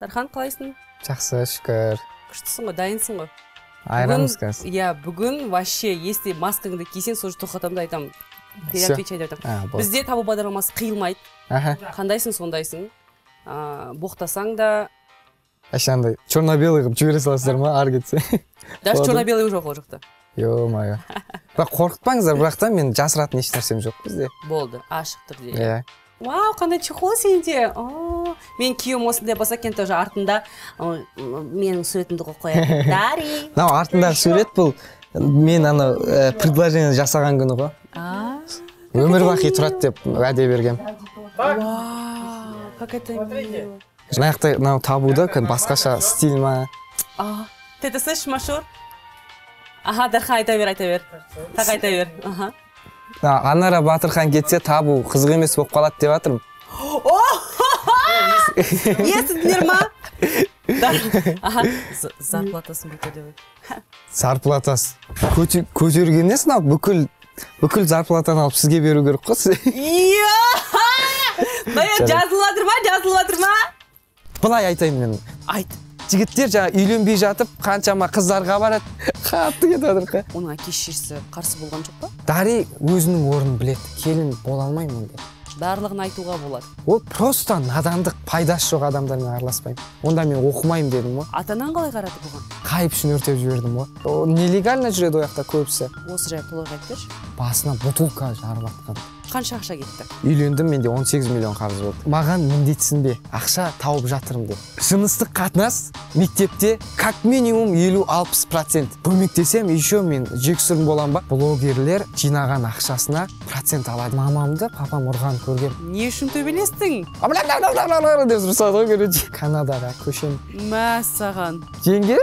дархан қалайсың жақсы шүкір күштісің ғой дайынсың ғой айырамыз қазір иә бүгін вообще если маскаңды кисең сол жерде тоқтатамын да айтамын переотвечать айтамын бізде табу бағдарламасы қиылмайды қандайсың сондайсың ыыы боқтасаң да Ашандай, андай черно белый қылып жібере саласыздар ма ары кетсе даже черно белый жоқ ол жақта е мое бірақ қорқытпаңыздар бірақ та мен жасыратын еш нәрсем жоқ бізде болды ашық түрде иә вау қандай чехол сенде о менің күйеуім осындай болса екен тоже артында менің суретімді қойып қояды дари мынау артындағы сурет бұл мен ана э, предложение жасаған күні ғой өмір бақи тұрады деп уәде бергенмін как это мына жақта мынау табуда басқаша стиль ма ты это слышишь машур аха дархан айта бер айта бер тағы айта бер аха анара батырхан кетсе табу қызық емес болып қалады деп жатырмын естідіңдер ма зарплатасын көтерді зарплатасы несі мынау бүкіл бүкіл зарплатаны алып сізге беру керек қой иә жазылып жатыр ма жазылып жатыр ма былай айтайын мен айт жігіттер жаңа үйленбей жатып қаншама қыздарға барады қатты кетіп жатыр оның әке шешесі қарсы болған жоқ па дари өзінің орнын біледі келін бола алмаймын ондай барлығын айтуға болады ол просто надандық пайдасы жоқ адамдармен араласпаймын онда мен оқымаймын дедім ғой ата анаң қалай қарады бұған қайып үшін өртеп жібердім ғой нелегально жүреді ол жақта көбісі осы жайлы толығырақ айтып берші басына бутылка жарып жатқан қанша ақша кетті үйлендім менде 18 миллион қарыз болды маған міндетсінбе ақша тауып жатырмын деп жыныстық қатынас мектепте как минимум елу алпыс процент көмектесем еще мен жексұрын боламын ба блогерлер жинаған ақшасына процент алады мамамды папам ұрған көрген. не үшін төбелестің деп сұрасады ғой короче канадаға көшемін мәссаған жеңге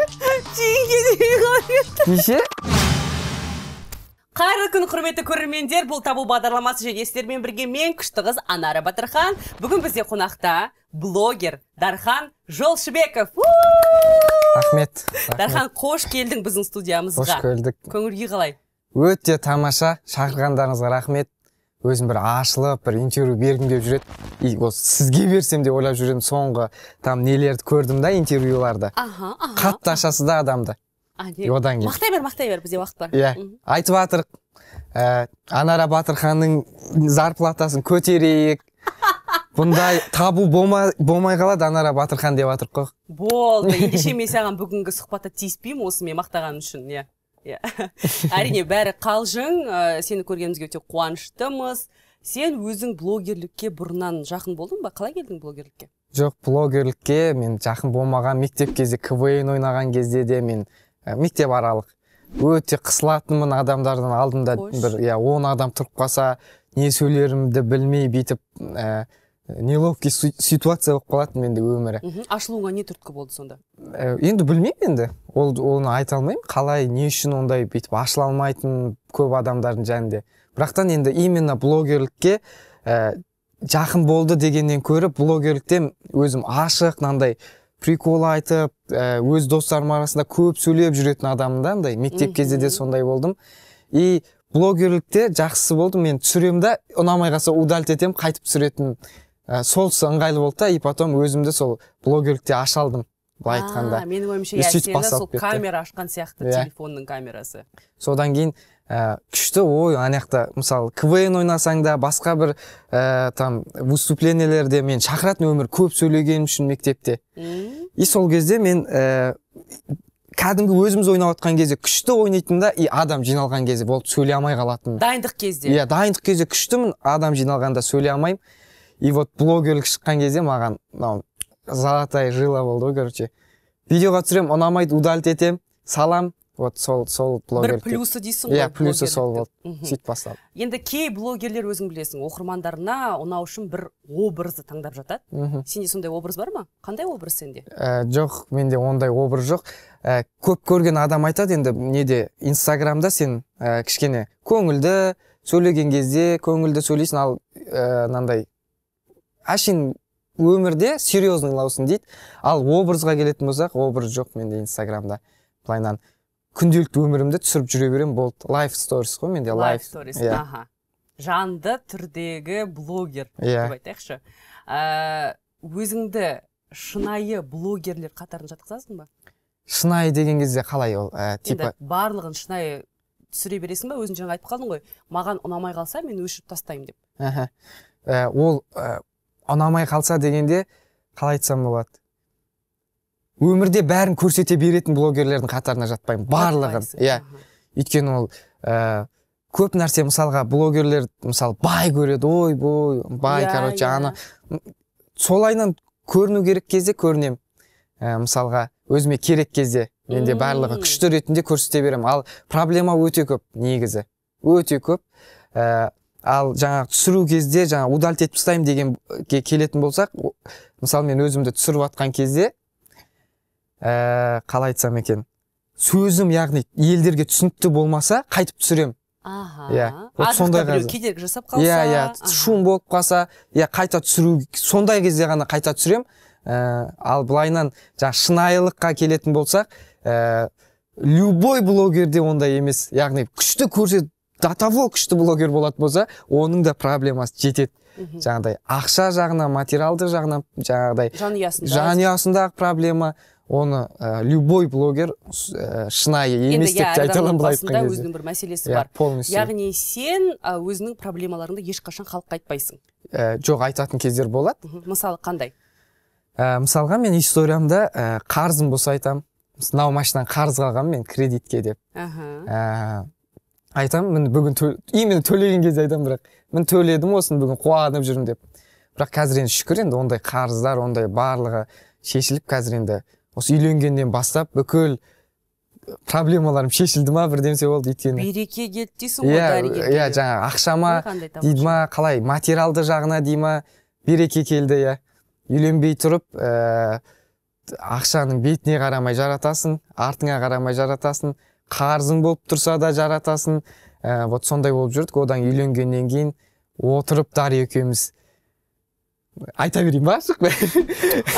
жеңге неше қайырлы күн құрметті көрермендер бұл табу бағдарламасы және сіздермен бірге мен күшті қыз анара батырхан бүгін бізде қонақта блогер дархан жолшыбеков рахмет дархан қош келдің біздің студиямызға қош келдік көңіл күй қалай өте тамаша шақырғандарыңызға рахмет өзім бір ашылып бір интервью бергім келіп жүреді и осы сізге берсем деп ойлап жүр соңғы там нелерді көрдім да интервьюларды аха. қатты ашасыз да адамды одан кейін мақтай бер мақтай бер бізде уақыт бар иә айтып жатыр э, анара батырханның зарплатасын көтерейік бұндай табу болмай, қалады анара батырхан деп жатырық қой болды ендеше мен саған бүгінгі сұхбатта тиіспеймін осы мен мақтағаным үшін иә иә әрине бәрі қалжың э, сені көргенімізге өте қуаныштымыз сен өзің блогерлікке бұрыннан жақын болдың ба қалай келдің блогерлікке жоқ блогерлікке мен жақын болмаған мектеп кезде квн ойнаған кезде де мен Ә, мектеп аралық өте қысылатынмын адамдардың алдымда бір иә он адам тұрып қалса не сөйлерімді білмей бүйтіп ә, неловкий ситуация болып қалатын менде өмірі мхм ашылуыңа не түрткі болды сонда ә, енді білмеймін енді ол оны айта алмаймын қалай не үшін ондай бүйтіп ашыла алмайтын көп адамдардың жанінде бірақтан енді именно блогерлікке ә, жақын болды дегеннен көріп, блогерліктен өзім ашық мынандай прикол айтып өз достарым арасында көп сөйлеп жүретін адаммын да андай мектеп кезде де сондай болдым и блогерлікте жақсы болды мен түсіремін да ұнамай қалса удалить етемін қайтып түсіретін ә, солсы ыңғайлы болды да и потом өзімді сол блогерлікте аша алдым былай айтқанда менің ойымша сол камера ашқан сияқты yeah. телефонның камерасы содан кейін ә, күшті ой ана жақта мысалы квн ойнасаң да басқа бір ә, там выступлениелерде мен шақыратын өмір көп сөйлегенім үшін мектепте и сол кезде мен ә, кәдімгі өзіміз ойнап жатқан кезде күшті ойнайтында, и адам жиналған кезде болды сөйлей алмай қалатын дайындық кезде иә дайындық кезде күштімін адам жиналғанда сөйлей алмаймын и вот блогерлік шыққан кезде маған мынау золотая жила болды ғой короче видеоға түсіремін ұнамайды удалить етемін салам вот сол сол блогер бір плюсы дейсің иә, ғой иә плюсы сол болды сөйтіп басталды енді кей блогерлер өзің білесің оқырмандарына ұнау үшін бір образды таңдап жатады мхм сенде сондай образ бар ма қандай образ сенде ә, жоқ менде ондай образ жоқ ә, көп көрген адам айтады енді неде инстаграмда сен ә, кішкене көңілді сөйлеген кезде көңілді сөйлейсің ал ә, мынандай әшейін өмірде серьезныйлаусың дейді ал образға келетін болсақ образ жоқ менде инстаграмда былайынан күнделікті өмірімді түсіріп жүре беремін болды лайф сторис қой менде лайф сторис иә. аха жанды түрдегі блогер иә. деп айтайықшы ә, өзіңді шынайы блогерлер қатарына жатқызасың ба шынайы деген кезде қалай ол ә, типа барлығын шынайы түсіре бересің ба өзің жаңа айтып қалдың ғой маған ұнамай қалса мен өшіріп тастаймын деп аха ә, ол ә, ұнамай қалса дегенде қалай айтсам болады өмірде бәрін көрсете беретін блогерлердің қатарына жатпаймын барлығын иә өйткені ол э, көп нәрсе мысалға блогерлер мысалы бай көреді ой бой бай иә, короче иә. ана солайынан көріну керек кезде көрінемін ә, э, мысалға өзіме керек кезде менде барлығы күшті ретінде көрсете беремін ал проблема өте көп негізі өте көп э, ал жаңа түсіру кезде жаңа удалить етіп тастаймын дегенге келетін болсақ мысалы мен өзімді түсіріп жатқан кезде ә, қалай айтсам екен сөзім яғни елдерге түсінікті болмаса қайтып түсіремін аха иә вот сондай кедергі жасап қалса иә иә шум болып қалса иә қайта түсіру сондай кезде ғана қайта түсіремін ә, ал былайынан жаңағы шынайылыққа келетін болсақ ә, любой блогерде ондай емес яғни күшті көрсет до того күшті блогер болатын болса оның да проблемасы жетеді жаңағыдай ақша жағынан материалдық жағынан жаңағыдай жанұясындағы проблема оны ә, э, любой блогер ә, шынайы емес деп айта аламын былай өзінің бір мәселесі бар полностью яғни сен өзінің проблемаларыңды ешқашан халыққа айтпайсың ә, жоқ айтатын кездер болады мысалы қандай ә, мысалға мен историямда ә, қарызым болса айтамын мынау машинаны қарызға алғанмын мен кредитке деп ә, айтамын міне бүгін төл... именно төлеген кезде айтамын бірақ мен төледім осыны бүгін қуанып жүрмін деп бірақ қазір енді шүкір енді ондай қарыздар ондай барлығы шешіліп қазір енді осы үйленгеннен бастап бүкіл проблемаларым шешілді ма бірдемсе болды өйткені береке келді дейсің ғой иә иә жаңағы ақшама дейді ма қалай материалды жағына дей ма береке келді иә үйленбей тұрып ә, ақшаның бетіне қарамай жаратасың артыңа қарамай жаратасың қарызың болып тұрса да жаратасың ә, вот сондай болып жүрдік одан үйленгеннен кейін отырып дар екеуміз айта берейін ба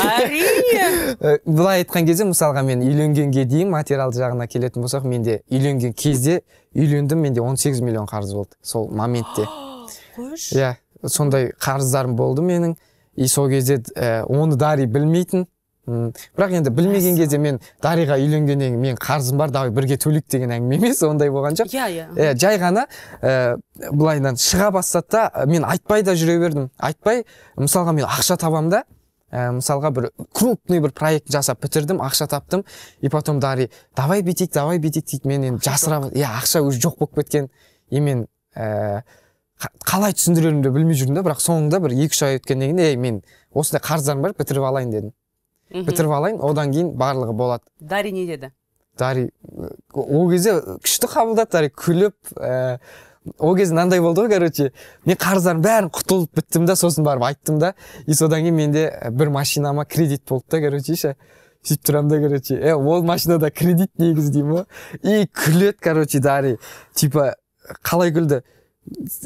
әрине э, былай айтқан кезде мысалға мен үйленгенге дейін материалды жағына келетін болсақ менде үйленген кезде үйлендім менде 18 миллион қарыз болды сол моментте қойшы иә сондай қарыздарым болды менің и сол кезде э, оны дари білмейтін м бірақ енді білмеген кезде мен дариға үйленгеннен кейін мен қарызым бар давай бірге төлейік деген әңгіме емес ондай болған жоқ иә иә иә жай ғана ә, былайынан шыға бастады да мен айтпай да жүре бердім айтпай мысалға мен ақша табамын да ә, мысалға бір крупный бір проект жасап бітірдім ақша таптым и потом дари давай бүйтейік давай бүйтейік дейді мен енді жасырамын иә ақша уже жоқ болып кеткен и мен ә, қалай түсіндірерімді білмей жүрдім да бірақ соңында бір екі үш ай өткеннен кейін ей мен осындай қарыздарым бар бітіріп алайын дедім бітіріп алайын одан кейін барлығы болады Дари не деді дари ол кезде күшті қабылдады дари күліп ә, ол кезде мынандай болды ғой короче мен қарыздардың бәрін құтылып біттім да сосын барып айттым да и содан кейін менде ә, бір машинама кредит болды да короче ше сөйтіп тұрамын да короче е ол машинада кредит негізі деймін ғой и күледі короче дари типа қалай күлді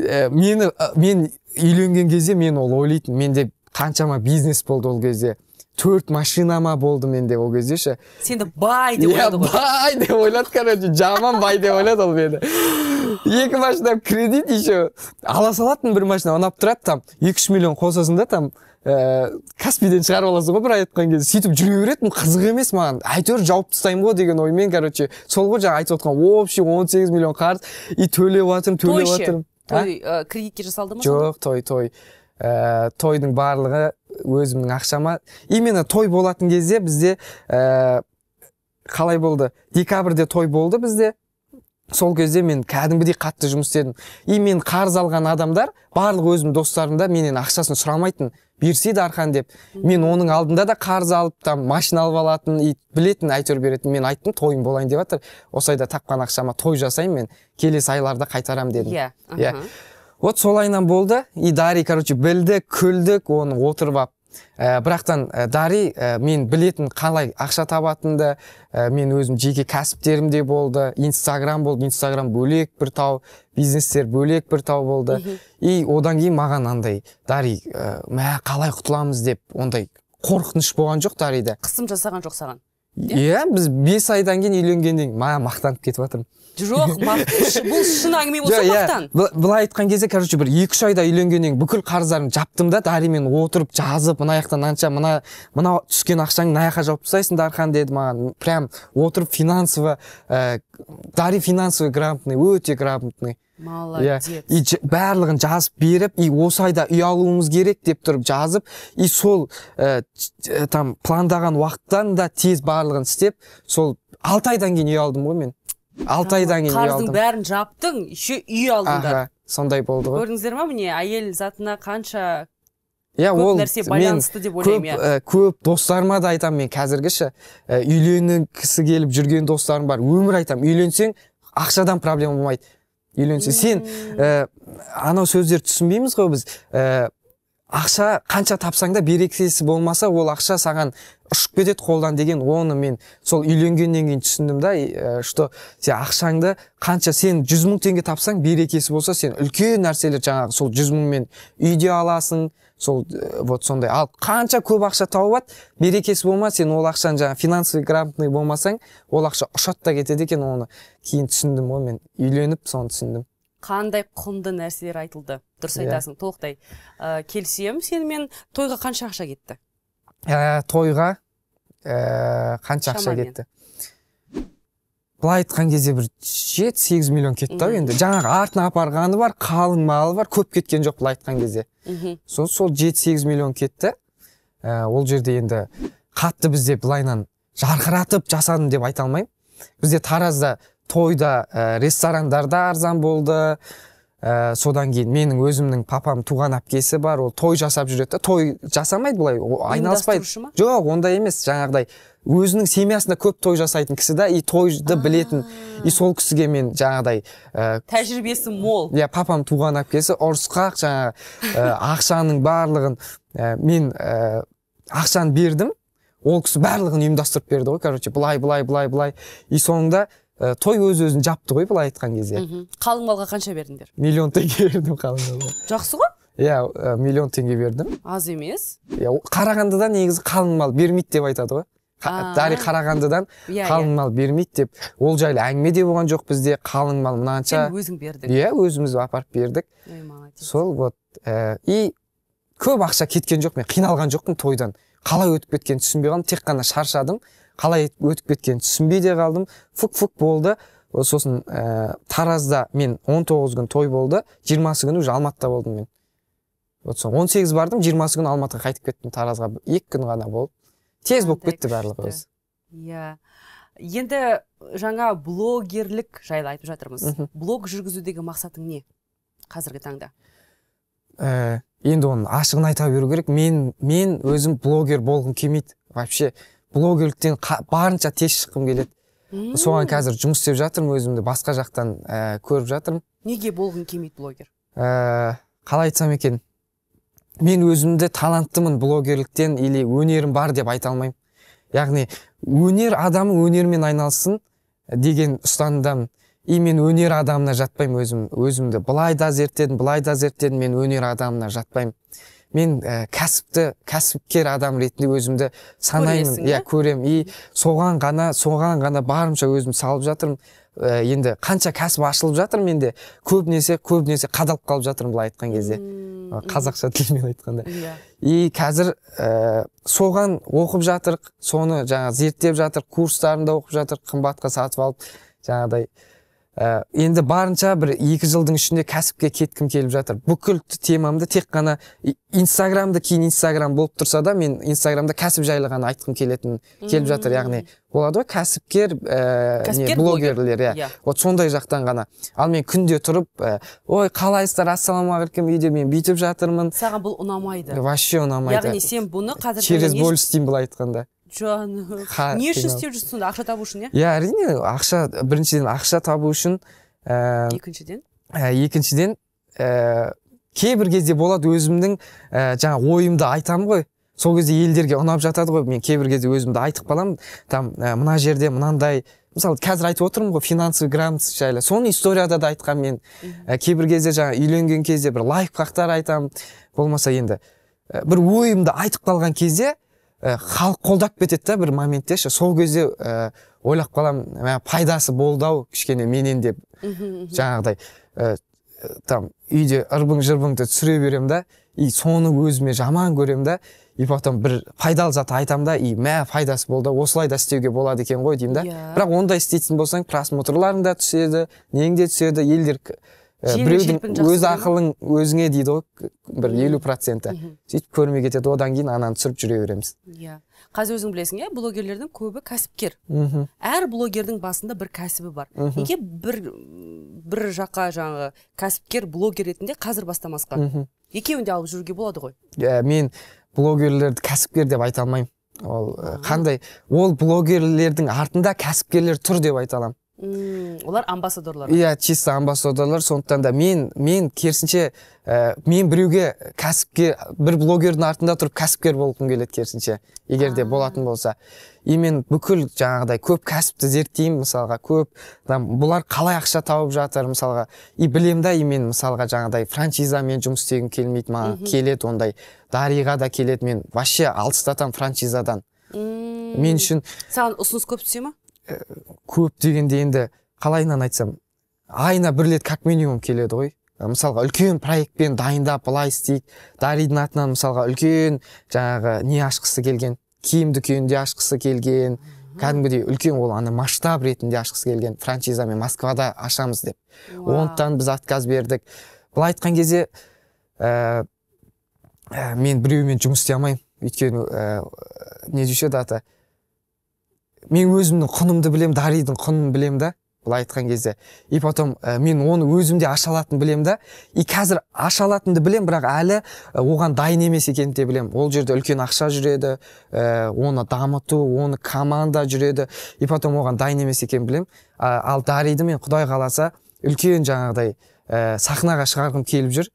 ә, мені ә, мен үйленген кезде мен ол ойлайтын менде қаншама бизнес болды ол кезде төрт машина ма болды менде ол кезде ше сенді бай деп ойлады ғой бай деп ойлады короче жаман бай деп ойлады ол мені екі машина кредит еще ала салатын бір машина ұнап тұрады там екі үш миллион қосасың да там ыыы э, каспиден шығарып аласың ғой бір айтқан кезде сөйтіп жүре беретінмін қызық емес маған әйтеуір жауып тастаймын ғой деген оймен короче сол ғой жаңа айтып отқан общий он сегіз миллион қарыз и төлеп жатырмын төлеп жатырмын той э, кредитке жасалды ма жоқ той той ыыы э, тойдың барлығы өзімнің ақшама именно той болатын кезде бізде ә, қалай болды декабрьде той болды бізде сол кезде мен кәдімгідей қатты жұмыс істедім и мен қарыз алған адамдар барлық өзім достарым да менен ақшасын сұрамайтын берсейді арқан деп мен оның алдында да қарыз алып там машина алып алатын и білетін әйтеуір беретін мен айттым тойым болайын деп жатыр осы айда тапқан ақшама той жасаймын мен келесі айларда қайтарам дедім иә yeah, иә вот солайынан болды и дари короче білдік күлдік оны отырып алып ә, бірақтан ә, дари ә, мен білетін қалай ақша табатынды ә, мен өзім жеке кәсіптерім де болды инстаграм болды инстаграм бөлек бір тау бизнестер бөлек бір тау болды и одан кейін маған андай дари ә, мә қалай құтыламыз деп ондай қорқыныш болған жоқ дарида қысым жасаған жоқ саған иә біз бес айдан кейін үйленгеннен кейін маған мақтанып кетіп жатырмын жоқ бұл шын әңгіме болса мақтан иә. былай айтқан кезде короче бір екі үш айда үйленгеннен кейін бүкіл қарыздарымды жаптым да дарьямен отырып жазып мына жақтан мынанша мына мына түскен ақшаңды мына жаққа жауып тастайсың дархан деді маған прям отырып финансово ә, дари финансово грамотный өте грамотный молодец иә. и барлығын жазып беріп и осы айда үй алуымыз керек деп тұрып жазып и сол ә, там пландаған уақыттан да тез барлығын істеп сол алты айдан кейін үй алдым ғой мен алты айдан кейін қарыздың бәрін жаптың еще үй алдыңдар ага, сондай болды ғой көрдіңіздер ма міне әйел затына қанша иә ол нәрсе байланысты деп ойлаймын иә көп достарыма да айтамын мен қазіргіше э, үйленгісі келіп жүрген достарым бар өмір айтамын үйленсең ақшадан проблема болмайды үйленсең сен ә, анау сөздерді түсінбейміз ғой біз ақша қанша тапсаң да берекесі болмаса ол ақша саған ұшып кетеді қолдан деген оны мен сол үйленгеннен кейін түсіндім да э, что сен ақшаңды қанша сен жүз мың теңге тапсаң берекесі болса сен үлкен нәрселер жаңағы сол жүз мыңмен үй де аласың сол э, вот сондай ал қанша көп ақша тауып алады берекесі болма сен ол ақшаны жаңағы финансовый грамотный болмасаң ол ақша ұшады да кетеді екен оны кейін түсіндім ғой мен үйленіп соны түсіндім қандай құнды нәрселер айтылды дұрыс иә. айтасың толықтай ә, келісемін сенімен тойға қанша ақша кетті ә, тойға ә, қанша ақша кетті былай айтқан кезде бір жеті сегіз миллион кетті ау енді жаңағы артына апарғаны бар қалың малы бар көп кеткен жоқ былай айтқан кезде сол сол жеті сегіз миллион кетті ә, ол жерде енді қатты бізде былайынан жарқыратып жасадым деп айта алмаймын бізде таразда тойда ә, ресторандарда арзан болды ә, содан кейін менің өзімнің папам туған әпкесі бар ол той жасап жүреді да той жасамайды былай айналыспайды жоқ ондай емес жаңағыдай өзінің семьясында көп той жасайтын кісі да и тойды білетін и сол кісіге мен жаңағыдай ә, тәжірибесі мол иә папам туған әпкесі ұрысқақ жаңағы ә, ақшаның барлығын ә, мен ә, ақшаны бердім ол кісі барлығын ұйымдастырып берді ғой короче былай былай былай былай и соңында ә, той өз өзін жапты ғой былай айтқан кезде қалың малға қанша бердіңдер миллион теңге бердім қалың малға жақсы ғой иә э, миллион теңге бердім аз емес иә yeah, қарағандыда негізі қалың мал бермейді деп айтады ғой дәл қарағандыдан yeah, иә, иә. қалың мал бермейді деп ол жайлы әңгіме де болған жоқ бізде қалың мал мынанша сен өзің бердің иә өзіміз апарып бердік сол вот э, и көп ақша кеткен жоқ мен қиналған жоқпын тойдан қалай өтіп кеткенін түсінбей қалдым тек қана шаршадым қалай өтіп кеткенін түсінбей де қалдым фук фук болды сосын ә, таразда мен 19 күн той болды 20 күні уже алматыда болдым мен вот сол он сегіз бардым жиырмасы күні алматыға қайтып кеттім таразға екі күн ғана болды тез болып кетті барлығы өзі иә енді жаңа блогерлік жайлы айтып жатырмыз блог жүргізудегі мақсатың не қазіргі таңда ә, енді оның ашығын айта беру керек мен мен өзім блогер болғым келмейді вообще блогерліктен барынша тез шыққым келеді Үм. соған қазір жұмыс істеп жатырмын өзімді басқа жақтан ә, көріп жатырмын неге болғың келмейді блогер ә, қалай айтсам екен мен өзімді таланттымын блогерліктен или өнерім бар деп айта алмаймын яғни өнер адамы өнермен айналсын деген ұстанымдамын и мен өнер адамына жатпаймын өзім өзімді былай да зерттедім былай да зерттедім мен өнер адамына жатпаймын мен ә, кәсіпті кәсіпкер адам ретінде өзімді санаймын иә көремін и соған ғана соған ғана барынша өзім салып жатырмын ә, енді қанша кәсіп ашылып жатыр менде көбінесе көбінесе қадалып қалып жатырмын былай айтқан кезде қазақша тілмен айтқанда иә. и қазір ә, соған оқып жатырық соны жаңа зерттеп жатырық курстарын да оқып жатырық қымбатқа сатып алып жаңағыдай ә, енді барынша бір екі жылдың ішінде кәсіпке кеткім келіп жатыр бүкіл темамды тек қана инстаграмды кейін инстаграм болып тұрса да мен инстаграмда кәсіп жайлы ғана айтқым келетін келіп жатыр яғни болады ғой кәсіпкер, ә, блогерлер иә. иә вот сондай жақтан ғана ал мен күнде тұрып ә, ой қалайсыздар ассалаумағалейкум үйде мен бүйтіп жатырмын саған бұл ұнамайды вообще ұнамайды яғни сен бұны қазір через боль істеймін былай айтқанда не үшін істеп жүрсіз сонда ақша табу үшін иә иә әрине ақша біріншіден ақша табу үшін ә, екіншіден ә, екіншіден ә, кейбір кезде болады өзімнің жаңа ойымды айтамын ғой сол кезде елдерге ұнап жатады ғой мен кейбір кезде өзімді айтып қаламын там мына жерде мынандай мысалы қазір айтып отырмын ғой финансовый грамотность жайлы соны историяда да айтқан мен кейбір кезде жаңа үйленген кезде бір лайфхактар айтамын болмаса енді бір ойымды айтып қалған кезде Э, халық қолдап кетеді да бір моментте ше сол кезде ә, ойлап қаламын пайдасы болды ау кішкене менен деп жаңағыдай ә, там үйде ырбың жырбыңды түсіре беремін да и соны өзіме жаман көремін да и потом бір пайдалы зат айтам да и мә пайдасы болды осылай да істеуге болады екен ғой деймін да yeah. Иә. бірақ ондай істейтін болсаң просмотрларың да түседі нең түседі елдер біреудің өз ақылың өзіңе дейді ғой бір елу проценті сөйтіп көрмей кетеді одан кейін ананы түсіріп жүре береміз иә қазір өзің білесің иә блогерлердің көбі кәсіпкер әр блогердің басында бір кәсібі бар неге бір бір жаққа жаңағы кәсіпкер блогер ретінде қазір бастамасқа мхм екеуін де алып жүруге болады ғой мен блогерлерді кәсіпкер деп айта алмаймын ол қандай ол блогерлердің артында кәсіпкерлер тұр деп айта аламын олар амбассадорлар иә чисто амбассадорлар сондықтан да мен мен керісінше мен біреуге кәсіпке бір блогердің артында тұрып кәсіпкер болғым келеді керісінше егер де болатын болса и мен бүкіл жаңағыдай көп кәсіпті зерттеймін мысалға көп бұлар қалай ақша тауып жатыр мысалға и білемін да и мен мысалға жаңағыдай франшизамен жұмыс істегім келмейді маған келеді ондай дариға да келеді мен вообще алыстатамын франшизадан мен үшін саған ұсыныс көп түсе ма көп дегенде енді қалайынан айтсам айына бір рет как минимум келеді ғой мысалға үлкен проектпен дайындап былай істейік даридің атынан мысалға үлкен жаңағы не ашқысы келген киім дүкенінде ашқысы келген кәдімгідей үлкен ол ана масштаб ретінде ашқысы келген франшизамен москвада ашамыз деп ондан біз отказ бердік былай айтқан кезде ә, ә, мен біреумен жұмыс істей алмаймын өйткені ә, не деуші еді мен өзімнің құнымды білем, даридің құнын білем да былай айтқан кезде и потом э, мен оны өзімде аша алатынын білемін да и қазір аша алатынымды білемін бірақ әлі э, оған дайын емес екенімді де білемін ол жерде үлкен ақша жүреді ә, оны дамыту оны команда жүреді и потом оған дайын емес екенін білемін ә, ал дариді мен құдай қаласа үлкен жаңағыдай ә, сахнаға шығарғым келіп жүр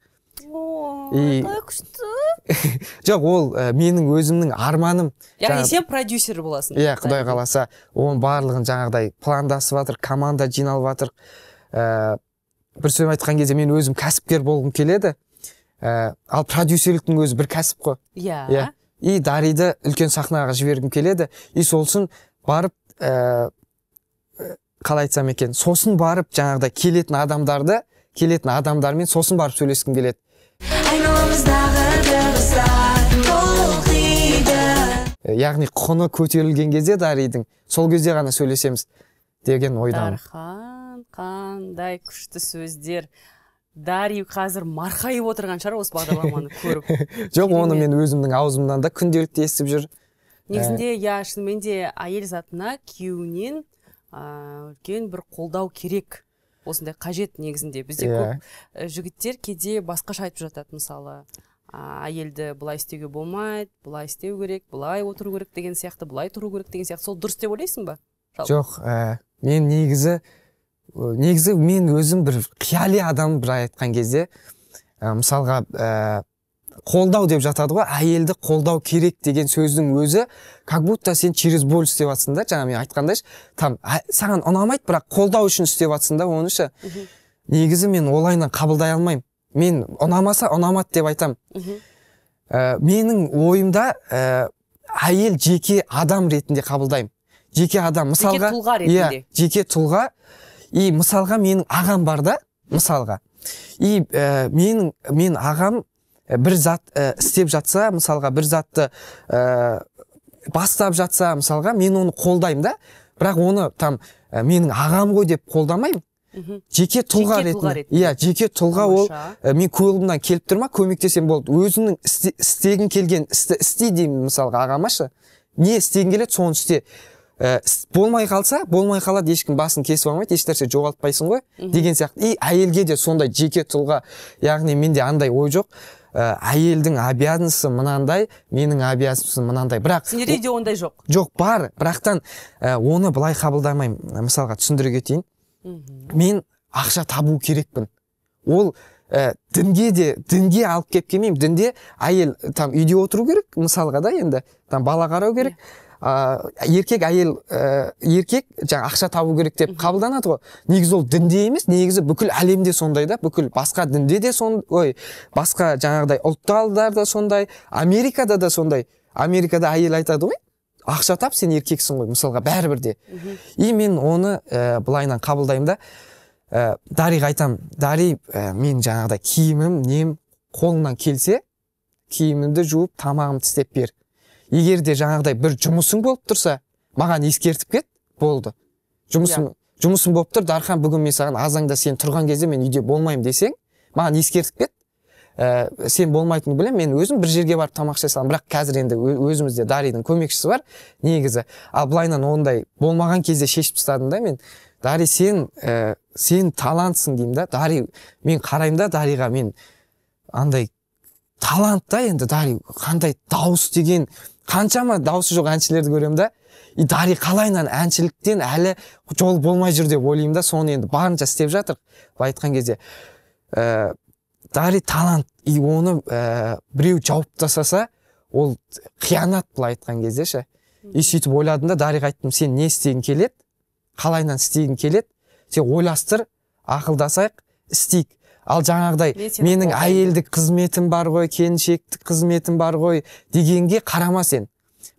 күшті жоқ ол менің өзімнің арманым яғни сен продюсер боласың иә құдай қаласа оның барлығын жаңағыдай пландасып жатыр команда жиналып жатыр ә, бір сөзбен айтқан кезде мен өзім кәсіпкер болғым келеді ә, ал продюсерліктің өзі бір кәсіп қой иә yeah. Иә. и дариды үлкен сахнаға жібергім келеді и сол барып ә, қалай айтсам екен сосын барып жаңағыдай келетін адамдарды келетін адамдармен сосын барып сөйлескім келеді яғни құны көтерілген кезде дарийдің сол кезде ғана сөйлесеміз деген ойдамын дархан қандай күшті сөздер дарий қазір марқайып отырған шығар осы бағдарламаны көріп жоқ оны мен өзімнің аузымнан да күнделікті естіп жүр негізінде иә шынымен де әйел затына күйеуінен үлкен бір қолдау керек осындай қажет негізінде бізде иә. көп жігіттер кейде басқаша айтып жатады мысалы әйелді былай істеуге болмайды былай істеу керек былай отыру керек деген сияқты былай тұру керек деген сияқты сол дұрыс деп ойлайсың ба жоқ ә, мен негізі негізі мен өзім бір қияли адам былай айтқан кезде ә, мысалға ә, қолдау деп жатады ғой әйелді қолдау керек деген сөздің өзі как будто сен через боль істеп жатсың да жаңа мен айтқандайшы там ә, саған ұнамайды бірақ қолдау үшін істеп жатсың да оны ше негізі мен олайынан қабылдай алмаймын мен ұнамаса ұнамады деп айтамын ә, менің ойымда ә, әйел жеке адам ретінде қабылдаймын жеке адам мысалға жеке тұлға иә, ретінде жеке тұлға и мысалға менің ағам бар да мысалға и ә, менің мен ағам ә, бір зат ә, істеп жатса мысалға бір затты ә, бастап жатса мысалға мен оны қолдаймын да бірақ оны там ә, менің ағам ғой деп қолдамаймын жеке тұлға ретінде иә жеке тұлға ол ә, мен қолымнан келіп тұр ма көмектесем болды өзінің істе, істегің келген істі істе деймін мысалға ағама не істегің келеді соны істе болмай қалса болмай қалады ешкім басын кесіп алмайды ешнәрсе жоғалтпайсың ғой деген сияқты и әйелге де сондай жеке тұлға яғни менде андай ой жоқ ә, әйелдің обязанностьы мынандай менің обязанностьым мынандай бірақ сендерде де ондай жоқ жоқ бар бірақтан ә, оны былай қабылдамаймын мысалға түсіндіре кетейін мен ақша табу керекпін ол ә, дінге де дінге алып келіп келмеймін дінде әйел там үйде отыру керек мысалға да енді там бала қарау керек ә, еркек әйел ә, еркек жаңа ақша табу керек деп қабылданады ғой негізі ол дінде емес негізі бүкіл әлемде сондай да бүкіл басқа дінде де сон ой басқа жаңағыдай ұлттарда да сондай америкада да сондай америкада әйел айтады ғой ақша тап сен еркексің ғой мысалға бәрібір де и мен оны ә, былайынан қабылдаймын да ә, дариға айтамын дари ә, мен жаңағыдай киімім нем қолыңнан келсе киімімді жуып тамағымды істеп бер егер де жаңағыдай бір жұмысың болып тұрса маған ескертіп кет болды жұмысым yeah. Иә. жұмысым болып тұр дархан бүгін мен саған азаңда сен тұрған кезде мен үйде болмаймын десең маған ескертіп кет ә, сен болмайтыныңды білемін мен өзім бір жерге барып тамақ іше бірақ қазір енді өзімізде даридің көмекшісі бар негізі ал былайынан ондай болмаған кезде шешіп тастадым да мен дари сен ә, сен талантсың деймін да дари мен қараймын да дариға мен андай талант та енді дари қандай дауыс деген қаншама дауысы жоқ әншілерді көремін да и дари қалайынан әншіліктен әлі жол болмай жүр деп ойлаймын да соны енді барынша істеп жатыр былай айтқан кезде э, дари талант и оны ә, біреу жауып тастаса ол қиянат былай айтқан кезде ше и сөйтіп ойладым да дариға айттым сен не істегің келет, қалайынан істегің келеді сен ойластыр ақылдасайық істейік ал жаңағыдай менің әйелдік қызметім бар ғой келіншектік қызметім бар ғой дегенге қарама сен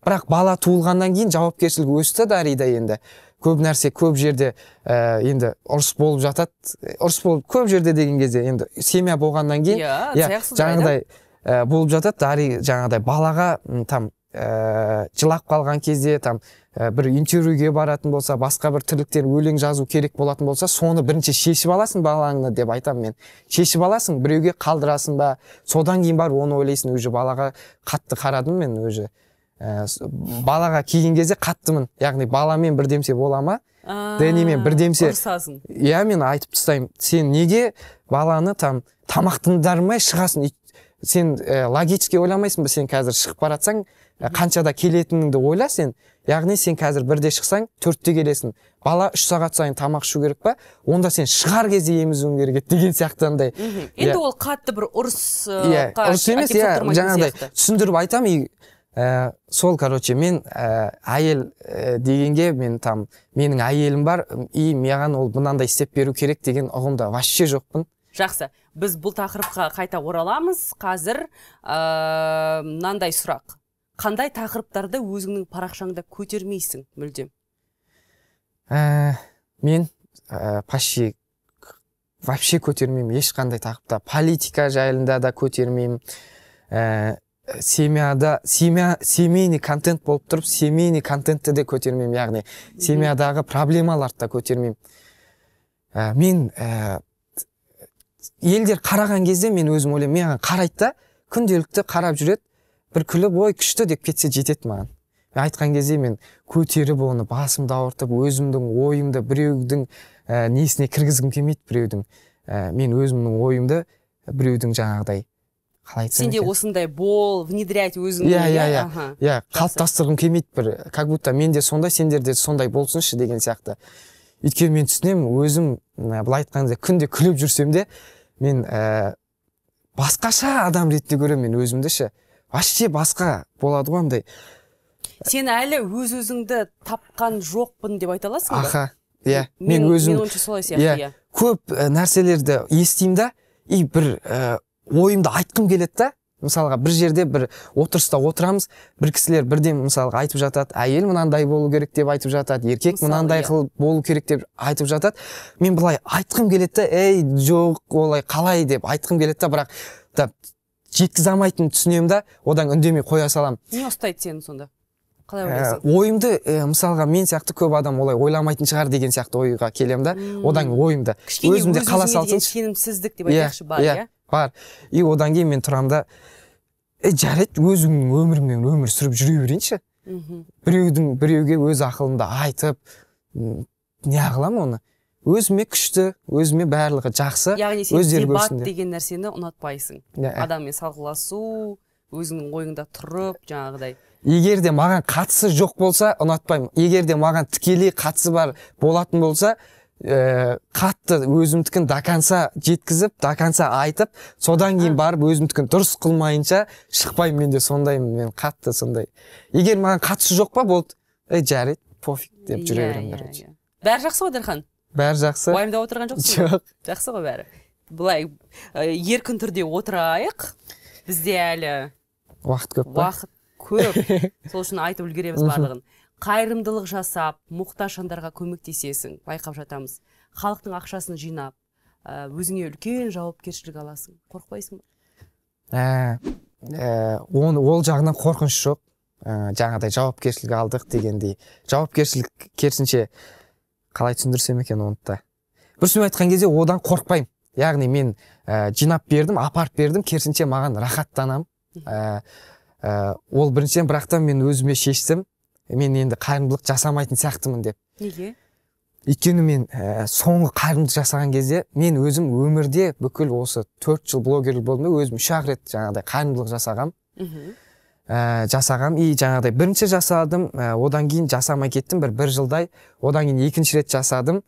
бірақ бала туылғаннан кейін жауапкершілік өсті дарида енді көп нәрсе көп жерде ә, енді ұрыс болып жатады ұрыс болып көп жерде деген кезде енді семья болғаннан кейін иә, иә жаңағыдай ә, болып жатады дари жаңағыдай балаға там ә, жылап қалған кезде там бір интервьюге баратын болса басқа бір тірліктер өлең жазу керек болатын болса соны бірінші шешіп аласың балаңды деп айтамын мен шешіп аласың біреуге қалдырасың ба содан кейін барып оны ойлайсың уже балаға қатты қарадым мен уже ә, балаға келген кезде қаттымын яғни баламен бірдемсе бола ма дэнимен бірдемсе иә мен айтып тастаймын сен неге баланы там тамақтандырмай шығасың сен ә, логически ойламайсың ба сен қазір шығып бара жатсаң э, қаншада келетініңді ойла сен яғни сен қазір бірде шықсаң төртте келесің бала үш сағат сайын тамақ ішу керек па онда сен шығар кезде емізуің керек еді деген сияқты андай иә. енді ол қатты бір ұрыс иә ұрыс емес иә жаңағыдай түсіндіріп айтамын ә, сол короче мен ә, әйел ә, дегенге мен там менің әйелім бар и маған ол мынандай істеп беру керек деген ұғымда вообще жоқпын жақсы біз бұл тақырыпқа қайта ораламыз қазір мынандай сұрақ қандай тақырыптарды өзіңнің парақшаңда көтермейсің мүлдем ә, мен ә, почти вообще көтермеймін ешқандай тақырыпта политика жайында да көтермеймін семьяда семья семейный контент болып тұрып семейный контентті де көтермеймін яғни семьядағы проблемаларды да көтермеймін ә, мен ә, елдер қараған кезде мен өзім ойлаймын маған қарайды да күнделікті қарап жүреді бір күліп ой күшті деп кетсе жетеді маған мен айтқан кезде мен көтеріп оны басымды ауыртып өзімдің ойымды біреудің ә, несіне кіргізгім келмейді біреудің ә, мен өзімнің ойымды біреудің жаңағыдай қалай айтсам сенде осындай бол внедрять өзіңді иә иә иә иә, иә қалыптастырғым келмейді бір как будто мен де сондай сендер де сондай болсыншы деген сияқты өйткені мен түсінемін өзім былай кезде күнде күліп жүрсем де мен ә, басқаша адам ретінде көремін мен өзімді ше вообще басқа болады ғой андай сен әлі өз өзіңді тапқан жоқпын деп айта аласың ба аха иә мен, мен өзім сияқты иә yeah, иә. көп э, нәрселерді естимін да и бір ә, ойымды айтқым келеді да мысалға бір жерде бір отырыста отырамыз бір кісілер бірден мысалға айтып жатады әйел мынандай болу керек деп айтып жатады еркек мынандай иә. қыл болу керек деп айтып жатады мен былай айтқым келеді да ей жоқ олай қалай деп айтқым келеді да бірақ да жеткізе алмайтынын түсінемін да одан үндемей қоя саламын не ұстайды сені сонда қалай ә, ойлайсың ә, ойымды ә, мысалға мен сияқты көп адам олай ойламайтын шығар деген сияқты ойға келемін да одан ойымды кішкене өзімде қала сенімсіздік деп иә, айтайықшы бар иә, иә? бар и одан кейін мен тұрамын да е жарайды өзімнің өміріммен өмір сүріп жүре берейінші біреудің біреуге өз ақылымды айтып не қыламын оны өзіме күшті өзіме барлығы жақсы яғни сен дебат деген нәрсені ұнатпайсың yeah. Иә, иә. адаммен салғыласу өзіңнің ойыңда тұрып жаңағыдай егер де маған қатысы жоқ болса ұнатпаймын егер де маған тікелей қатысы бар болатын болса ә, қатты өзімдікін до конца жеткізіп до конца айтып содан кейін барып өзімдікін дұрыс қылмайынша шықпаймын мен де сондаймын мен қатты сондай егер маған қатысы жоқ па болды ей жарайды пофиг деп жүре иә, беремін иә, короче yeah, иә. yeah, бәрі жақсы ғой дархан бәрі жақсы уайымдап отырған жоқсың жоқ жақсы ғой бәрі былай ә, еркін түрде отырайық бізде әлі уақыт көп уақыт көп сол үшін айтып үлгереміз барлығын қайырымдылық жасап мұқтаж жандарға көмектесесің байқап жатамыз халықтың ақшасын жинап өзіңе үлкен жауапкершілік аласың қорықпайсың ба ә, ә оны ол жағынан қорқыныш жоқ ә, жаңағыдай жауапкершілік алдық дегендей жауапкершілік керісінше қалай түсіндірсем екен оны да бір сөзбен айтқан кезде одан қорықпаймын яғни мен ә, жинап бердім апарып бердім керісінше маған рахаттанамын ә, ә, ол біріншіден бірақтан мен өзіме шештім мен енді қайырымдылық жасамайтын сияқтымын деп неге өйткені мен ә, соңғы қайырымдылық жасаған кезде мен өзім өмірде бүкіл осы төрт жыл блогерлік болдым өзім үш ақ рет жаңағыдай қайырымдылық жасағанмын ә, э, жасағам и жаңағыдай бірінші жасадым ә, одан кейін жасамай кеттім бір бір жылдай одан кейін екінші рет жасадым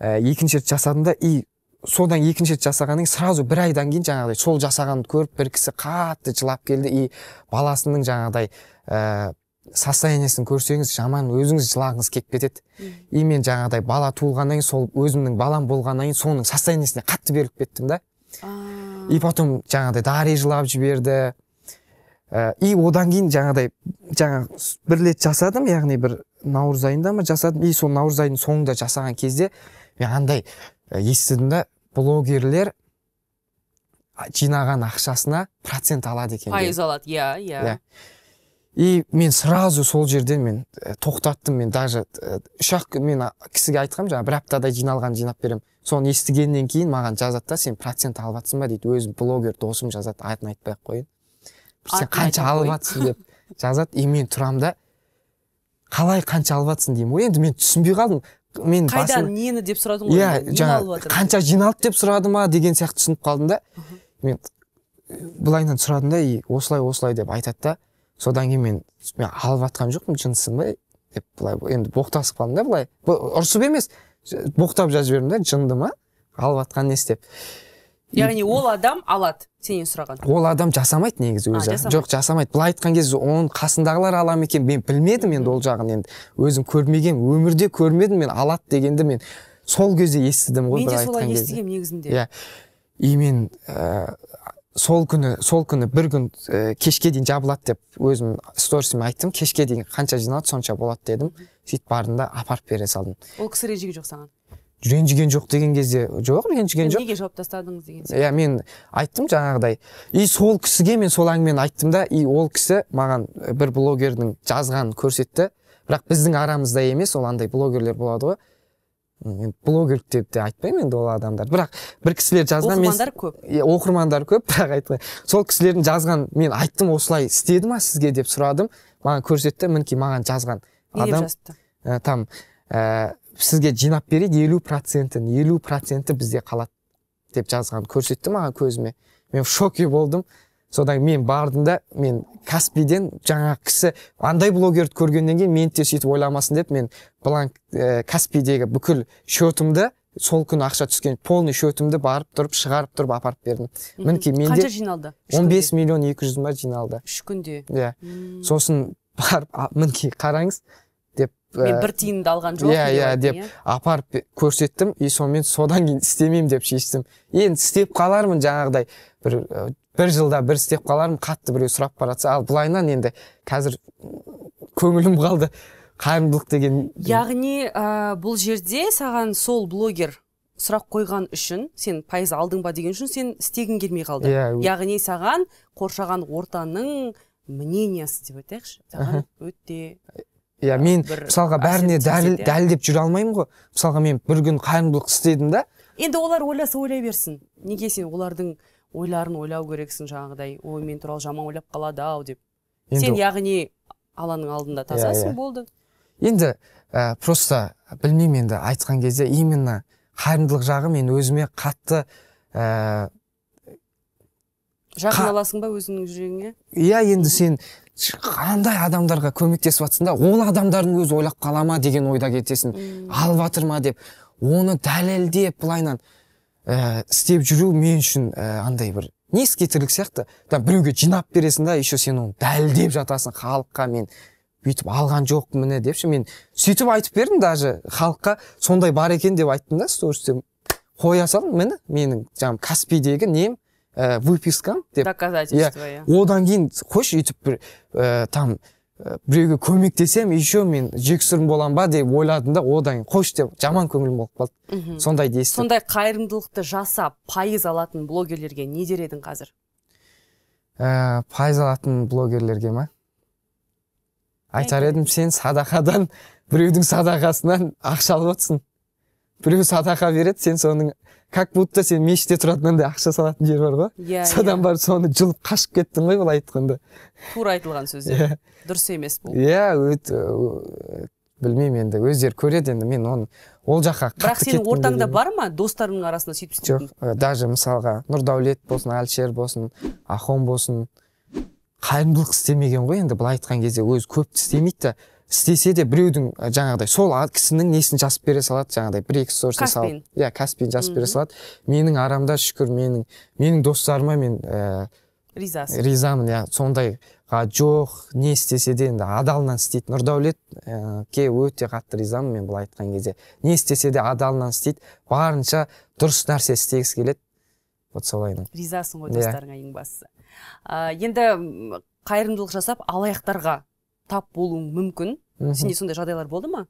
ә, екінші рет жасадым да и содан екінші рет жасағаннан кейін сразу бір айдан кейін жаңағыдай сол жасағанымды көріп бір кісі қатты жылап келді и баласының жаңағыдай ә, состояниесін көрсеңіз жаман өзіңіз жылағыңыз келіп кетеді и мен жаңағыдай бала туылғаннан кейін сол өзімнің балам болғаннан кейін соның состояниесіне қатты беріліп кеттім да и потом жаңағыдай дари жылап жіберді ә, и одан кейін жаңағыдай жаңа бір рет жасадым яғни бір наурыз айында ма жасадым и сол наурыз айының соңында жасаған кезде мен андай ә, естідім да блогерлер жинаған ақшасына процент алады екен пайыз алады иә иә, иә и мен сразу сол жерден мен э, тоқтаттым мен даже үш э, ақ мен кісіге айтқанмын жаңағы бір аптадай жиналған жинап беремін соны естігеннен кейін маған жазады да сен процент алып жатсың ба дейді өзім блогер досым жазады атын айтпай ақ қояйын сен қанша алып жатсың деп жазады и мен тұрамын да қалай қанша алып жатсың деймін ғой енді мен түсінбей қалдым мен қайдан басын... нені деп сұрадың ғой иә жаңағы қанша жиналды деп сұрады ма деген сияқты түсініп қалдым да мен э, былайынан сұрадым да и осылай осылай деп айтады да содан кейін мен мен алып жатқан жоқпын жынсың ба деп былай енді боқтасып қалдым да былай ұрысып емес боқтап жазып жібердім да жынды ма алып жатқан несі деп яғни ол адам алады сенен сұраған ол адам жасамайды негізі өзі а, жоқ жасамайды былай айтқан кезде оның қасындағылар ала ма екен мен білмедім енді ол жағын енді өзім көрмеген өмірде көрмедім мен алады дегенді мен сол кезде естідім ғой мен де солай естігемін негізінде иә и мен ыыы э, сол күні сол күні бір күн ә, кешке дейін жабылады деп өзім сторисіме айттым кешке дейін қанша жиналады сонша болады дедім сөйтіп бардым да апарып бере салдым ол кісі ренжіген жоқ саған ренжіген жоқ деген кезде жоқ ренжіген жоқ неге жауап тастадыңыз деген иә мен айттым жаңағыдай и сол кісіге мен сол әңгімені айттым да и ол кісі маған э, бір блогердің жазғанын көрсетті бірақ біздің арамызда емес ол андай блогерлер болады ғой енді блогер деп те айтпаймын енді ол адамдар бірақ бір кісілер жазған оқырмандар көп иә оқырмандар көп бірақ айтпай сол кісілердің жазған мен айттым осылай істеді ма сізге деп сұрадым маған көрсетті мінекей маған жазған адам ә, там ә, сізге жинап береді елу процентін елу проценті бізде қалады деп жазған көрсетті маған көзіме мен в шоке болдым содан мен бардым да мен каспиден жаңағы кісі андай блогерді көргеннен кейін мені де сөйтіп ойламасын деп мен бланк ә, каспидегі бүкіл счетымды сол күні ақша түскен полный счетымды барып тұрып шығарып тұрып апарып бердім мінекей менде қанша жиналды 15 бес миллион екі жүз ба жиналды үш күнде иә сосын барып мінекей қараңыз деп э, мен бір тиынды алған жоқпын иә иә деп иә? апарып көрсеттім и сонымен содан кейін істемеймін деп шештім енді істеп қалармын жаңағыдай бір э, бір жылда бір істеп қалармын қатты біреу сұрап бара ал былайынан енді қазір көңілім қалды қайырымдылық деген яғни ә, бұл жерде саған сол блогер сұрақ қойған үшін сен пайыз алдың ба деген үшін сен істегің келмей қалды иә, яғни саған қоршаған ортаның мнениясы деп айтайықшы саған өте иә мен мысалға бәріне дәл, дәлдеп жүре алмаймын ғой мысалға мен бір күн қайырымдылық істедім да енді олар ойласа ойлай берсін неге сен олардың ойларын ойлау керексің жаңағыдай ой мен туралы жаман ойлап қалады ау деп енді, сен яғни алланың алдында иә, тазасың yeah, иә. болды енді ә, просто білмеймін енді айтқан кезде именно қайырымдылық жағы мен өзіме қатты ә, жақын аласың ба өзіңнің жүрегіңе иә енді сен қандай адамдарға көмектесіп жатсың да ол адамдардың өзі ойлап қала деген ойда кетесің алып жатыр ма деп оны дәлелдеп былайынан ә, э, істеп жүру мен үшін ә, андай бір низкий тірлік сияқты там біреуге жинап бересің да еще сен оны дәлдеп жатасың халыққа мен бүйтіп алған жоқпын міне депші мен сөйтіп айтып бердім даже халыққа сондай бар екен деп айттым да стористе қоя салдым міне менің жаңағы каспидегі нем ә, выпискам деп доказательство иә. иә одан кейін қойшы өйтіп бір ә, там біреуге көмектесем еще мен жексұрын болам ба деп ойладым да одан кейін қойшы деп жаман көңілім болып қалды сондайды естіп сондай қайырымдылықты жасап пайыз алатын блогерлерге не дер едің қазір ә, пайыз алатын блогерлерге ма айтар едім сен садақадан біреудің садақасынан ақша алып отырсың біреу садақа береді сен соның как будто сен мешітте тұратын андай ақша салатын жер бар ғой иә yeah, иә. содан yeah. барып соны жұлып қашып кеттің ғой былай айтқанда тура айтылған сөздер yeah. Иә. дұрыс емес бұл иә yeah, білмеймін енді өздері көреді енді мен оны ол жаққа бірақ сенің ортаңда бар ма достарыңның арасында сөйтіп жоқ даже мысалға нұрдәулет болсын әлішер болсын ахон болсын қайырымдылық істемеген ғой енді былай айтқан кезде өзі көп істемейді да істесе де біреудің жаңағыдай сол кісінің несін жазып бере салады жаңағыдай бір екі сторис салып иә каспиін жазып бере салады менің арамда шүкір менің менің достарыма мен ә, ризасың ризамын иә сондайға жоқ не істесе де енді адалынан істейді нұрдәулетке ә, өте қатты ризамын мен былай айтқан кезде не істесе де адалынан істейді барынша дұрыс нәрсе істегісі келеді вот солай ризасың ғой иә. достарыңа ең бастысы енді қайырымдылық жасап алаяқтарға тап болуың мүмкін сенде сондай жағдайлар болды ма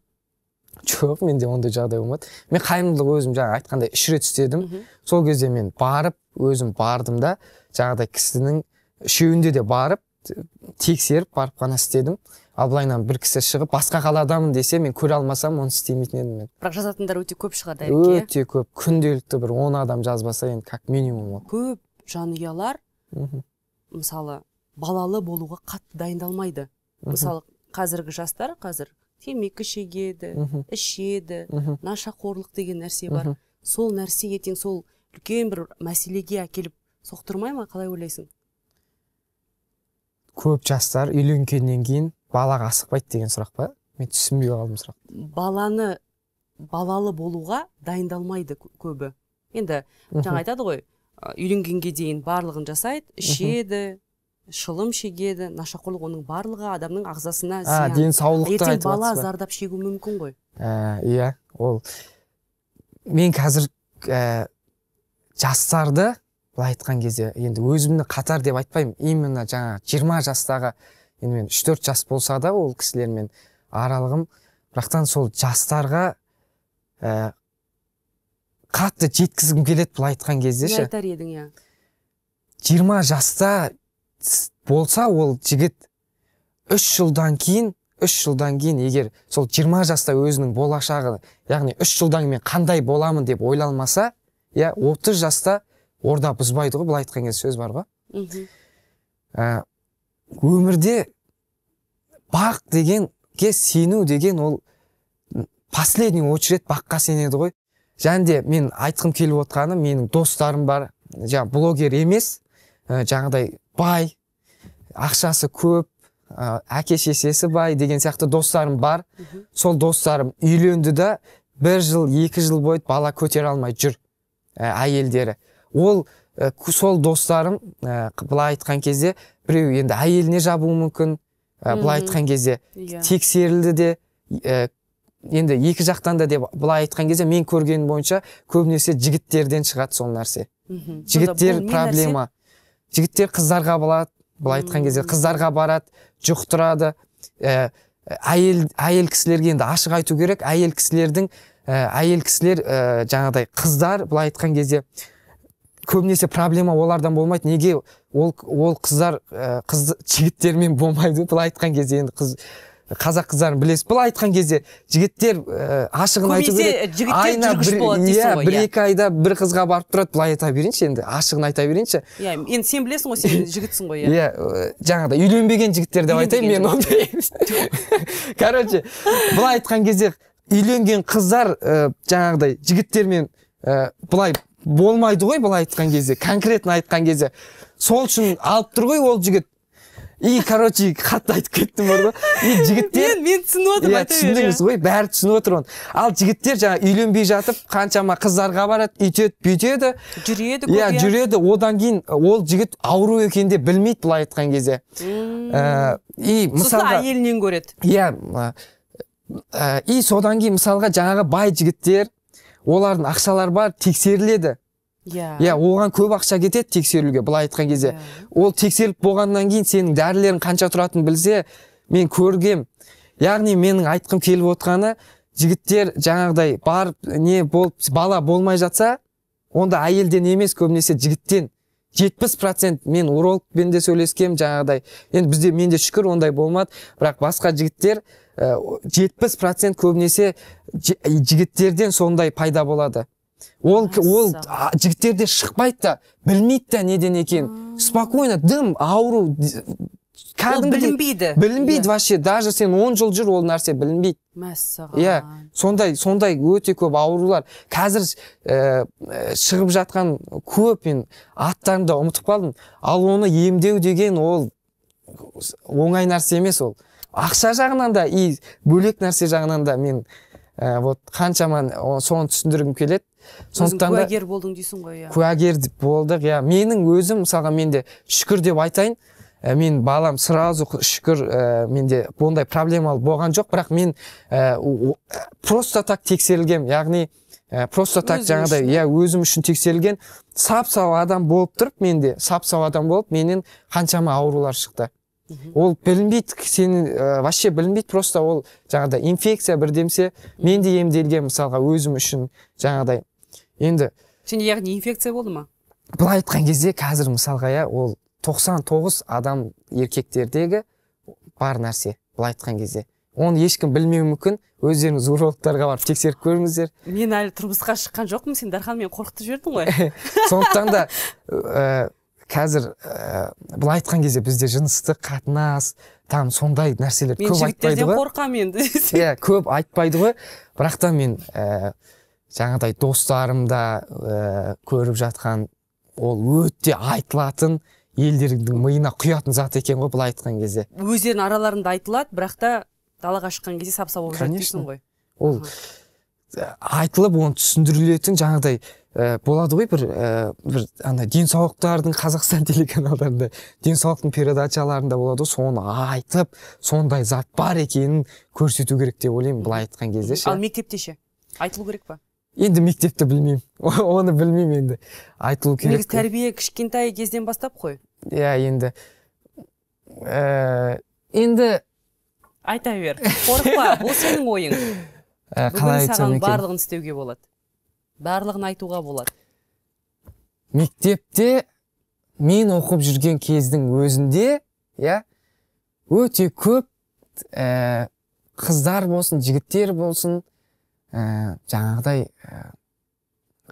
жоқ менде ондай жағдай болмады мен қайырымдылық өзім жаңа айтқандай үш рет істедім сол кезде мен барып өзім бардым да жаңағыдай кісінің үшеуінде де барып тексеріп барып қана істедім ал былайынан бір кісі шығып басқа қаладамын десе мен көре алмасам оны істемейтін едім мен бірақ жазатындар өте көп шығар дәйбке өте көп күнделікті бір он адам жазбаса енді как минимум ол көп жанұялар мысалы балалы болуға қатты дайындалмайды мысалы қазіргі жастар қазір темекі шегеді ішеді нашақорлық деген нәрсе бар сол нәрсе ертең сол үлкен бір мәселеге әкеліп соқтырмай ма қалай ойлайсың көп жастар үйленгеннен кейін балаға асықпайды деген сұрақ па мен түсінбей қалдым сұрақты баланы балалы болуға дайындалмайды көбі енді жаңа айтады ғой үйленгенге дейін барлығын жасайды ішеді шылым шегеді нашақорлық оның барлығы адамның ағзасына зиян денсаулықты ертең бала зардап шегуі мүмкін ғой ә, иә ол мен қазір ә, жастарды былай айтқан кезде енді өзімді қатар деп айтпаймын именно жаңа жиырма жастағы енді мен үш төрт жас болса да ол кісілермен аралығым бірақтан сол жастарға ә, қатты жеткізгім келеді былай айтқан кезде ше айтар едің иә жиырма жаста болса ол жігіт үш жылдан кейін үш жылдан кейін егер сол 20 жаста өзінің болашағы яғни үш жылдан мен қандай боламын деп ойланмаса иә отыз жаста орда бұзбайды ғой былай айтқан сөз бар ғой ә, өмірде бақ дегенге сену деген ол последний очередь баққа сенеді ғой және де мен айтқым келіп отқаны менің достарым бар жаңағы блогер емес ә, жаңағыдай бай ақшасы көп ә, әке шешесі бай деген сияқты достарым бар сол достарым үйленді да бір жыл екі жыл бойы бала көтер алмай жүр ә, әйелдері ол ә, сол достарым ә, былай айтқан кезде біреу енді әйеліне жабуы мүмкін ә, былай айтқан кезде yeah. Иә. тексерілді де ә, енді екі жақтан да деп былай айтқан кезде мен көргенім бойынша көбінесе жігіттерден шығады сол нәрсе жігіттер проблема жігіттер қыздарға болады былай айтқан кезде қыздарға барады жұқтырады ә, э, әйел әйел кісілерге енді ашық айту керек әйел кісілердің э, әйел кісілер ә, жаңағыдай қыздар былай айтқан кезде көбінесе проблема олардан болмайды неге ол ол қыздар ә, қыз жігіттермен болмайды былай айтқан кезде енді қыз қазақ қыздарын білесіз бұл айтқан кезде жігіттер ә, ашығын айту бір, иә, иә. екі айда бір қызға барып тұрады былай айта берейінші енді ашығын айта берейінші иә енді сен білесің ғой сен жігітсің ғой иә иә э, жаңағыдай үйленбеген жігіттер деп айтайын мен короче былай айтқан кезде үйленген қыздар ә, жаңағыдай жігіттермен ә, былай болмайды ғой былай айтқан кезде конкретно айтқан кезде сол үшін алып тұр ғой ол жігіт и короче қатты айтып кеттім бар ғой и жігіттер мен мен түсініп отырмын иә түсіндіңіз ғой бәрі түсініп отыр оны ал жігіттер жаңа үйленбей жатып қаншама қыздарға барады үйтеді бүйтеді жүреді иә жүреді одан кейін ол жігіт ауру екенін де білмейді былай айтқан кезде и и мысалға әйелінен көреді иә и содан кейін мысалға жаңағы бай жігіттер олардың ақшалары бар тексеріледі иә иә оған көп ақша кетеді тексеруге былай айтқан кезде yeah. ол тексеріліп болғаннан кейін сенің дәрілерің қанша тұратынын білсе мен көргем яғни менің айтқым келіп отқаны жігіттер жаңағыдай бар, не болып бала болмай жатса онда әйелден емес көбінесе жігіттен 70% процент мен урологпен де сөйлескем жаңағыдай енді бізде менде шүкір ондай болмады бірақ басқа жігіттер 70% процент көбінесе жігіттерден сондай пайда болады ол ол жігіттерде шықпайды да білмейді да неден екенін спокойно дым ауру кәдімгідей білінбейді білінбейді иә. вообще даже сен он жыл жүр ол нәрсе білінбейді мәссаған иә сондай сондай өте көп аурулар қазір ә, шығып жатқан көп мен аттарын да ұмытып қалдым ал оны емдеу деген ол оңай нәрсе емес ол ақша жағынан да и бөлек нәрсе жағынан да мен ә, вот қаншама соны түсіндіргім келеді сондықтан да куәгер болдың дейсің ғой иә куәгер болдық иә менің өзім мысалға менде шүкір деп айтайын ә, мен балам сразу шүкір ә, менде ондай проблемалы болған жоқ бірақ мен ә, ә просто так тексерілгем яғни ә, просто так жаңағыдай иә, иә өзім үшін тексерілген сап сау адам болып тұрып менде сап сау адам болып менен қаншама аурулар шықты ол білінбейді сені ә, вообще білінбейді просто ол жаңағыдай инфекция бірдемсе мен де емделген мысалға өзім үшін жаңағыдай енді және яғни инфекция болды ма былай айтқан кезде қазір мысалға иә ол 99 адам еркектердегі бар нәрсе былай айтқан кезде оны ешкім білмеуі мүмкін өздеріңіз урологтарға барып тексеріп көріңіздер мен әлі тұрмысқа шыққан жоқпын сен дархан мені қорқытып жібердің ғой сондықтан да ә, қазір ә, былай айтқан кезде бізде жыныстық қатынас там сондай нәрселер көп айтпайды ғой қорқамын енді иә көп айтпайды ғой бірақ та мен э, жаңағыдай достарым да ә, көріп жатқан ол өте айтылатын елдердің миына құятын зат екен ғой былай айтқан кезде өздерінің араларында айтылады бірақ та далаға шыққан кезде сап сау болып жүреді дейсің ғой ол э, айтылып оны түсіндірілетін жаңағыдай ә, болады ғой бір ә, бір ана денсаулықтардың қазақстан телеканалдарында денсаулықтың передачаларында болады ғой соны айтып сондай зат бар екенін көрсету керек деп ойлаймын былай айтқан кезде ше ал мектепте ше айтылу керек па енді мектепті білмеймін оны білмеймін енді айтылу керек негізі тәрбие кішкентай кезден бастап қой иә енді ә, енді айта бер қорықпа бұл сенің ойың ә, қалай бүгін саған барлығын істеуге болады барлығын айтуға болады мектепте мен оқып жүрген кездің өзінде иә өте көп ә, қыздар болсын жігіттер болсын ә, жаңағыдай ә,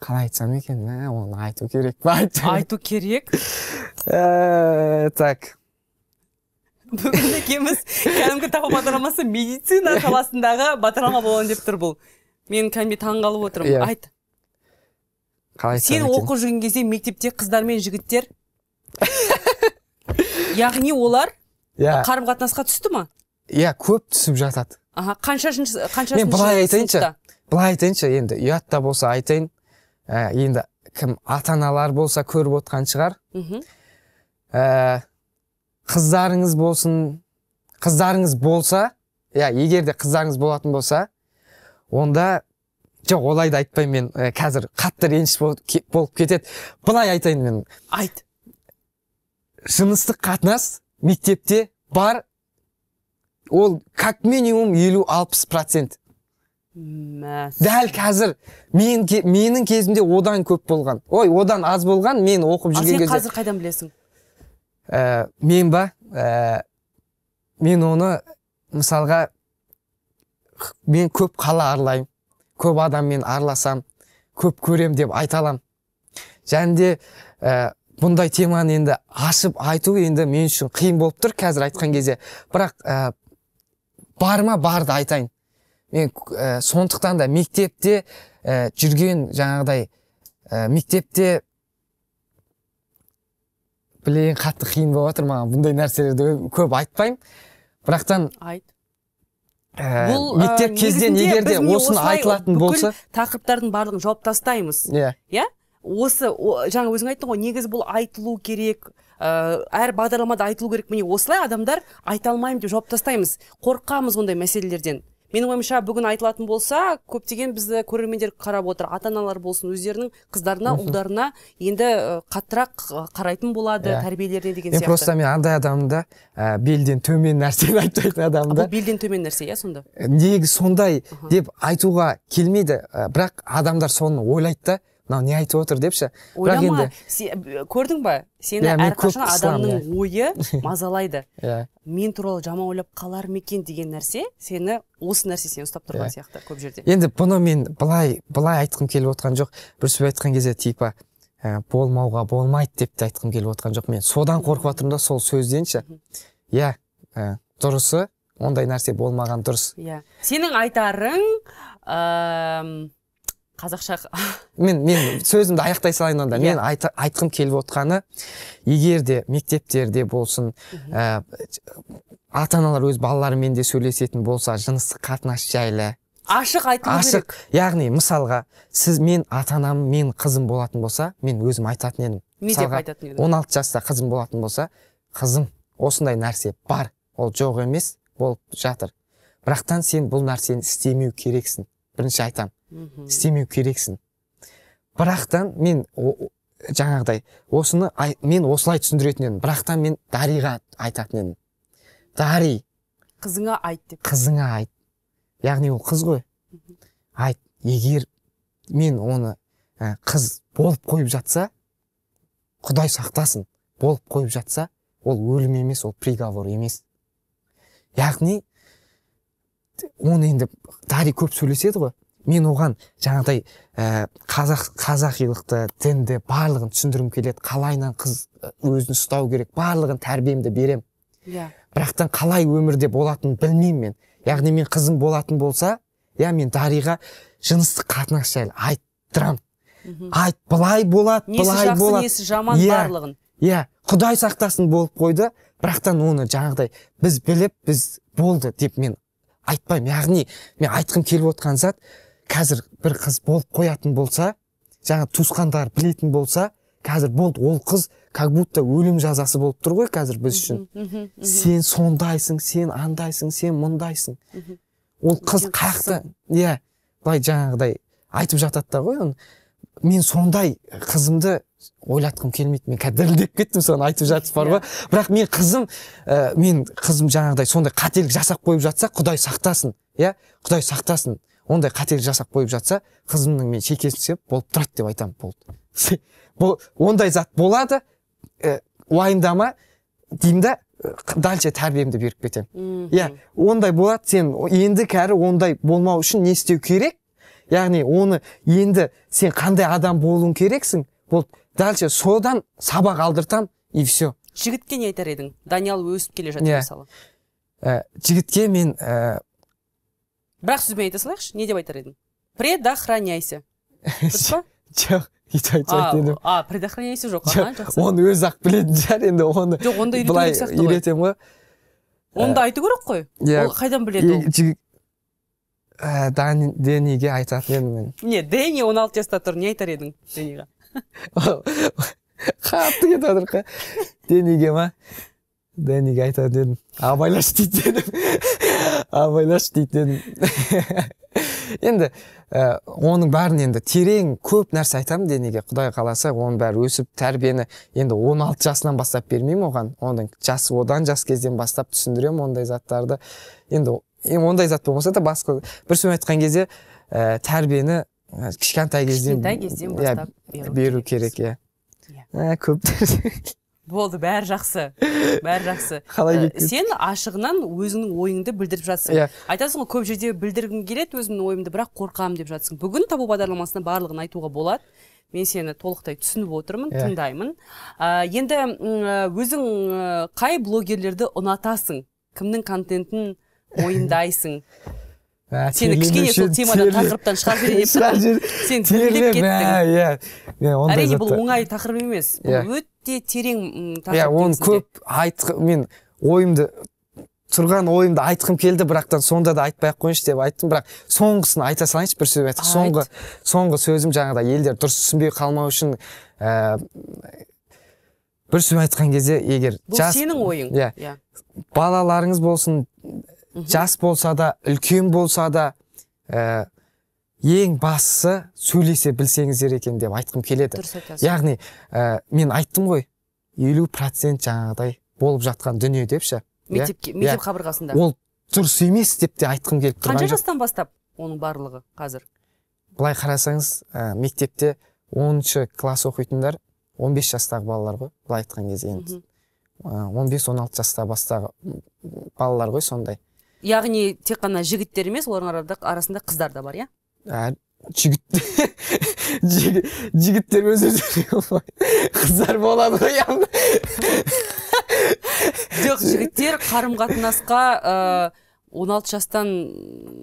қалай айтсам екен ә, оны айту керек па айту керек ә, так бүгін екеуміз кәдімгі тау бағдарламасы медицина саласындағы бағдарлама болайын деп тұр бұл мен кәдімгідей таңғалып отырмын yeah. Иә. айт қалай сен оқып жүрген кезде мектепте қыздар мен жігіттер яғни олар иә yeah. қарым қатынасқа түсті ма иә yeah, көп түсіп жатады аха қанша қанша мен былай айтайыншы былай айтайыншы енді ұят болса айтайын ә, енді кім ата аналар болса көріп отқан шығар ә, қыздарыңыз болсын қыздарыңыз болса иә егер де қыздарыңыз болатын болса онда жоқ олай да айтпаймын мен ә, қазір қатты реніш болып кетеді былай айтайын мен айт жыныстық қатынас мектепте бар ол как минимум елу алпыс процент мәс дәл қазір мен менің кезімде одан көп болған ой одан аз болған мен оқып жүрген кезде қазір қайдан білесің ә, мен ба ә, мен оны мысалға мен көп қала аралаймын көп адаммен араласам көп көрем деп айта аламын және де ә, бұндай теманы енді ашып айту енді мен үшін қиын болып тұр қазір айтқан кезде бірақ ә, барма барды айтайын мен ә, сондықтан да мектепте ә, жүрген жаңағыдай ә, мектепте білейін қатты қиын болып жатыр маған бұндай нәрселерді көп айтпаймын бірақтан айт мектеп кезден егер де осыны айтылатын болса тақырыптардың барлығын жауып тастаймыз иә иә осы жаңа өзің айттың ғой негізі бұл айтылу керек ә, әр бағдарламада айтылу керек міне осылай адамдар айта алмаймын деп жауап тастаймыз қорқамыз ондай мәселелерден менің ойымша бүгін айтылатын болса көптеген бізді көрермендер қарап отыр ата аналар болсын өздерінің қыздарына ұлдарына енді қаттырақ қарайтын болады yeah. Иә. тәрбиелеріне деген сияқты просто мен андай адаммын да ә, белден төмен нәрсені айтпайтын адаммын да белден төмен нәрсе иә сонда неге сондай деп айтуға келмейді бірақ адамдар соны ойлайды да мынау не айтып отыр депші бірақ енді көрдің ба сені yeah, иә, әрқашан адамның иә. ойы мазалайды иә мен туралы жаман ойлап қалар ма екен деген нәрсе сені осы нәрсе сені ұстап тұрған иә. сияқты көп жерде енді бұны мен былай былай айтқым келіп отырған жоқ бір сөз айтқан кезде типа «Ә, болмауға болмайды деп те айтқым келіп отқан жоқ мен содан қорқып жатырмын да сол сөзден ше иә ә, дұрысы ондай нәрсе болмаған дұрыс иә сенің айтарың ә қазақша мен мен сөзімді аяқтай салайын онда иә. мен айтқым келіп отқаны егер де мектептерде болсын ә, ата аналар өз балаларымен де сөйлесетін болса жыныстық қатынас жайлы ашық айту керек яғни мысалға сіз мен ата анам мен қызым болатын болса мен өзім айтатын едім не деп айтатын едім 16 жаста қызым болатын болса қызым осындай нәрсе бар ол жоқ емес болып жатыр бірақтан сен бұл нәрсені істемеу керексің бірінші айтамын істемеу керексің бірақтан мен жаңағыдай осыны мен осылай түсіндіретін едім бірақтан мен дариға айтатын едім дари қызыңа айт деп қызыңа айт яғни ол қыз ғой айт егер мен оны ә, қыз болып қойып жатса құдай сақтасын болып қойып жатса ол өлім емес ол приговор емес яғни оны енді дари көп сөйлеседі ғой мен оған жаңағыдай ә, қазақ қазақилықты дінді барлығын түсіндіргім келеді қалайынан қыз өзін ұстау керек барлығын тәрбиемді берем. иә yeah. бірақтан қалай өмірде болатынын білмеймін мен яғни мен қызым болатын болса иә мен дариға жыныстық қатынас жайлы айттырамын mm -hmm. айт былай болады былай болады несі жаман yeah. Иә, барлығын иә yeah. құдай сақтасын болып қойды бірақтан оны жаңағыдай біз біліп біз болды деп мен айтпаймын яғни мен айтқым келіп отқан зат қазір бір қыз болып қоятын болса жаңа туысқандары білетін болса қазір болды ол қыз как будто өлім жазасы болып тұр ғой қазір біз үшін сен сондайсың сен андайсың сен мұндайсың ол қыз қақты иә былай жаңағыдай айтып жатады да ғой оны мен сондай қызымды ойлатқым келмейді мен қазір дірілдеп кеттім соны айтып жатып бар иә. ғой бірақ мен қызым ә, мен қызым жаңағыдай сондай қателік жасап қойып жатса құдай сақтасын иә құдай сақтасын ондай қателік жасап қойып жатса қызымның мен шекесін болып тұрады деп айтамын болды ондай зат болады ә, уайымдама деймін да э, дальше тәрбиемді беріп кетемін иә ондай болады сен енді кәрі ондай болмау үшін не істеу керек яғни оны енді сен қандай адам болуың керексің болды дальше содан сабақ алдыртам и все жігітке не айтар едің даниал өсіп келе жатыр yeah. Иә. мысалы ә, жігітке мен ә, бірақ сөзбен айта салайықшы не деп айтар едің предохраняйся дұрыс па жоқ өйтіп а предохраняйся жоқ жақсы оны өзі ақ білетін шығар енді оны жоқ онда үйрету керек сияқты ғой үйретемін ғой оны да айту керек қой иә ол қайдан біледі ол ә, дениге айтатын едім мен не дэни он алты жаста тұр не айтар едің дениға қатты кетіп жатыр қой дениге ма дениге айтатын едім абайлашы дейді едім абайлашы дейтін. едім енді ә, оның бәрін енді терең көп нәрсе айтамын денеге құдай қаласа оның бәрі өсіп тәрбиені енді 16 жасынан бастап бермеймін оған оның жасы одан жас кезден бастап түсіндіремін ондай заттарды енді ондай зат болмаса да басқа бір сөзбен айтқан кезде ә, тәрбиені э, кішкентай кезден иә, бастап беру керек иә, иә. Ә, көп болды бәрі жақсы бәрі жақсы қалай э, сен ашығынан өзіңнің ойыңды білдіріп жатсың иә айтасың ғой көп жерде білдіргім келеді өзімнің ойымды бірақ қорқамын деп жатсың бүгін табу бағдарламасында барлығын айтуға болады мен сені толықтай түсініп отырмын yeah. Иә. тыңдаймын ә, енді э, өзің қай блогерлерді ұнатасың кімнің контентін мойындайсың сені кішкене сол темадан тақырыптан шығарып жіберейін деп тұрмын сен кеттің иә әрине бұл оңай тақырып емес бұл иә. өте өте терең иә оны көп айтқы мен ойымды тұрған ойымды айтқым келді бірақ сонда да айтпай ақ қойыншы деп айттым бірақ соңғысын айта салайыншы бір сөз айтып соңғы соңғы сөзім жаңағыдай елдер дұрыс түсінбей қалмау үшін ә, бір сөз айтқан кезде егер бұл жас, сенің ойың иә yeah, иә. yeah. балаларыңыз болсын жас болса да үлкен болса да ә, ең бастысы сөйлесе білсеңіздер екен деп айтқым келеді яғни ә, мен айттым ғой елу процент жаңағыдай болып жатқан дүние депші ше иә? мектеп иә. қабырғасында ол дұрыс емес деп те айтқым келіп тұр қанша жастан бастап оның барлығы қазір былай қарасаңыз ә, мектепте оныншы класс оқитындар 15 жастағы балалар ғой былай айтқан кезде енді э, он бес он алты жаста бастағы балалар ғой сондай яғни тек қана жігіттер емес олардың арасында қыздар да бар иә жігіт жігіттер өз өздері қыздар болады ғой жоқ жігіттер қарым қатынасқа 16 жастан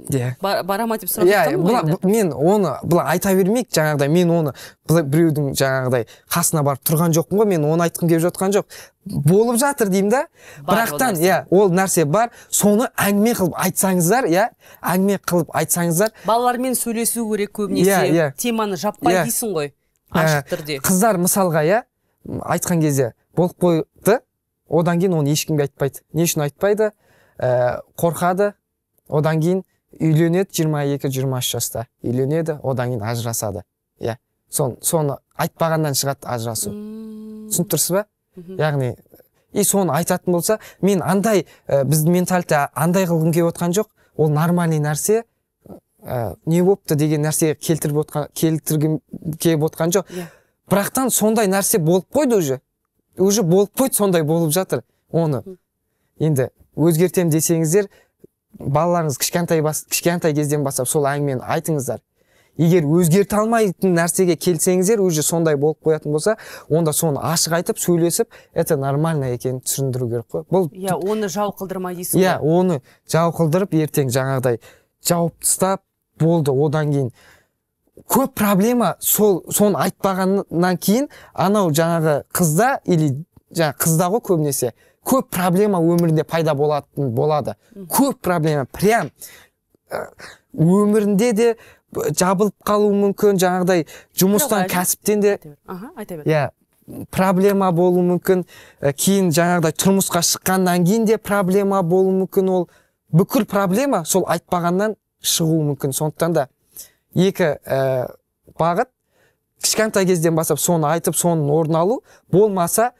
иә yeah. бара ма деп сұрап yeah, иә, ғой мен оны былай айта бермейік жаңағыдай мен оны біреудің жаңағыдай қасына барып тұрған жоқпын ғой мен оны айтқым келіп жатқан жоқ болып жатыр деймін да бірақтан иә ол нәрсе бар соны әңгіме қылып айтсаңыздар иә әңгіме қылып айтсаңыздар балалармен сөйлесу керек көбінесе иә yeah, иә. yeah. теманы жаппай иә. дейсің ғой ә, ашық түрде қыздар мысалға иә айтқан кезде болып қойды одан кейін оны ешкімге айтпайды не үшін айтпайды ә, қорқады одан кейін үйленеді 22 үш жаста үйленеді одан кейін ажырасады иә Сон, соны айтпағаннан шығады ажырасу hmm. түсініп тұрсыз ба яғни и соны айтатын болса мен андай ә, біздің менталитет андай қылғым келіп отқан жоқ ол нормальный нәрсе ә, не болыпты деген нәрсеге келтіріп отқан келтіргім келіп отқан жоқ yeah. бірақтан сондай нәрсе болып қойды уже уже болып қойды сондай болып жатыр оны hmm енді өзгертем десеңіздер балаларыңыз кішкентай бас, кішкентай кезден бастап сол әңгімені айтыңыздар егер өзгерте алмайтын нәрсеге келсеңіздер уже сондай болып қоятын болса онда соны ашық айтып сөйлесіп это нормально екенін түсіндіру керек қой бұл иә yeah, оны жау қылдырмай дейсің иә yeah, оны жау қылдырып ертең жаңағыдай жауып тастап болды одан кейін көп проблема сол соны айтпағаннан кейін анау жаңағы қызда или жаңағы қызда ғой көбінесе көп проблема өмірінде пайда болатын болады көп проблема прям э, өмірінде де жабылып қалуы мүмкін жаңағыдай жұмыстан кәсіптен де иә проблема болуы мүмкін э, кейін жаңағыдай тұрмысқа шыққаннан кейін де проблема болуы мүмкін ол бүкіл проблема сол айтпағаннан шығуы мүмкін сондықтан да екі ә, бағыт кішкентай кезден бастап соны айтып соның орын алу болмаса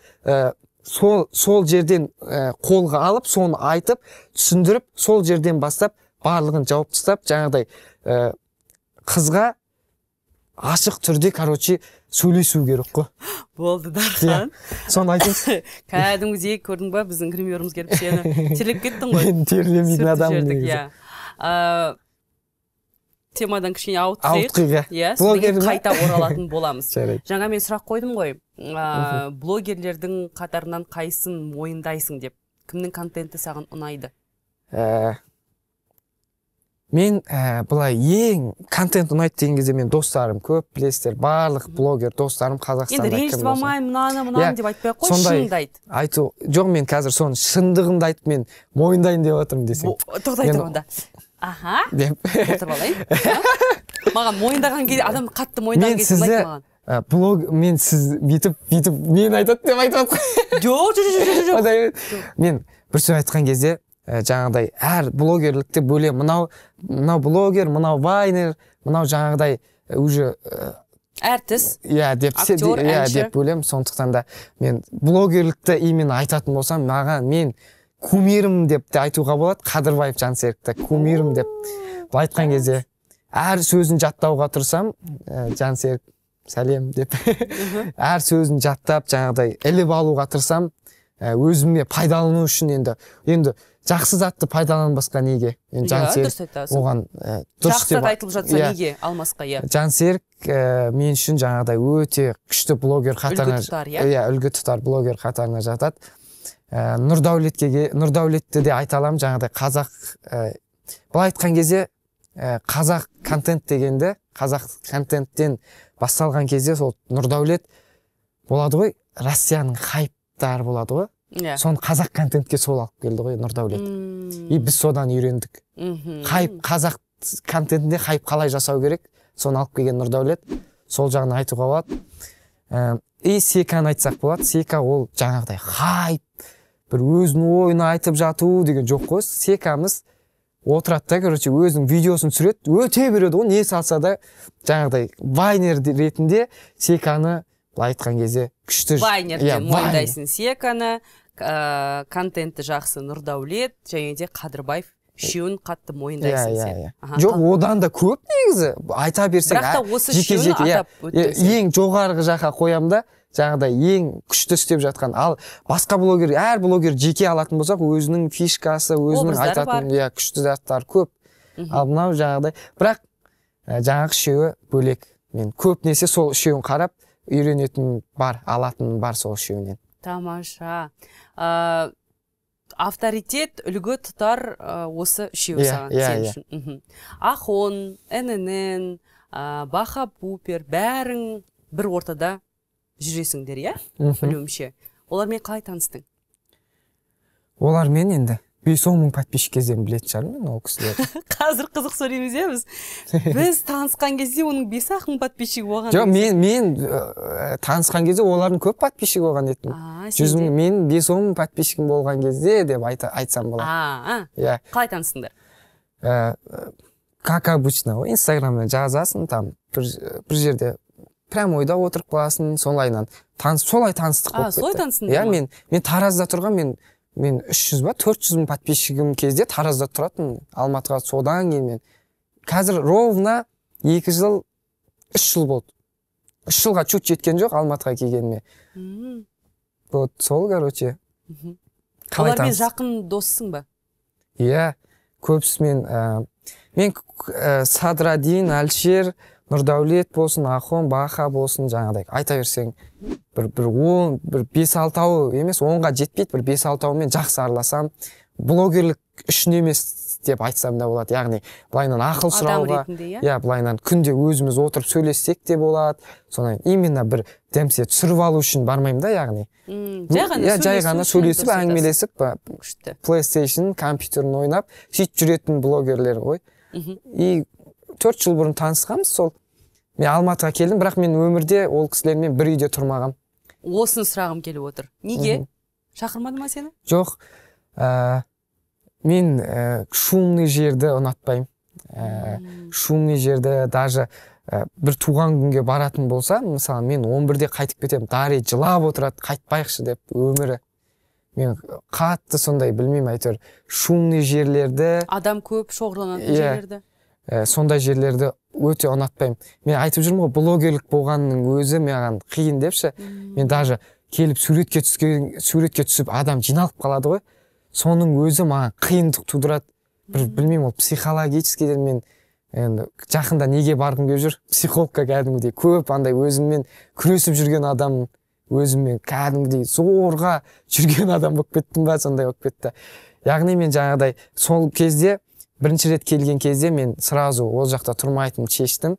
сол сол жерден ә, қолға алып соны айтып түсіндіріп сол жерден бастап барлығын жауып тастап жаңағыдай ә, қызға ашық түрде короче сөйлесу керек қой болды иә. дархан соны айтыңызшы кәдімгідей көрдің ба біздің гримерымыз келіп сені терлеп кеттің ғой терлемейтін адам иә э, темадан кішкене ауытқиық ауытқиық иә, иә блогер қайта оралатын боламыз жаңа мен сұрақ қойдым ғой ә, блогерлердің қатарынан қайсын мойындайсың деп кімнің контенті саған ұнайды ә, мен ә, былай ең контент ұнайды деген кезде мен достарым көп білесіздер барлық блогер достарым қазақстанда енді ренжітіп алмаймын мынаны мынаны иә, деп айтпай ақ қой айт айту жоқ мен қазір соның шындығын айтып мен мойындайын деп жатырмын десең тұр онда аха деп отырып алайын маған мойындаған кезде адам қатты мойындаған кезде сізді блог мен сіз бүйтіп бүйтіп мен айтады деп айтып жоқ жоқ жоқ мен бір сөз айтқан кезде жаңағыдай әр блогерлікті бөле мынау мынау блогер мынау вайнер мынау жаңағыдай уже әртіс иә деп иә деп бөлемін сондықтан да мен блогерлікті именно айтатын болсам маған мен кумирім деп те айтуға болады қадырбаев жансерікті кумирім деп былай айтқан кезде әр сөзін жаттауға тұрсам, ә, жансерік сәлем деп әр сөзін жаттап жаңағыдай іліп алуға тұрсам, ә, өзіме пайдалану үшін енді енді жақсы затты пайдаланбасқа неге енді иә, жансерік оған ә, дұрыс жақсы айтылып жатса иә. неге алмасқа иә жансерік ә, мен үшін жаңағыдай өте күшті блогер қатарына иә? иә үлгі тұтар блогер қатарына жатады ә, э, нұрдәулетке нұрдәулетті де айта аламын жаңағыдай қазақ ә, былай айтқан кезде э, қазақ контент дегенде қазақ контенттен басталған кезде сол нұрдәулет болады ғой россияның хайптары болады ғой иә соны қазақ контентке сол алып келді ғой нұрдәулет mm. и біз содан үйрендік mm хайп қазақ контентінде хайп қалай жасау керек соны алып келген нұрдәулет сол жағын айтуға болады ә, и секаны айтсақ болады сека ол жаңағыдай хайп бір өзінің ойын айтып жату деген жоқ қой секамыз отырады да короче өзінің видеосын түсіреді өте береді ғой не салса да жаңағыдай вайнер ретінде секаны былай айтқан кезде күшті вайнер иә, деп мойындайсың секаны ә, контенті жақсы нұрдаулет, және де қадырбаев үшеуін қатты мойындайсың иә, сен иә, иә. жоқ одан да көп негізі айта берсең, ең жоғарғы жаққа қоямын да жаңағыдай ең күшті істеп жатқан ал басқа блогер әр блогер жеке алатын болсақ өзінің фишкасы өзінің айтатын иә күшті заттары көп Үху. ал мынау жаңағыдай бірақ ә, жаңағы үшеуі бөлек мен көп несе сол үшеуін қарап үйренетін бар алатын бар сол үшеуінен тамаша ә, авторитет үлгі тұтар осы үшеуі yeah, иә, саған yeah, иә, иә. ахон ннн ә, баха пупер бәрің бір ортада жүресіңдер иә білуімше олармен қалай таныстың олармен енді бес он мың подписчик кезден білетін шығармын ол кісілерді қазір қызық сөйлейміз иә біз біз танысқан кезде оның бес ақ мың подписчигі болған жоқ мен мен э, танысқан кезде олардың көп подписчигі болған едім жүз мың мен бес он мың подписчигім болған кезде деп айтсам болады иә қалай таныстыңдар ә, э, э, как обычно ғой инстаграмнан жазасың там бір, бір жерде прямойда отырып қаласың солайынан таныс солай таныстық болып кетті солай таныстың иә мен мен таразда тұрған мен мен үш жүз ба төрт жүз мың подписчигім кезде таразда тұратын алматыға содан кейін мен қазір ровно екі жыл үш жыл болды үш жылға чуть жеткен жоқ алматыға келгеніме вот сол короче олармен жақын доссың ба иә көбісімен ә, мен ә, садрадин әлішер нұрдәулет болсын ахон баха болсын жаңағыдай айта берсең бір бір он бір бес алтауы емес онға жетпейді бір бес алтауымен жақсы араласам блогерлік үшін емес деп айтсам да болады яғни былайынан ақыл сұрауға иә yeah, иә, былайынан күнде өзіміз отырып сөйлессек те болады содан именно бір дәмсе түсіріп алу үшін бармаймын да яғни иә жай ғана сөйлесіп әңгімелесіп күшті плейстейшн компьютерін ойнап сөйтіп жүретін блогерлер ғой мхм и төрт жыл бұрын танысқанбыз сол мен алматыға келдім бірақ мен өмірде ол кісілермен бір үйде тұрмағанмын осыны сұрағым келіп отыр неге шақырмады ма сені жоқ ә, мен ә, шумный жерді ұнатпаймын ә, шумный жерді даже ә, бір туған күнге баратын болса мысалы мен 11-де қайтып кетемін дарий жылап отырады қайтпайықшы деп өмірі мен қатты сондай білмеймін әйтеуір шумный жерлерді адам көп шоғырланатын yeah. Иә. жерлерді ә, сондай жерлерді өте ұнатпаймын мен айтып жүрмін ғой блогерлік болғанның өзі маған қиын деп мен даже келіп суретке түскен суретке түсіп адам жиналып қалады ғой соның өзі маған қиындық тудырады бір білмеймін ол психологическийден мен э, енді жақында неге барғым келіп жүр психологқа кәдімгідей көп андай өзіммен күресіп жүрген адам өзіммен кәдімгідей зорға жүрген адам болып кеттім ба сондай болып кетті яғни мен жаңағыдай сол кезде бірінші рет келген кезде мен сразу ол жақта тұрмайтынымды шештім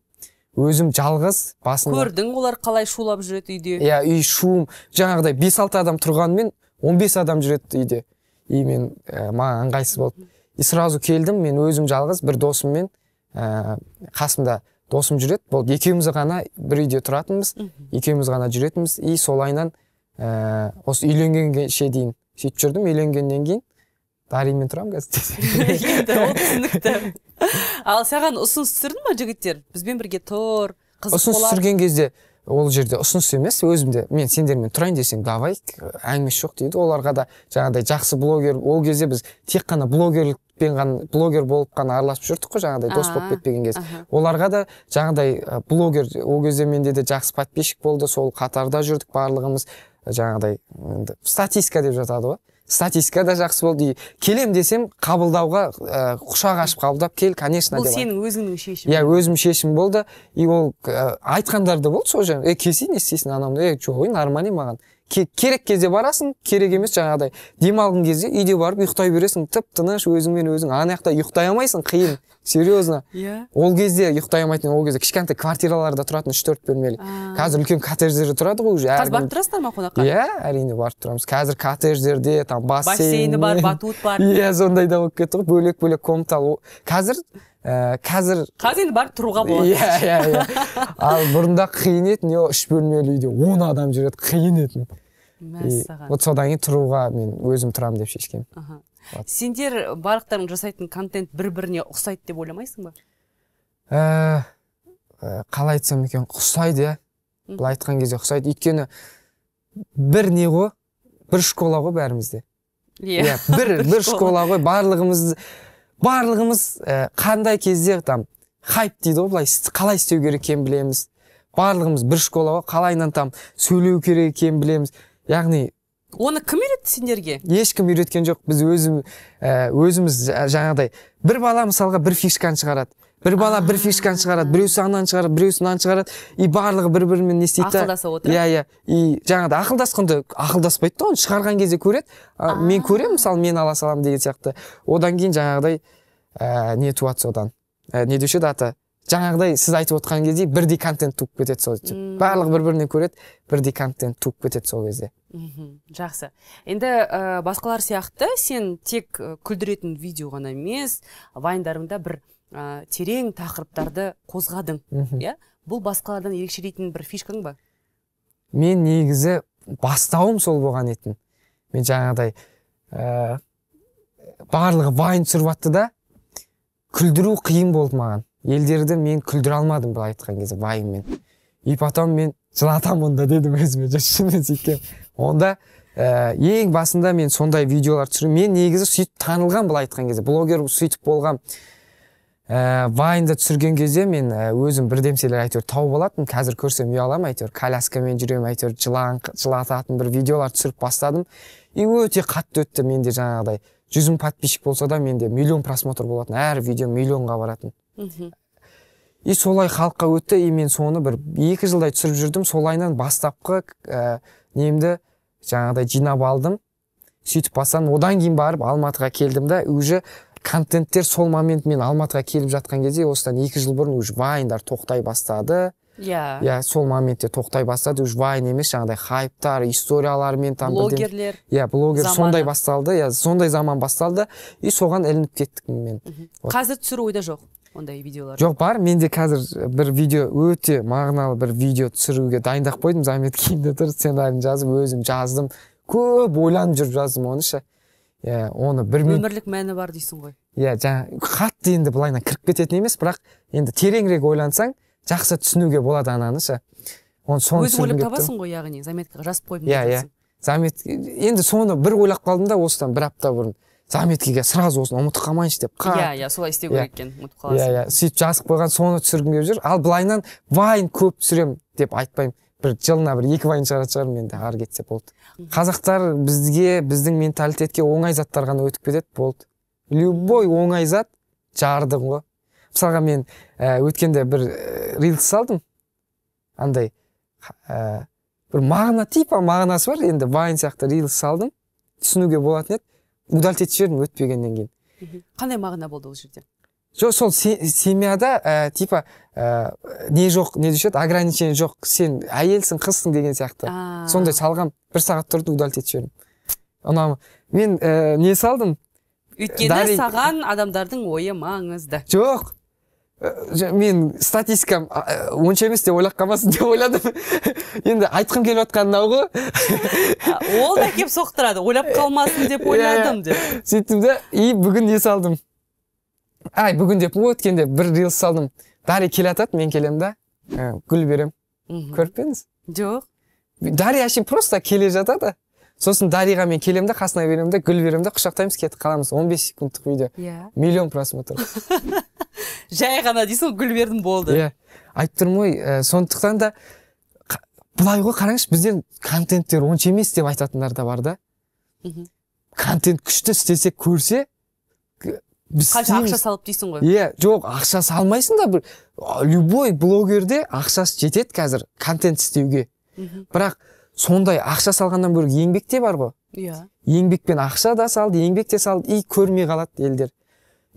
өзім жалғыз басында көрдің олар қалай шулап жүреді үйде иә үй шуым жаңағыдай бес алты адам тұрғанымен он бес адам жүреді үйде и мен ә, маған ыңғайсыз болды и сразу келдім мен өзім жалғыз бір досыммен ә, қасымда досым жүреді болды екеуміз ғана бір үйде тұратынбыз екеуміз ғана жүретінбіз и солайынан ә, э, осы үйленгенге дейін сөйтіп жүрдім үйленгеннен кейін әрине тұрамын қазір ол түсінікті ал саған ұсыныс түсірді ма жігіттер бізбен бірге тұр қызық ұсыныс түсірген кезде ол жерде ұсыныс емес өзімде мен сендермен тұрайын десең давай әңгімесі жоқ дейді оларға да жаңағыдай жақсы блогер ол кезде біз тек қана блогерлікпен ғана блогер болып қана араласып жүрдік қой жаңағыдай дос болып кетпеген кезде оларға да жаңағыдай блогер ол кезде менде де жақсы подписчик болды сол қатарда жүрдік барлығымыз жаңағыдай статистика деп жатады ғой статистика да жақсы болды келем десем қабылдауға ә, құшақ ашып қабылдап кел конечно бұл сенің өзіңнің шешімің иә өзім шешім болды и ол ә, айтқандар да болды сол жерде е келсей не істейсің е жоқ нормально маған керек кезде барасың керек емес жаңағыдай демалған кезде үйде барып ұйықтай бересің тып тыныш өзіңмен өзің ана жақта ұйықтай алмайсың қиын серьезно иә ол кезде ұйықтай алмайтын ол кезде кішкентай квартираларда тұратын үш төрт бөлмелі қазір үлкен коттедждерде тұрады ғой уже қазір барып тұрасыздар ма қонаққа иә әрине барып тұрамыз қазір коттедждерде там бассейні бар батут бар иә сондай да болып кетті ғой бөлек бөлек комната қазір ііі э, қазір қазір енді барып тұруға болады иә иә иә ал бұрында қиын еді не үш бөлмелі үйде он адам жүреді қиын еді мәссаған вот содан кейін тұруға мен өзім тұрамын деп шешкенмін сендер э, барлықтарың жасайтын контент бір біріне ұқсайды деп ойламайсың ба ә, ә қалай айтсам екен ұқсайды иә былай айтқан кезде ұқсайды өйткені бір не ғой бір школа ғой бәрімізде иә yeah. Иә, бір бір школа ғой барлығымыз барлығымыз ә, қандай кезде там хайп дейді ғой былай қалай істеу керек екенін білеміз барлығымыз бір школа ғой қалайынан там сөйлеу керек екенін білеміз яғни оны кім үйретті сендерге ешкім үйреткен жоқ біз өзім, э, өзіміз э, жаңағыдай бір бала мысалға бір фишканы шығарады бір бала бір фишканы шығарады біреусі ананы шығарады біреусі мынаны шығарады и барлығы бір бірімен не істейді ақылдаса отырып иә иә и жаңағыдай ақылдасқанда ақылдаспайды да оны шығарған кезде көреді мен көремін мысалы мен ала саламын деген сияқты одан кейін жаңағыдай ә, не туады содан не деуші еді аты жаңағыдай сіз айтып отқан кезде бірдей контент туып кетеді сол барлығы бір бірінен көреді бірдей контент туып кетеді сол кезде мхм жақсы енді э, басқалар сияқты сен тек э, күлдіретін видео ғана емес вайндарыңда бір ә, терең тақырыптарды қозғадың иә бұл басқалардан ерекшелейтін бір фишкаң ба мен негізі бастауым сол болған етін мен жаңағыдай ә, барлығы вайн түсіріп да күлдіру қиын болды маған елдерді мен күлдіре алмадым былай айтқан кезде байыммен и потом мен жылатамын онда дедім өзіме шынымен сөйткенмін онда ә, ең басында мен сондай видеолар түсірем мен негізі сөйтіп танылған былай айтқан кезде блогер сөйтіп болған ә, э, вайнды түсірген кезде мен э, өзім бірдемселер әйтеуір тауып алатынмын қазір көрсем ұяламын әйтеуір коляскамен жүремін әйтеуір жылататын бір видеолар түсіріп бастадым и өте қатты өтті менде жаңағыдай жүз мың подписчик болса да менде миллион просмотр болатын әр видео миллионға баратын и солай халыққа өтті и мен соны бір екі жылдай түсіріп жүрдім солайынан бастапқы ә, немді жаңағыдай жинап алдым сөйтіп бастадым одан кейін барып алматыға келдім да уже контенттер сол момент мен алматыға келіп жатқан кезде осыдан екі жыл бұрын уже вайндар тоқтай бастады иә yeah. иә yeah, сол моментте тоқтай бастады уже вайн емес жаңағыдай хайптар историялармен там блогерлер иә yeah, блогер сондай басталды иә сондай заман басталды и соған ілініп кеттік мен mm -hmm. қазір түсіру ойда жоқ ондай видеолар жоқ бар менде қазір бір видео өте мағыналы бір видео түсіруге дайындап қойдым заметкиімде тұр сценарийін жазып өзім жаздым көп ойланып жүріп жаздым оны ше иә оны бір өмірлік мәні бар дейсің ғой иә жаңа қатты енді былайынан кіріп кететін емес бірақ енді тереңірек ойлансаң жақсы түсінуге болады ананы ше оны соны өзің ойлап табасың ғой яғни заметкаға жазып қойдым иә иә замет енді соны бір ойлап қалдым да осыдан бір апта бұрын заметкиге сразу осыны ұмытып қалмайыншы деп иә иә солай істеу иә. керек екен ұмытып иә, қаласың иә иә сөйтіп жазып қойған соны түсіргім келіп жүр ал былайынан вайн көп түсіремін деп айтпаймын бір жылына бір екі вайн шығаратын шығармын енді ары кетсе болды қазақтар бізге біздің менталитетке оңай заттар ғана өтіп кетеді болды любой оңай зат жардың ғой мысалға мен ә, өткенде бір ә, рилс салдым андай ә, бір мағына типа мағынасы бар енді вайн сияқты рилс салдым түсінуге болатын еді удалить етіп жібердім өтпегеннен кейін қандай мағына болды ол жерде жоқ сол семьяда ә, типа ә, не жоқ не деуші еді ограничение жоқ сен әйелсің қызсың деген сияқты сондай салғам бір сағат тұрды удалить етіп жібердім ұнамы мен ә, не салдым өйткені саған адамдардың ойы маңызды жоқ Э, мен статистикам э, онша емес деп ойлап қалмасын деп ойладым енді айтқым келіп жатқаны мынау ғой ол да әкеліп соқтырады ойлап қалмасын деп э, ойладым деп сөйттім де, и бүгін не салдым ай бүгін деп өткенде бір рилс салдым дарья келе жатады мен келемін да гүл беремін көріп пе едіңіз жоқ дарья әшейін просто келе жатады сосын дариға мен келемін да қасына беремін да гүл беремін да құшақтаймыз кетіп қаламыз 15 секундтық видео иә миллион просмотр жай ғана дейсің ғой гүл бердім болды иә айтып тұрмын ғой э, сондықтан да былай ғой қараңызшы бізден контенттер онша емес деп айтатындар да бар да контент күшті істесе көрсе біз қанша ақша салып дейсің ғой иә жоқ ақша салмайсың да бір любой блогерде ақшасы жетеді қазір контент істеуге бірақ сондай ақша салғаннан бөлек еңбек те бар ғой иә еңбекпен ақша да салды еңбек те салды и көрмей қалады елдер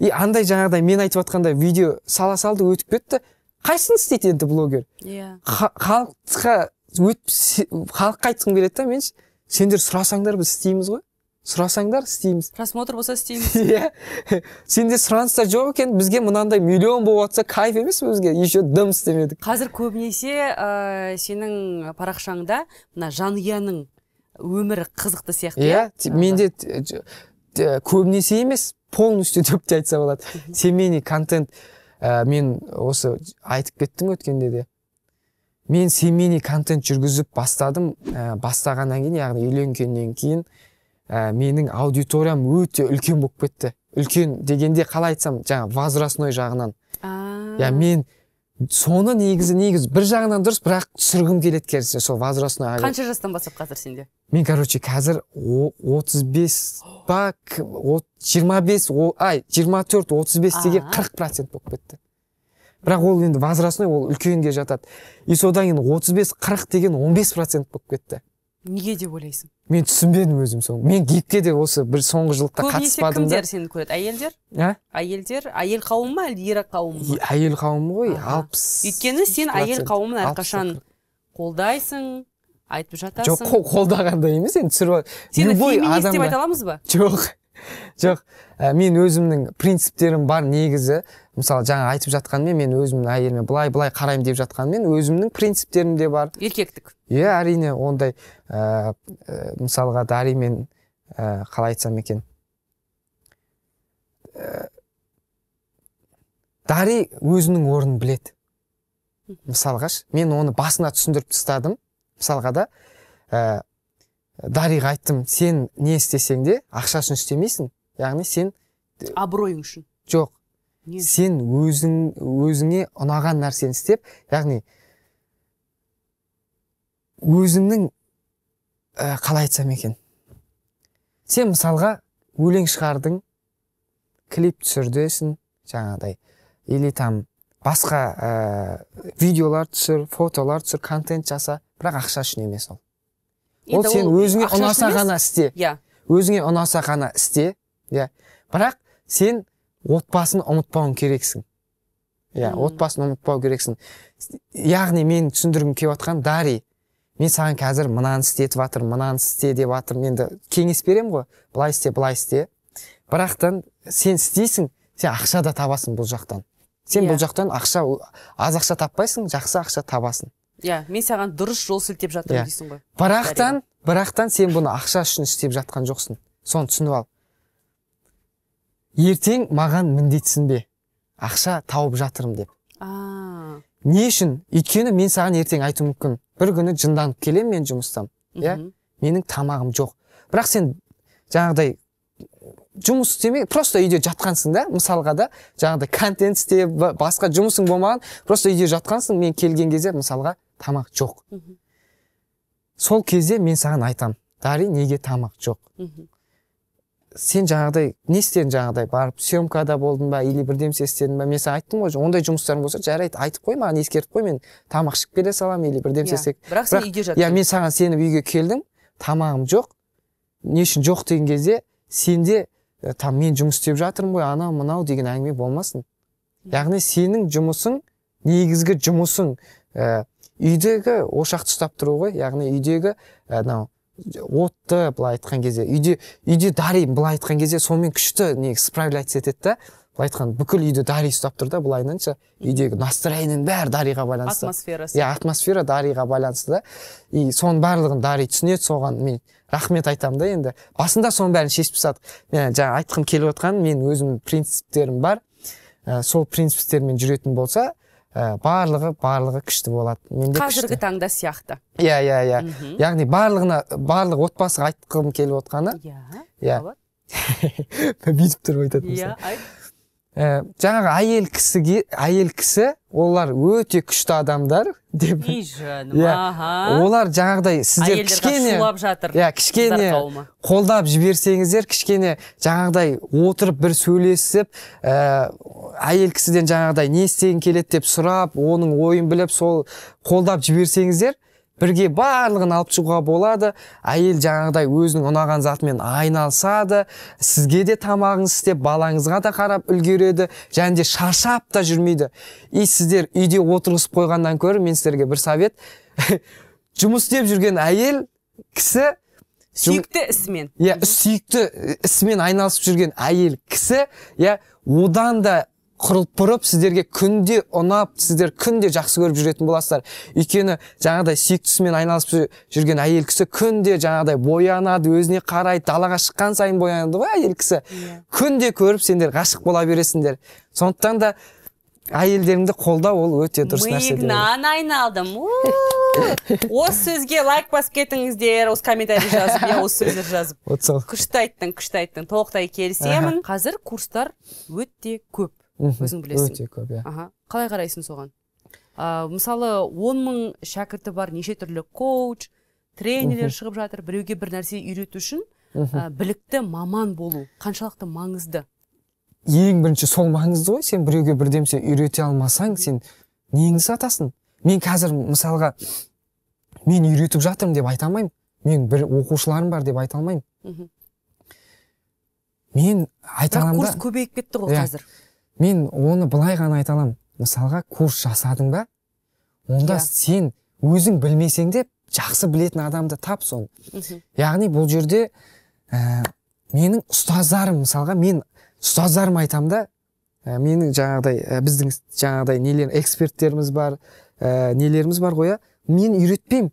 и андай жаңағыдай мен айтып жатқандай видео сала салды өтіп кетті қайсысын істейді енді блогер иә халыққа өтіп халыққа айтқым келеді да мен сендер сұрасаңдар біз істейміз ғой сұрасаңдар істейміз просмотр болса істейміз иә сенде сұраныстар жоқ екен бізге мынандай миллион болып жатса кайф емес бізге еще дым істемедік қазір көбінесе ә, сенің парақшаңда мына жанұяның өмірі қызықты сияқты иә yeah, иә? менде көбінесе емес полностью деп те айтса болады семейный контент ә, мен осы айтып кеттім өткенде де мен семейный контент жүргізіп бастадым ә, бастағаннан кейін яғни үйленгеннен кейін ә, менің аудиториям өте үлкен болып кетті үлкен дегенде қалай айтсам жаңағы возрастной жағынан иә мен соны негізі негізі бір жағынан дұрыс бірақ түсіргім келеді керісінше сол возрастной қанша жастан бастап қазір сенде мен короче қазір отыз бес па жиырма бес ай жиырма төрт отыз бес деген қырық процент болып кетті бірақ ол енді возрастной ол үлкенге жатады и содан кейін отыз бес қырық деген он бес процент болып кетті неге деп ойлайсың мен түсінбедім өзім соны мен гипке де осы бір соңғы жылда қатыспадым кімдер сені көреді әйелдер ә әйелдер әйел қауымы ма әлде ер қауым ма әйел қауымы ғой алпыс өйткені сен әйел қауымын әрқашан қолдайсың айтып жатасың жоқ қолдағандай емес енді түсіріп феминист деп айта аламыз ба жоқ жоқ э, мен өзімнің принциптерім бар негізі мысалы жаңа айтып жатқанымен, мен өзімнің әйеліме былай былай қараймын деп жатқанымен өзімнің принциптерім де бар еркектік иә әрине ондай ә, мысалға дари мен ә, қалай айтсам екен ә, дари өзінің орнын біледі мысалғаш мен оны басына түсіндіріп тастадым мысалға да дариға айттым сен не істесең де ақша үшін істемейсің яғни сен абыройың үшін жоқ не? сен өзің өзіңе ұнаған нәрсені істеп яғни өзіңнің ә, қалай айтсам екен сен мысалға өлең шығардың клип түсірдесің жаңадай. или там басқа ә, видеолар түсір фотолар түсір контент жаса бірақ ақша үшін емес ол ол сен өзіңе ұнаса ғана істе иә өзіңе ұнаса ғана істе иә бірақ сен отбасын ұмытпауың керексің иә отбасын ұмытпау керексің яғни мен түсіндіргім келіп жатқан дари мен саған қазір мынаны істетіп жатырмын мынаны істе деп жатырмын енді кеңес беремін ғой былай істе былай істе бірақтан сен істейсің сен ақша да табасың бұл жақтан сен иә. бұл жақтан ақша аз ақша таппайсың жақсы ақша табасың иә мен саған дұрыс жол сілтеп жатырмын yeah. Иә. дейсің ғой бірақтан бірақтан сен бұны ақша үшін істеп жатқан жоқсың соны түсініп ал ертең маған міндетсінбе ақша тауып жатырмын деп а не үшін өйткені мен саған ертең айтуым мүмкін бір күні жынданып келемін мен жұмыстан иә менің тамағым жоқ бірақ сен жаңағыдай жұмыс істемей просто үйде жатқансың да мысалға да жаңағыдай контент істеп басқа жұмысың болмаған просто үйде жатқансың мен келген кезде мысалға тамақ жоқ сол кезде мен саған айтам, дари неге тамақ жоқ сен жаңағыдай не істедің жаңағыдай барып съемкада болдың ба или бірдемсе істедің ба мен саған айттым ғой ондай жұмыстарың болса жарайды айтып қой маған ескертіп қой мен тамақ ішіп келе саламын или бірдемсе иә, істеп yeah, бірақ сен үйде жат иә мен саған сеніп үйге келдім тамағым жоқ не үшін жоқ деген кезде сенде э, там мен жұмыс істеп жатырмын ғой анау мынау деген әңгіме болмасын яғни сенің жұмысың негізгі жұмысың э, үйдегі ошақты ұстап тұру ғой яғни үйдегі анау ә, отты былай айтқан кезде үйде үйде дарий былай айтқан кезде сонымен күшті не справляться етеді да былай айтқан бүкіл үйді дари ұстап тұр да былай үйдегі настроениенің бәрі дариға байланысты атмосферасы иә атмосфера дариға байланысты да и соның барлығын дари түсінеді соған мен рахмет айтамын да енді басында соның бәрін шешіп тастадық мен жаңа айтқым келіп отқан мен өзімнің принциптерім бар ә, сол принциптермен жүретін болса ә, барлығы барлығы күшті болады менде қазіргі таңда сияқты иә иә иә яғни барлығына барлық отбасыға айтқым келіп отқаны иә иә бүйтіп тұрып айтатын иә айт ә, жаңағы әйел кісіге әйел кісі олар өте күшті адамдар деп иә, олар жаңағыдай сіздер кішкене иә, кішкене қолдап жіберсеңіздер кішкене жаңағыдай отырып бір сөйлесіп ә, әйел кісіден жаңағыдай не істегің келеді деп сұрап оның ойын біліп сол қолдап жіберсеңіздер бірге барлығын алып шығуға болады әйел жаңағыдай өзінің ұнаған затымен айналысады сізге де тамағыңыз істеп балаңызға да қарап үлгереді және де шаршап та жүрмейді и сіздер үйде отырғызып қойғаннан көрі, мен сіздерге бір совет жұмыс істеп жүрген әйел кісі сүйікті ісімен иә сүйікті ісімен айналысып жүрген әйел кісі иә одан да құрылпырып сіздерге күнде ұнап сіздер күнде жақсы көріп жүретін боласыздар өйткені жаңағыдай сүйіктісімен айналысып жүрген әйел кісі күнде жаңағыдай боянады өзіне қарайды далаға шыққан сайын боянады ғой әйел кісі иә. күнде көріп сендер ғашық бола бересіңдер сондықтан да әйелдеріңді қолдау ол өте дұрыс нәрсе айналдым осы сөзге лайк басып кетіңіздер осы комментарий жазып иә осы сөздерді жазып вот сол күшті айттың күшті айттың толықтай келісемін қазір курстар өте көп өзің білесің өте көп иә аха қалай қарайсың соған ыыы мысалы он мың шәкірті бар неше түрлі коуч тренерлер шығып жатыр біреуге бір нәрсе үйрету үшін ә, білікті маман болу қаншалықты маңызды ең бірінші сол маңызды ғой сен біреуге бірдемсе үйрете алмасаң сен неңді сатасың мен қазір мысалға мен үйретіп жатырмын деп айта алмаймын мен бір оқушыларым бар деп айта алмаймын мен айта аламын курс көбейіп кетті ғой иә. қазір мен оны былай ғана айта аламын мысалға курс жасадың ба онда иә. сен өзің білмесең де жақсы білетін адамды тап соны mm -hmm. яғни бұл жерде ә, менің ұстаздарым мысалға мен ұстаздарым айтамын да ә, менің жаңағыдай ә, біздің жаңағыдай нелер эксперттеріміз бар ә, нелеріміз бар ғой мен үйретпеймін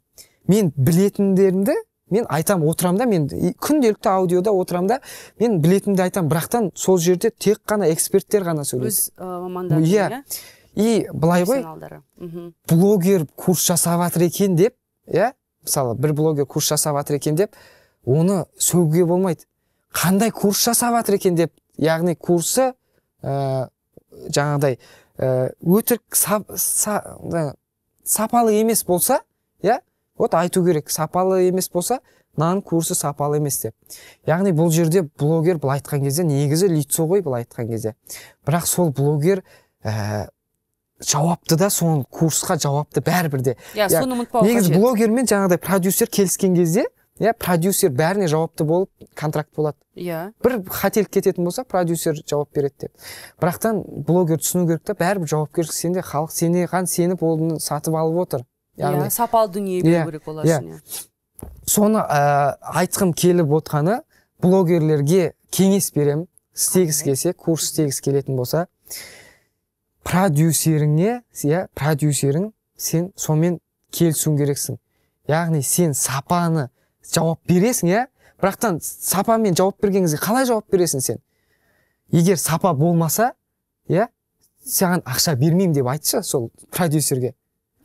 мен білетіндерімді мен айтам отырамын да мен күнделікті аудиода отырамын да мен білетінімді айтам бірақтан сол жерде тек қана эксперттер ғана сөйлейді өз мамандары иә. иә и былай ғой блогер курс жасап жатыр екен деп иә мысалы бір блогер курс жасап жатыр екен деп оны сөгуге болмайды қандай курс жасап жатыр екен деп яғни курсы ә, жаңағыдай ә, өтірік са, сапалы емес болса иә вот айту керек сапалы емес болса мынаның курсы сапалы емес деп яғни бұл жерде блогер былай айтқан кезде негізі лицо ғой былай айтқан кезде бірақ сол блогер ә, жауапты да сол курсқа жауапты бәрібір де иә, иә соны ұмытпау негізі блогер мен жаңағыдай продюсер келіскен кезде иә продюсер бәріне жауапты болып контракт болады иә бір қателік кететін болса продюсер жауап береді деп бірақтан блогер түсіну керек та бәрібір жауапкершілік сенде халық сенеған сеніп оны сатып алып отыр яғни yeah, иә, сапалы дүние yeah, иә, керек олар yeah. Иә. соны ә, айтқым келіп отқаны блогерлерге кеңес беремін істегісі келсе курс істегісі келетін болса продюсеріңе иә продюсерің сен сонымен келісуің керексің яғни сен сапаны жауап бересің иә бірақтан сапамен жауап берген қалай жауап бересің сен егер сапа болмаса иә саған ақша бермеймін деп айтшы сол продюсерге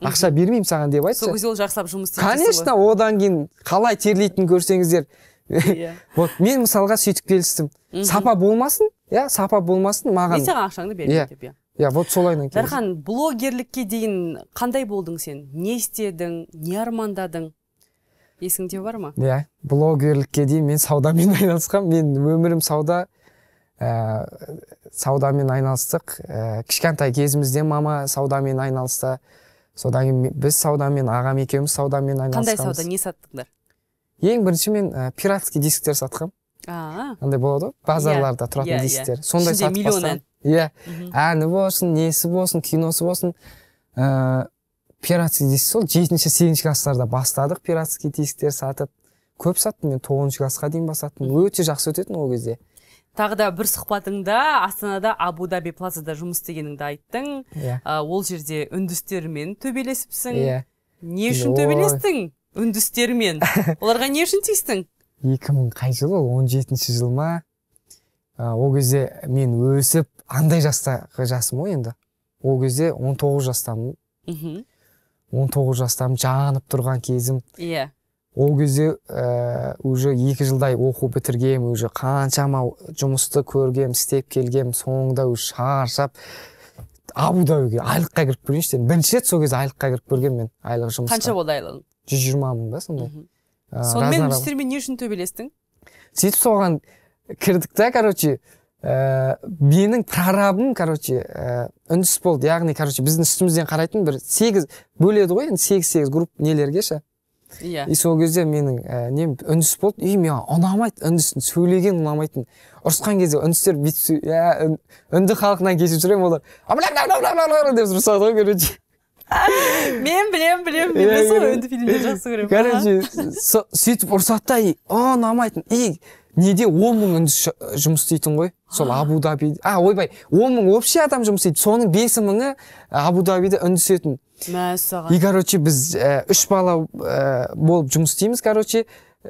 ақша бермеймін саған деп айтшы сол кезде ол жақсылап жұмыс істейді конечно одан кейін қалай терлейтінін көрсеңіздер иә вот мен мысалға сөйтіп келістім сапа болмасын иә сапа болмасын маған мен саған ақшаңды бермеймін иә. деп иә иә вот солайынан дархан блогерлікке дейін қандай болдың сен не істедің не армандадың есіңде бар ма иә блогерлікке дейін мен саудамен айналысқанмын мен өмірім сауда ыыы ә, саудамен айналыстық ыыы ә, кішкентай кезімізден мама саудамен айналысты содан кейін біз саудамен ағам екеуміз саудамен айналысқанбыз қандай сауда не саттыңдар ең бірінші мен ә, пиратский дисктер сатқам андай болады ғой иә, базарларда тұратын yeah, иә, yeah. Иә. дисктер сондай сатып иә әні болсын несі болсын киносы болсын ыыы пиратский диск сол жетінші сегізінші класстарда бастадық пиратский дисктер сатып көп саттым мен тоғызыншы классқа дейін ба саттым өте жақсы өтетін ол кезде тағы да бір сұхбатыңда астанада абу даби плазада жұмыс істегеніңді айттың yeah. Иә. ол жерде үндістермен төбелесіпсің иә yeah. не үшін төбелестің үндістермен оларға не үшін тиістің екі мың қай жылы ол он жетінші жыл ма ол кезде мен өсіп андай жастағы жасым ғой енді ол кезде 19 тоғыз жастамын мхм он тоғыз жастамын жанып тұрған кезім иә yeah ол кезде ә, уже екі жылдай оқу бітіргем уже қаншама жұмысты көргем істеп келгем соңында уже шаршап абу дабиге айлыққа кіріп көрейінші дедім бірінші рет сол кезде айлыққа кіріп көргенмін мен айлық жұмыс қанша болды айлығың жүз жиырма мың ба сондай э, сонымен үстермен не үшін төбелестің сөйтіп соған кірдік та короче ә, менің прорабым короче ә, үндіс болды яғни короче біздің үстімізден қарайтын бір сегіз бөледі ғой енді сегіз сегіз групп нелерге ше иә и сол кезде менің ә, нем үндіс болды и маған ұнамайды үндістің сөйлегені ұнамайтын ұрысқан кезде үндістер бүйтіп ә, үнді халқынан кешірім сұраймын олар деп ұрысады ғой короче мен білем білем иә, мен де сол үнді фильмдерді жақсы көремін короче сөйтіп ұрысады да и ұнамайтын и неде он мың үндіс жұмыс істейтін ғой сол абу даби а ойбай он мың общий адам жұмыс істейді соның бес мыңы абу дабиде үндіс мәссаған и короче біз ә, үш бала ә, болып жұмыс істейміз короче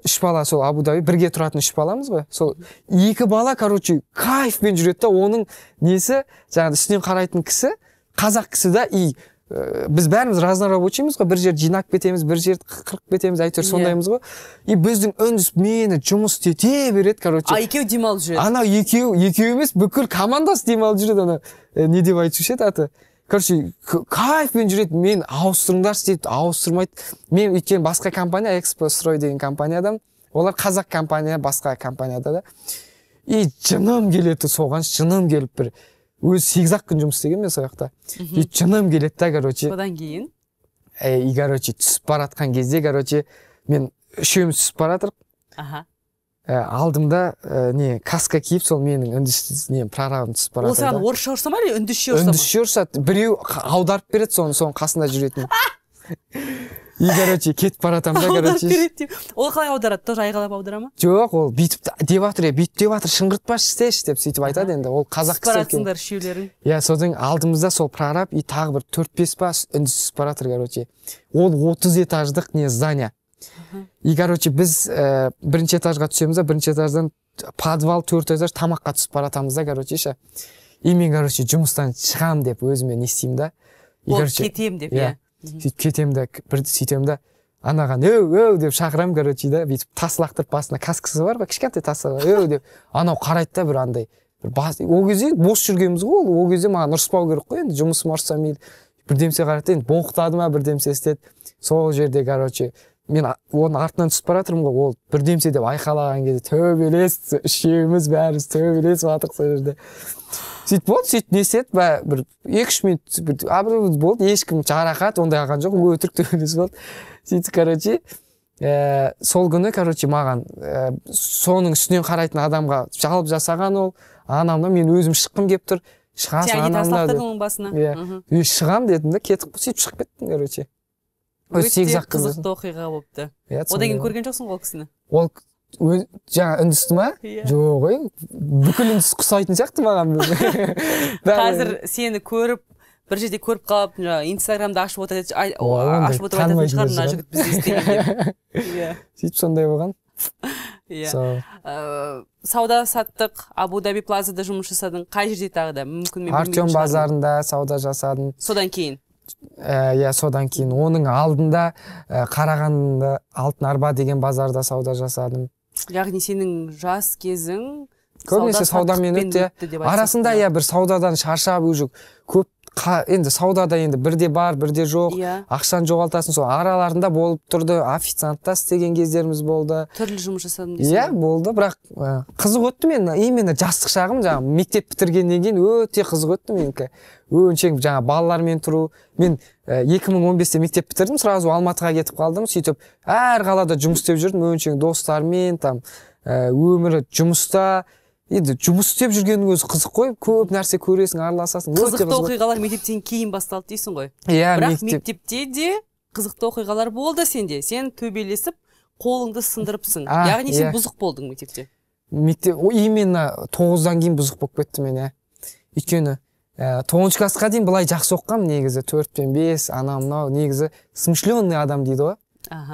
үш бала сол абу даби бірге тұратын үш баламыз ғой сол екі бала короче кайфпен жүреді да оның несі жаңағы үстінен қарайтын кісі қазақ кісі да и ә, біз бәріміз разнорабочиймыз ғой бір жерді жинап кетеміз бір жерді қырып кетеміз әйтеуір иә. сондаймыз ғой и біздің үндіс мені жұмыс істете береді короче а екеуі демалып жүреді анау екеуі екеуі емес бүкіл командасы демалып жүреді ана ә, э, не деп айтушы еді аты короче кайфпен жүреді мен ауыстырыңдаршы дейді ауыстырмайды мен өйткені басқа компания экспо строй деген компаниядамын олар қазақ компания басқа компанияда да и жыным келеді соған жыным келіп бір өзі сегіз ақ күн жұмыс істегенмін мен сол жақта и жыным келеді да короче содан кейін э, и короче түсіп бара жатқан кезде короче мен үшеуміз түсіп бара жатырмық аха э, алдымда э, не каска киіп сол менің үндіс не прорабым түсіп бара жатыр ол саған орысша ұрса ма или үндісше ұрса ма үндісше ұрысады біреу аударып береді соны соның қасында жүретін и короче кетіп бара жатамын да короче деп ол қалай аударады тоже айқайлап аудара ма жоқ ол бүйтіп деп жатыр е иә, бүйтіп деп жатыр шыңғыртпашы істеші деп сөйтіп айтады енді ол қазақ кісі баратсыңдар үшеулерің иә содан алдымызда сол прораб и тағы бір төрт бес па үндіс бара жатыр короче ол отыз этаждық не здание и короче біз ә, бірінші этажға түсеміз да бірінші этаждан подвал төрт этаж тамаққа түсіп бара жатамыз да короче ше и мен короче жұмыстан шығамын деп өзіме не істеймін да и короче кетемін деп иә, иә сөйтіп кетемін да бір сөйтемін да анаған еу еу деп шақырамын короче да бүйтіп тас лақтырып басына каскасы бар ғой кішкентай тасы еу деп анау қарайды да бір андай бір бас ол кезде бос жүргенбіз ғой ол ол кезде маған ұрыспау керек қой енді жұмысым ұрыссам мейлі бірдемсе қарады енді боқтады ма бірдемсе істеді сол жерде короче мен оның артынан түсіп бара жатырмын ғой ол бірдемсе деп айқалаған кезде төбелес үшеуміз бәріміз төбелесіп жатырмық сол жерде сөйтіп болды сөйтіп не істеді бір екі үш минут бір болды ешкім жарақат ондай алған жоқ өтірік төбелес болды сөйтіп короче ә, сол күні короче маған ә, соның үстінен қарайтын адамға жалоб жасаған ол анамнан мен өзім шыққым келіп тұр шығасың иә шығамын дедім да кетіп сөйтіп шығып кеттім короче өте қызықты оқиға болыпты иә одан кейін көрген жоқсың ғой ол кісіні ол жаңағы үндісті ма иә жоқ ей бүкіл үндіс ұқсайтын сияқты маған қазір сені көріп бір жерде көріп қалып жаңағы инстаграмды ашып отыр ашып отырып айтатын шығар мына жігіт бізді деп иә сөйтіп сондай болған иә э, сауда саттық абу даби плазада жұмыс жасадың қай жерде тағы да мүмкін мен артем базарында сауда жасадым содан кейін Э, иә содан кейін оның алдында ә, қарағанды алтын арба деген базарда сауда жасадым яғни сенің жас кезің көбінесе саудамен өтті арасында иә бір саудадан шаршап уже көп қа, енді саудада енді бірде бар бірде жоқ иә yeah. ақшаны жоғалтасың сол араларында болып тұрды официантта істеген кездеріміз болды түрлі жұмыс жасадым дейсің иә болды бірақ ә, қызық өтті мен именно жастық шағым жаңағы мектеп бітіргеннен кейін өте қызық өтті менікі өншең жаңа балалармен тұру мен екі мың мектеп бітірдім сразу алматыға кетіп қалдым сөйтіп әр қалада жұмыс істеп жүрдім өншең достармен там өмірі жұмыста енді жұмыс істеп жүргеннің өзі қызық қой көп нәрсе көресің араласасың қызықты оқиғалар мектептен кейін басталды дейсің ғой иә бірақ мектепте де қызықты оқиғалар болды сенде сен төбелесіп қолыңды сындырыпсың ah, яғни сен иә. бұзық болдың мектепте мектеп именно тоғыздан кейін бұзық болып кеттім мен иә өйткені ә, тоғызыншы классқа дейін былай жақсы оқығанмын негізі төрт пен бес анау мынау негізі смышленный адам дейді ғой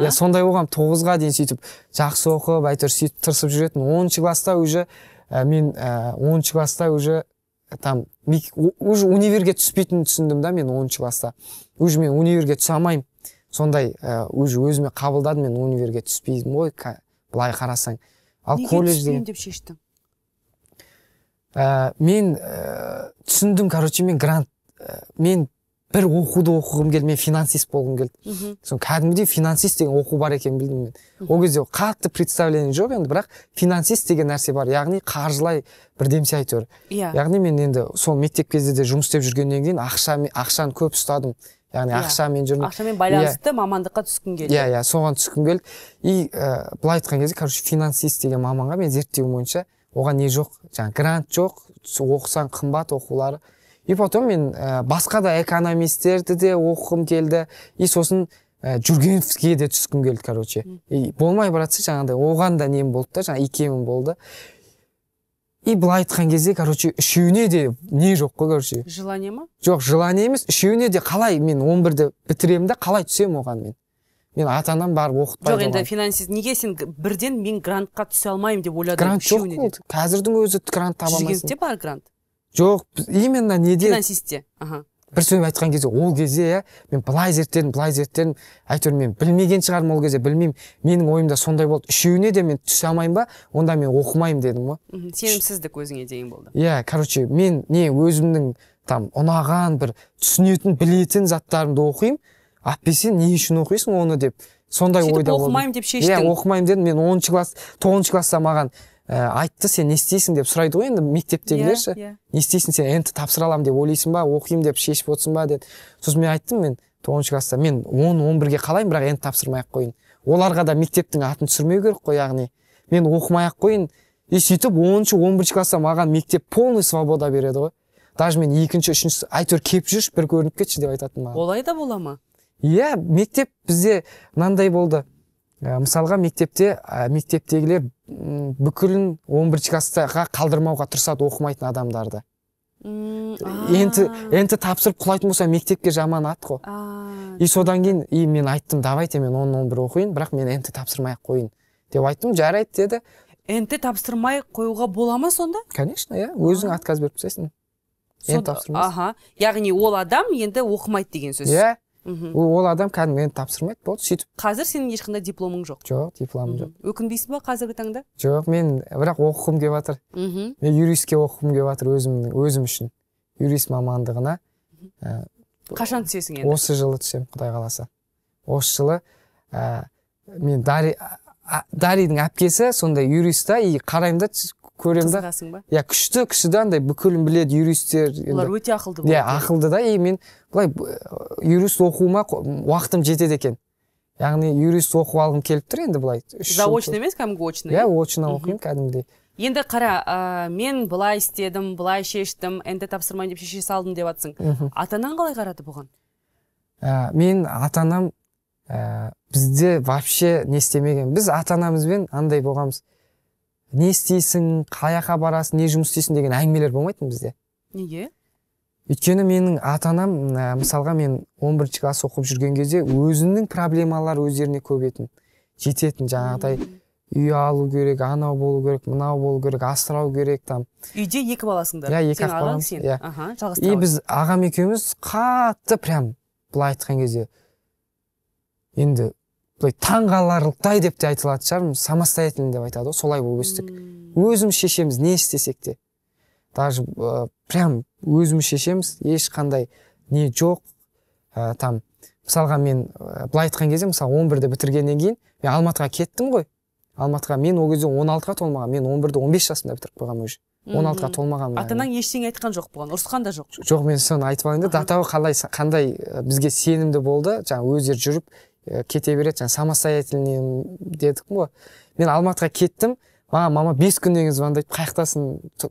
иә сондай болғанмын тоғызға дейін сөйтіп жақсы оқып әйтеуір сөйтіп тырысып жүретінмін оныншы класста уже Ә, мен ә, оныншы класста уже ә, там уже универге түспейтінін түсіндім да мен оныншы класста уже мен универге түсе алмаймын сондай уже өзіме қабылдадым мен универге түспеймін ғой былай қарасаң ал колледж деген деп шештің ә, мен ә, түсіндім короче мен грант ә, мен бір оқуды оқығым келді мен финансист болғым келді мхм кәдімгідей финансист деген оқу бар екенін білдім мен ол кезде қатты представление жоқ енді бірақ финансист деген нәрсе бар яғни қаржылай бірдемсе әйтеуір иә yeah. яғни мен енді сол мектеп кезде де жұмыс істеп жүргеннен кейін ақша ақшаны көп ұстадым яғни yeah. Иә. ақшамен жүрдім ақшамен байланысты yeah. Иә. мамандыққа түскім келді иә yeah, иә yeah, соған түскім келді и ә, былай айтқан кезде короче финансист деген маманға мен зерттеуім бойынша оған не жоқ жаңағы грант жоқ оқысаң қымбат оқулары и потом мен ә, басқа да экономистерді де оқығым келді и сосын ә, э, жүргеновке де түскім келді короче и болмай баратса жаңағыдай оған да нем болды да жаңағы икемім болды и былай айтқан кезде короче үшеуіне де не жоқ қой короче желание ма жоқ желание емес үшеуіне де қалай мен 11-ді бітіремін да қалай түсем оған мен мен ата анам барып оқытпайды жоқ енді финансист неге сен бірден мен грантқа түсе алмаймын деп ойладың грант жоқ қазірдің өзі грант таба алмайсың бар грант жоқ именно неде финансистте аха бір сөзбен айтқан кезде ол кезде иә мен былай зерттедім былай зерттедім әйтеуір мен білмеген шығармын ол кезде білмеймін менің ойымда сондай болды үшеуіне де мен түсе алмаймын ба онда мен оқымаймын дедім ғой сенімсіздік өзіңе деген болды иә yeah, короче мен не өзімнің там ұнаған бір түсінетін білетін заттарымды оқимын әйтпесе не үшін оқисың оны деп сондай ойда болдым оқымаймын деп шештің иә yeah, оқымаймын дедім мен оныншы класс тоғызыншы класста маған ә, айтты сен не істейсің деп сұрайды ғой енді мектептегілер иә, ше иә. yeah, yeah. не істейсің сен ент тапсыра аламын деп ойлайсың ба оқимын деп шешіп отырсың ба деді сосын мен айттым мен тоғызыншы класста мен он он бірге қалайын бірақ ент тапсырмай ақ қояйын оларға да мектептің атын түсірмеу керек қой яғни мен оқымай ақ қояйын и сөйтіп оныншы он бірінші класста маған мектеп полный свобода береді ғой даже мен екінші үшінші әйтеуір келіп жүрші бір көрініп кетші деп айтатын маған олай да бола ма иә мектеп бізде мынандай болды ә, мысалға мектепте ә, мектептегілер бүкілін 11 бірінші класстаға қалдырмауға тырысады оқымайтын адамдарды енді енді тапсырып құлайтын болса мектепке жаман ат қой и содан кейін и мен айттым давайте мен он он бір оқиын бірақ мен енді тапсырмай ақ қояйын деп айттым жарайды деді енді тапсырмай қоюға бола ма сонда конечно иә өзің отказ беріп тастайсың аха яғни ол адам енді оқымайды деген сөз иә мхм ол адам кәдімгі мені тапсырмайды болды сөйтіп қазір сенің ешқандай дипломың жоқ жоқ дипломым жоқ өкінбейсің ба қазіргі таңда жоқ мен бірақ оқығым келіп жатыр мхм мен юристке оқығым келіп жатыр өзімнің өзім үшін юрист мамандығына ә, қашан түсесің енді осы жылы түсемін құдай қаласа осы жылы ә, мен дари даридің әпкесі сондай юрист та и қараймын да көремін да ба иә күшті кішіде андай бүкілін біледі юристтер олар өте ақылды иә ақылды да и мен былай э, юрист оқуыма уақытым жетеді екен яғни юрист оқып алғым келіп тұр енді былай заочно емес кәдімгі очно иә, иә? очно оқимын кәдімгідей енді қара ә, мен былай істедім былай шештім нт тапсырмаймын деп шеше салдым деп жатсың ата анаң қалай қарады бұған ә, мен ата анам ә, бізде вообще не істемеген біз ата анамызбен андай болғанбыз не істейсің қай жаққа барасың не жұмыс істейсің деген әңгімелер болмайтын бізде неге өйткені менің ата анам ә, мысалға мен 11 бірінші класс оқып жүрген кезде өзінің проблемалары өздеріне көп етін жететін жаңағыдай үй алу керек анау болу керек мынау болу керек асырау керек там үйде екі баласыңдар иә екі ақ балам иә и біз ағам екеуміз қатты прям былай айтқан кезде енді былай таңғаларлықтай деп те айтылатын шығар самостоятельно деп айтады ғой солай болып өстік өзіміз шешеміз не істесек те даже ә, прям өзіміз шешеміз ешқандай не жоқ ә, там мысалға мен ә, былай айтқан кезде мысалы он бірді бітіргеннен кейін мен алматыға кеттім ғой алматыға мен ол кезде он алтыға толмаған мен он бірді он бес жасымда бітіріп қойғанмын уже он алтыға толмағанмын ата анаң ештеңе айтқан жоқ бұған ұрысқан да жоқ жоқ мен соны айтып алайын да атауы қалай қандай бізге сенімді болды жаңағы өздері жүріп Э, кете береді жаңағы самостоятельный дедік қой мен алматыға кеттім маған мама бес күннен кейін звондайды қаяқтасың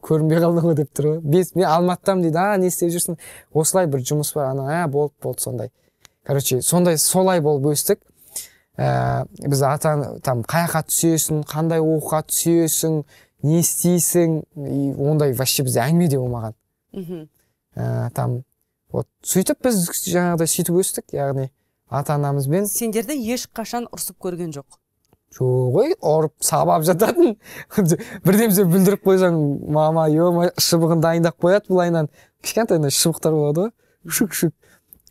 көрінбей қалдың ғой деп тұр ғой бес мен алматыдамын дейді а не істеп жүрсің осылай бір жұмыс бар ана ә, болды болды сондай короче сондай солай болып өстік ә, біз ата там қай жаққа түсесің қандай оқуға түсесің не істейсің и ондай вообще бізде әңгіме де болмаған мхм ә, там вот сөйтіп біз жаңағыдай сөйтіп өстік яғни ата анамызбен сендерді ешқашан ұрсып көрген жоқ жоқ ой ұрып сабап жататын бірдемесе бүлдіріп қойсаң мама е шыбығын дайындап қояды былайынан кішкентай мына шыбықтар болады ғой шүк шүк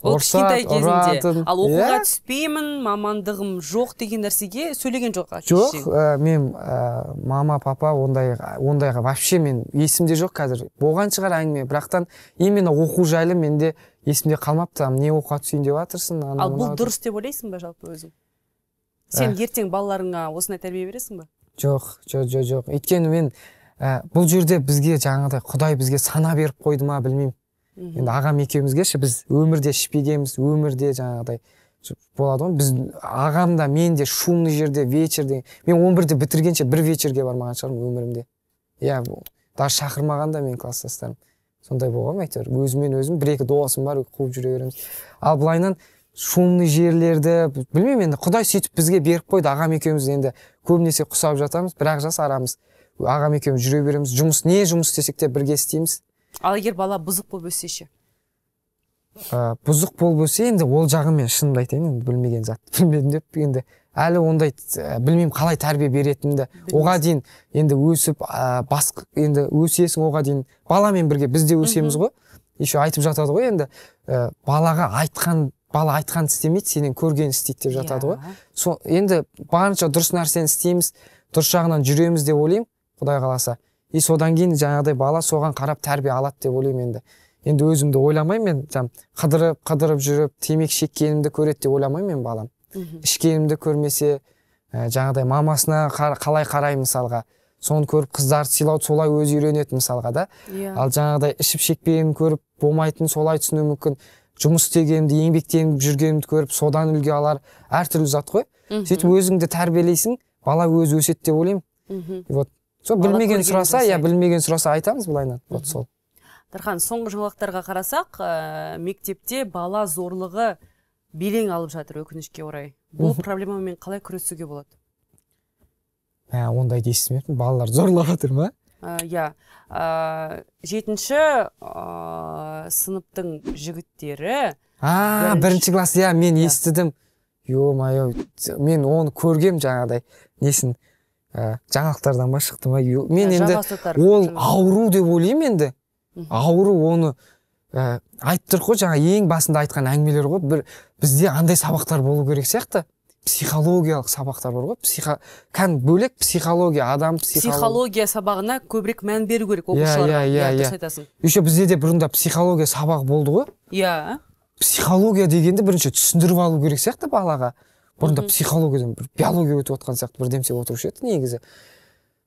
ол кішкентай кезінде ал оқуға иә? түспеймін мамандығым жоқ деген нәрсеге сөйлеген жоқ жоқ ә, мен ә, мама папа ондай ондайға вообще мен есімде жоқ қазір болған шығар әңгіме бірақтан именно оқу жайлы менде есімде қалмапты не оқуға түсейін деп жатырсың ал бұл дұрыс деп ойлайсың ба жалпы өзің сен ә. ертең балаларыңа осындай тәрбие бересің ба жоқ жоқ жоқ жоқ өйткені мен ә, бұл жерде бізге жаңағыдай құдай бізге сана беріп қойды ма білмеймін енді ағам екеумізге ше біз өмірде ішпегенбіз өмірде жаңағыдай болады ғой біз ағам да мен де шумный жерде вечер деген мен он бірді бітіргенше бір вечерге бармаған шығармын өмірімде иә даже шақырмаған да менің класстастарым сондай болғанмын әйтеуір өзімен өзім бір екі досым бар қуып жүре береміз ал былайынан шумный жерлерді білмеймін енді құдай сөйтіп бізге беріп қойды ағам екеуміз енді көбінесе құсап жатамыз бірақ жас арамыз, ағам екеуміз жүре береміз жұмыс не жұмыс істесек те бірге істейміз ал егер бала бұзық болып өссе ше ә, бұзық болып өссе енді ол жағын мен шынымды айтайын енді білмеген зат білмедім деп енді әлі ондай э, білмеймін қалай тәрбие беретінімді оған дейін енді өсіп ә, бас енді өсесің оған дейін баламен бірге біз де өсеміз ғой еще айтып жатады ғой енді ә, балаға айтқан бала айтқан істемейді сенен көргенін істейді деп жатады иә. ғой сол енді барынша дұрыс нәрсені істейміз дұрыс жағынан жүреміз деп ойлаймын құдай қаласа и содан кейін жаңағыдай бала соған қарап тәрбие алады деп ойлаймын енді енді өзімді ойламаймын мен жаңағы қыдырып қыдырып жүріп темекі шеккенімді көреді деп ойламаймын мен балам ішкенімді көрмесе ә, жаңағыдай мамасына қалай қарай мысалға соны көріп қыздарды сыйлауды солай өзі үйренеді мысалға да yeah. Иә. ал жаңағыдай ішіп шекпегенін көріп болмайтынын солай түсінуі мүмкін жұмыс істегенімді еңбектеніп жүргенімді көріп содан үлгі алар әртүрлі зат қой mm сөйтіп өзіңді тәрбиелейсің бала өзі өседі деп ойлаймын mm вот сол білмеген сұраса иә білмеген сұраса айтамыз былайынан вот сол дархан соңғы жаңалықтарға қарасақ ә, мектепте бала зорлығы белең алып жатыр өкінішке орай бұл проблемамен қалай күресуге болады ә, ондайды естімеппін балалар зорлап жатыр ма ә, иә ә, жетінші сыныптың жігіттері а бірінші класс иә мен естідім е мое мен оны көргем жаңағыдай несін ә, жаңалықтардан ба шықты ма мен ә, енді ол ауру деп ойлаймын енді ауру оны ә, айтып тұр ғой жаңа ең басында айтқан әңгімелер ғой бір бізде андай сабақтар болу керек сияқты психологиялық сабақтар бар ғой психо кәдімгі бөлек психология адам психология сабағына көбірек мән беру керек иә, оқушыларға иә иә иә, иә айтасың еще бізде де бұрында психология сабағы болды ғой иә yeah. психология дегенді бірінші түсіндіріп алу керек сияқты балаға бұрында mm психологиядан бір биология өтіп отқан сияқты бірдемсе отырушы еді негізі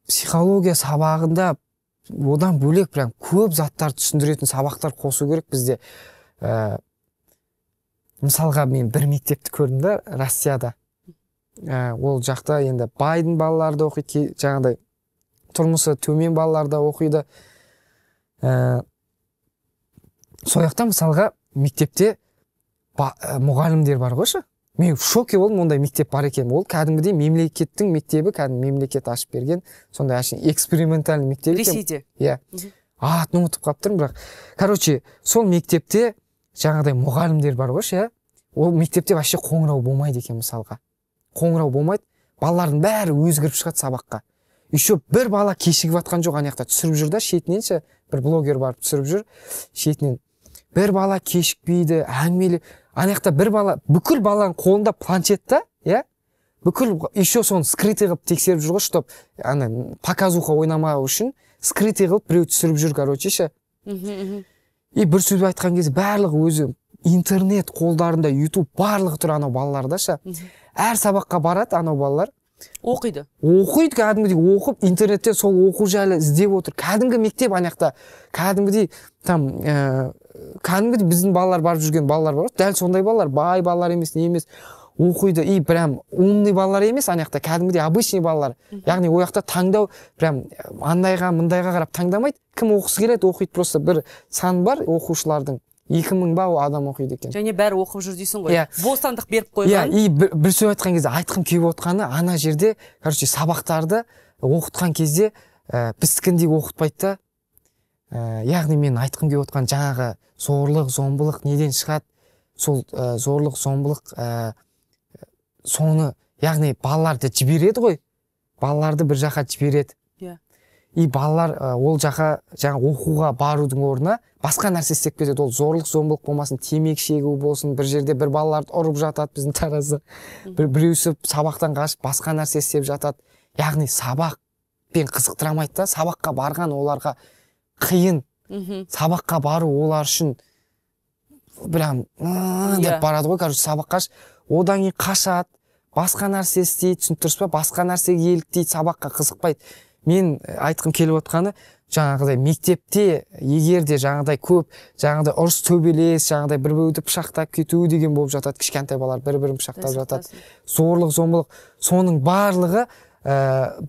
психология сабағында одан бөлек прям көп заттарды түсіндіретін сабақтар қосу керек бізде ә, мысалға мен бір мектепті көрдім да россияда ә, ол жақта енді байдың балалары да оқиды жаңағыдай тұрмысы төмен балалар да оқиды ә, сол жақта мысалға мектепте ба, ә, мұғалімдер бар ғой мен в шоке болдым ондай мектеп бар екен ол кәдімгідей мемлекеттің мектебі кәдімгі мемлекет ашып берген сондай әшейін экспериментальный мектеп ресейде иә yeah. атын ұмытып қалып тұрмын бірақ короче сол мектепте жаңағыдай мұғалімдер бар ғой ше иә? ол мектепте вообще қоңырау болмайды екен мысалға қоңырау болмайды балалардың бәрі өзі кіріп шығады сабаққа еще бір бала кешігіп жатқан жоқ ана жақта түсіріп жүр да шетінен ше бір блогер барып түсіріп жүр шетінен бір бала кешікпейді әңгімеле ана жақта бір бала бүкіл баланың қолында планшет та иә бүкіл еще соны скрытый қылып тексеріп жүр ғой чтобы ана показуха ойнамау үшін скрытый қылып біреу түсіріп жүр короче ше мхм и бір сөзбен айтқан кезде барлығы өзі интернет қолдарында ютуб барлығы тұр анау балаларда ше әр сабаққа барады анау балалар оқиды оқиды кәдімгідей оқып интернеттен сол оқу жайлы іздеп отыр кәдімгі мектеп ана жақта кәдімгідей там ә, кәдімгідей біздің балалар барып жүрген балалар бар ғой дәл сондай балалар бай балалар емес не емес оқиды и прям умный балалар емес ана жақта кәдімгідей обычный балалар яғни ол жақта таңдау прям андайға мындайға қарап таңдамайды кім оқысы келеді оқиды просто бір сан бар оқушылардың екі мың ба адам оқиды екен және бәрі оқып жүр дейсің ғой иә yeah. бостандық беріп қойған иә yeah, и бір, бір сөз айтқан кезде айтқым келіп отқаны ана жерде короче сабақтарды оқытқан кезде ә, э, біздікіндей оқытпайды да ә, яғни мен айтқым келіп отқан жаңағы зорлық зомбылық неден шығады сол ә, зорлық зомбылық соны яғни балаларды жібереді ғой балаларды бір жаққа жібереді иә. и балалар ол жаққа жаңа оқуға барудың орнына басқа нәрсе істеп кетеді ол зорлық зомбылық болмасын темекі шегу болсын бір жерде бір балаларды ұрып жатады біздің таразда бір біреусі сабақтан қашып басқа нәрсе істеп жатады яғни сабақпен алмайды да сабаққа барған оларға қиын сабаққа бару олар үшін прям деп иә. барады ғой короче сабаққа одан кейін қашады басқа нәрсе істейді түсініп тұрсыз ба басқа нәрсеге еліктейді сабаққа қызықпайды мен э, айтқым келіп отқаны жаңағыдай мектепте егер де жаңағыдай көп жаңағыдай ұрыс төбелес жаңағыдай бір біреуді пышақтап кету деген болып жатады кішкентай балалар бір бірін пышақтап жатады зорлық зомбылық соның барлығы ә,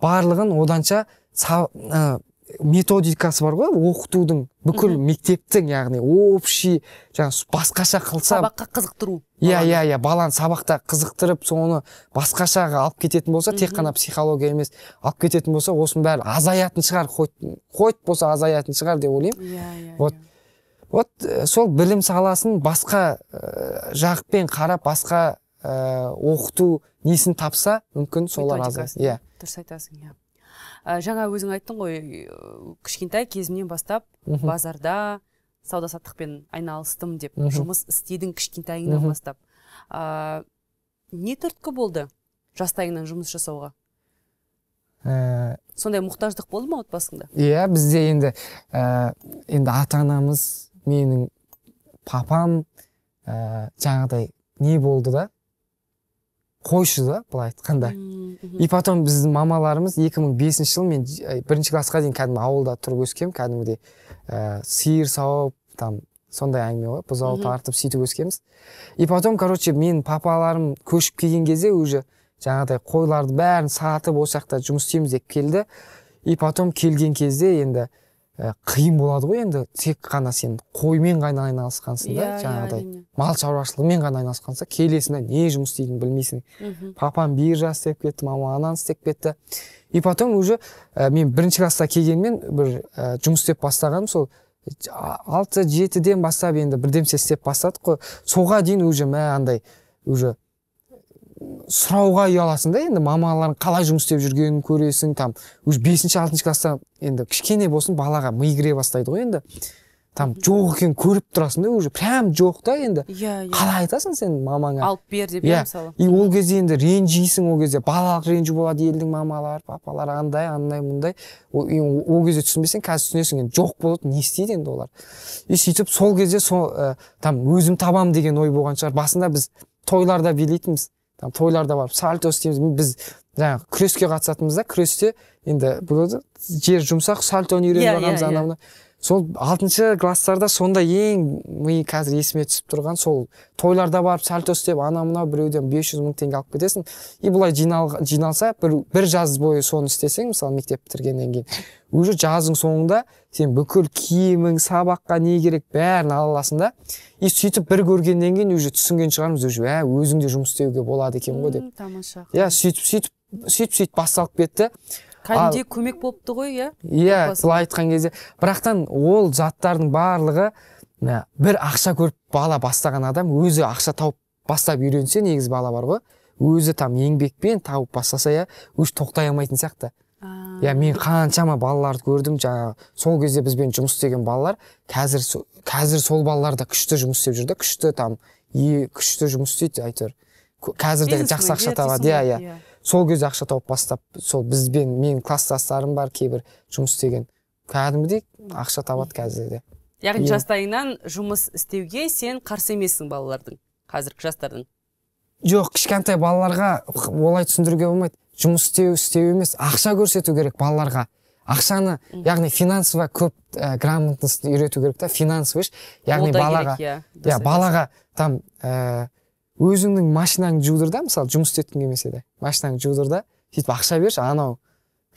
барлығын оданша э, методикасы бар ғой оқытудың бүкіл мектептің яғни общий жаңағы басқаша қылса сабаққа қызықтыру иә иә иә баланы сабақта қызықтырып соны басқашаға алып кететін болса тек қана психология емес алып кететін болса осының бәрі азаятын шығар хоть болса азаятын шығар деп ойлаймын иә иә, иә. вот вот э, сол білім саласын басқа ә, э, жақпен қарап басқа ә, оқыту несін тапса мүмкін солар иә дұрыс айтасың иә ә, жаңа өзің айттың ғой э, кішкентай кезімнен бастап базарда сауда саттықпен айналыстым деп жұмыс істедің кішкентайыңнан бастап ә, не түрткі болды жастайыңнан жұмыс жасауға ә... сондай мұқтаждық болды ма отбасыңда иә бізде енді ә, енді ата анамыз менің папам ә, жаңағыдай не болды да қойшы да былай айтқанда и потом біздің мамаларымыз 2005 жылы мен бірінші классқа дейін кәдімгі ауылда тұрып өскенмін кәдімгідей ә, сиыр сауып там сондай әңгіме ғой бұзау тартып сөйтіп өскенбіз и потом короче мен папаларым көшіп келген кезде уже жаңағыдай қойларды бәрін сатып осы жақта жұмыс істейміз деп келді и потом келген кезде енді ә, қиын болады ғой енді тек қана сен қоймен ғана айналысқансың да иә, иә, жаңағыдай yeah, мал шаруашылығымен ғана айналысқансың келесіне не жұмыс істейтінін білмейсің mm -hmm. папам биржа істеп кетті мама ананы істеп кетті и потом уже ә, мен бірінші класста келгенмен бір ә, жұмыс істеп бастағаным сол алты жетіден бастап енді бірдемсе істеп бастадық қой соға дейін уже мә андай уже сұрауға ұяласың да енді мамаларың қалай жұмыс істеп жүргенін көресің там уже бесінші алтыншы класста енді кішкене болсын балаға ми кіре бастайды ғой енді там жоқ екенін көріп тұрасың да уже прям жоқ та енді иә yeah, иә. yeah. қалай айтасың сен мамаңа алып бер деп иә yeah. Иә. мысалы и ол кезде енді ренжисің ол кезде балалық ренжу болады елдің мамалары папалары андай андай мындай ол, ол кезде түсінбесең қазір түсінесің енді жоқ болады не істейді енді олар и сөйтіп сол кезде сол ә, там өзім табам деген ой болған шығар басында біз тойларда билейтінбіз тойларда барып сальто істейміз біз жаңағы күреске қатысатынбыз да күресте енді бұл жер жұмсақ сальтоны үйреніп иә, иә, алғанбыз иә. анау мынау сол алтыншы класстарда сонда ең ми қазір есіме түсіп тұрған сол тойларда барып сальто істеп ана мынау біреуден 500 жүз мың теңге алып кетесің и былай жинал, жиналса бір, бір жаз бойы соны істесең мысалы мектеп бітіргеннен кейін уже жаздың соңында сен бүкіл киімің сабаққа не керек бәрін ала аласың да и сөйтіп бір көргеннен кейін уже түсінген шығармыз уже ә өзің де жұмыс істеуге болады екен ғой деп тамаша иә сөйтіп сөйтіп сөйтіп сөйтіп басталып кетті кәдімгідей көмек болыпты ғой иә иә былай айтқан кезде бірақтан ол заттардың барлығы бір ақша көріп бала бастаған адам өзі ақша тауып бастап үйренсе негізі бала бар ғой өзі там еңбекпен тауып бастаса иә өзі тоқтай алмайтын сияқты иә мен қаншама балаларды көрдім жаңағы сол кезде бізбен жұмыс істеген балалар қазір қазір сол балалар да күшті жұмыс істеп жүр да күшті там күшті жұмыс істейді әйтеуір қазір де жақсы ақша табады иә иә, иә. иә сол кезде ақша тауып бастап сол бізбен менің класстастарым бар кейбір жұмыс істеген кәдімгідей ақша табады қазір де яғни жастайынан жұмыс істеуге сен қарсы емессің балалардың қазіргі жастардың жоқ кішкентай балаларға олай түсіндіруге болмайды жұмыс істеу істеу емес ақша көрсету керек балаларға ақшаны яғни финансово көп ә, грамотность үйрету керек та финансовый яғни балаға иә, иә балаға там э, өзіңнің машинаңды жудыр да мысалы жұмыс істеткің келмесе де машинаңды жудыр да сөйтіп ақша берші анау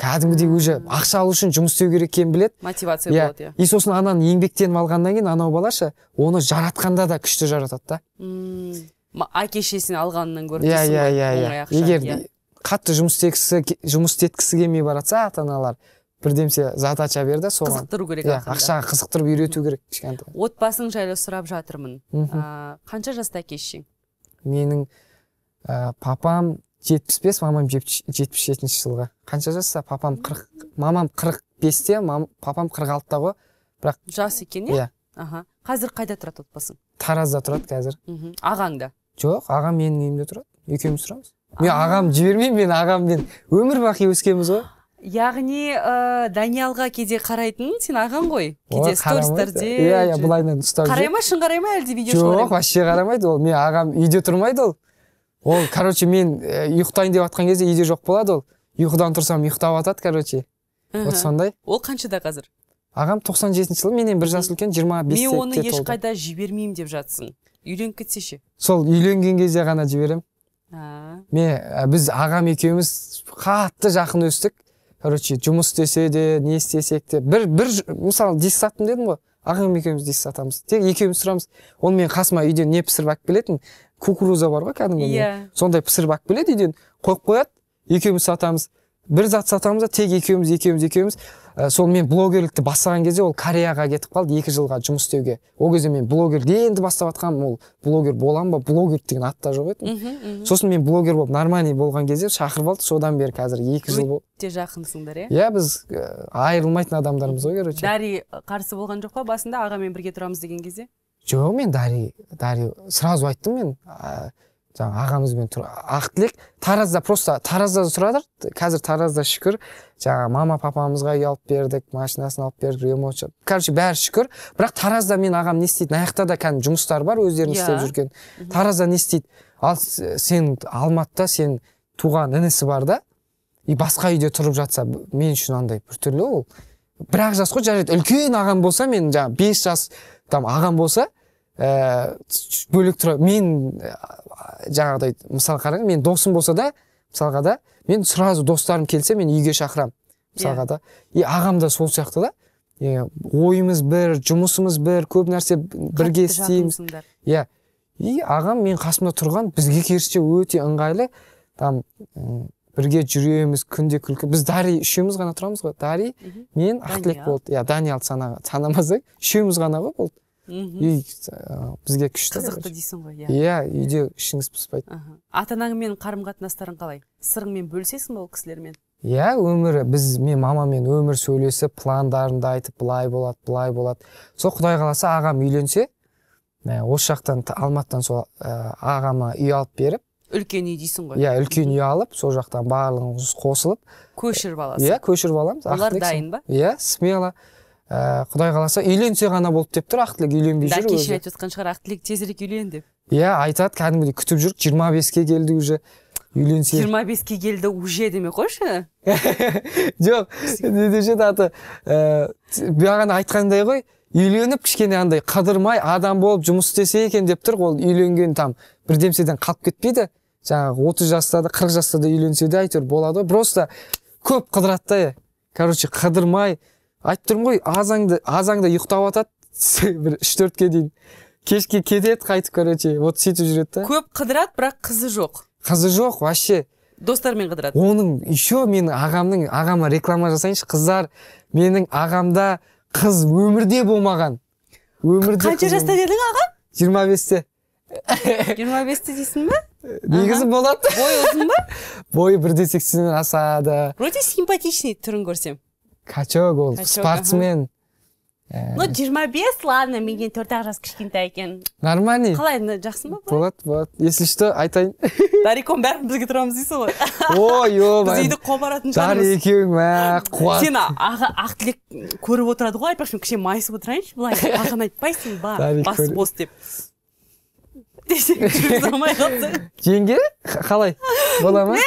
кәдімгідей уже ақша алу үшін жұмыс істеу керек екенін біледі мотивация yeah. Иә, болады иә и сосын ананы еңбектеніп алғаннан кейін анау балаша оны жаратқанда да күшті жаратады да hmm. әке шешесінен алғанынан гөрі иә, иә иә иә егер иә. қатты жұмыс істегісі жұмыс істеткісі келмей бара жатса ата аналар бірдемсе задача бер да соған қызықтыру керек иә yeah, ақшаға қызықтырып үйрету керек кішкентай отбасың жайлы сұрап жатырмын қанша жаста әке шешең менің ә, папам 75, бес мамам жетпіс жетінші жылғы қанша жаста папам қырық мамам қырық бесте папам қырық алтыда ғой бірақ жас екен иә yeah. Иә. аха қазір қайда тұрады отбасың таразда тұрады қазір мхм ағаң да жоқ ағам менің үйімде тұрады екеуміз тұрамыз мен ағам жібермеймін мен ағаммен өмір бақи өскенбіз ғой яғни ә, э, даниялға кейде қарайтын сен ағаң ғой кейде стористерде иә иә мен ұстап қарай ма шын қарай ма әлде видео жоқ вообще қарамайды ол менің ағам үйде тұрмайды ол ол короче мен э, ұйықтайын деп жатқан кезде үйде жоқ болады ол ұйқыдан тұрсам ұйықтап жатады короче вот сондай ол қаншада қазір ағам 97 жетінші жылы менен бір жас үлкен жиырма бес мен оны ешқайда жібермеймін деп жатсың үйленіп кетсе ше сол үйленген кезде ғана жіберемін мен біз ағам екеуміз қатты жақын өстік короче жұмыс істесе де не істесек те бір бір мысалы диск саттым дедім ғой ағам екеуміз сатамыз. тек екеуміз тұрамыз оны мен қасыма үйден не пісіріп алып келетін кукуруза бар ғой кәдімгі иә yeah. сондай пісіріп алып келеді үйден қойып қояды екеуміз сатамыз бір зат сатамыз да тек екеуміз екеуміз екеуміз ә, сол мен блогерлікті бастаған кезде ол кореяға кетіп қалды екі жылға жұмыс істеуге ол кезде мен блогерді енді бастап жатқанмын ол блогер боламын ба блогер деген ат та жоқ еді сосын мен блогер болып нормальный болған кезде шақырып алды содан бері қазір екі жыл болды өте жақынсыңдар иә иә біз айырылмайтын адамдармыз ғой короче дари қарсы болған жоқ па басында ағамен бірге тұрамыз деген кезде жоқ мен дари дари сразу айттым мен жаңағы ағамызбен тұр ақтілек таразда просто таразда тұрады қазір таразда шүкір жаңағы мама папамызға үй алып бердік машинасын алып бердік ремонт короче бәрі шүкір бірақ таразда мен ағам не істейді мына жақта да кәдімгі жұмыстар бар өздерінің yeah. Иә. істеп жүрген таразда не істейді ал сен алматыда сен туған інісі бар да и басқа үйде тұрып жатса мен үшін андай біртүрлі ол бір ақ жас қой жарайды үлкен ағам болса мен жаңағы бес жас там ағам болса ііі э, бөлек тұра мен жаңағыдай мысалы қараңыз мен досым болса да мысалға да мен сразу достарым келсе мен үйге шақырамын мысалға иә. да и ағам да сол сияқты да иә ойымыз бір жұмысымыз бір көп нәрсе бірге істейміз иә и ағам мен қасымда тұрған бізге керісінше өте ыңғайлы там бірге жүреміз күнде күлкі біз дари үшеуміз ғана тұрамыз ғой дари мен ақтілек болды иә даниялды санамасаң үшеуміз ғана ғой болды и бізге күшті қызықты дейсің ғой иә иә үйде ішіңіз пыспайды ата анаңмен қарым қатынастарың қалай сырыңмен бөлісесің ба ол кісілермен иә өмірі біз мен мамамен өмір сөйлесіп пландарымды айтып былай болады былай болады сол құдай қаласа ағам үйленсе осы жақтан алматыдан сол ә, ағама үй алып беріп үлкен үй дейсің ғой иә үлкен үй алып сол жақтан барлығымыз қосылып көшіріп аласыз иә көшіріп аламыз олар дайын ба иә смело ә, құдай қаласа үйленсе ғана болды деп тұр ақтілек үйленбей жүр әке айтып жатқан шығар ақтілек тезірек үйлен деп иә айтады кәдімгідей күтіп жүр жиырма беске келді уже үйленсе жиырма беске келді уже демей қойшы жоқ не деуші еді аты ә, бағана айтқандай ғой үйленіп кішкене андай қыдырмай адам болып жұмыс істесе екен деп тұр ол үйленген там бірдемседен қалып кетпейді жаңағы отыз жаста да қырық жаста да үйленсе де әйтеуір болады ғой просто көп қыдырады да короче қыдырмай айтып тұрмын ғой аз азаңда аз аңда ұйықтап жатады бір үш төртке дейін кешке кетеді қайтып короче вот сөйтіп жүреді да көп қыдырады бірақ қызы жоқ қызы жоқ вообще достармен қыдырады оның еще менің ағамның ағама реклама жасайыншы қыздар менің ағамда қыз өмірде болмаған өмірде қанша жаста дедің аға жиырма бесте жиырма бесте дейсің ба негізі болады бойы ұзын ба бойы бір де сексеннен асады вроде симпатичный түрін көрсем качок ол спортсмен э. ну жиырма бес ладно менен төрт ақ жас кішкентай екен нормальный қалай жақсы ма болады болады если что айтайын дариком бәрін бірге тұрамыз дейсің ғой ой ой біз үйді қуып баратын шығармыз дари екеуің мә қуат сен ақ тілек көріп отырады ғой айтпақшы мен кішкене майысып отырайыншы былай ақын айтпайсың ба бас бос деп алмай қалсаң жеңге қалай бола ма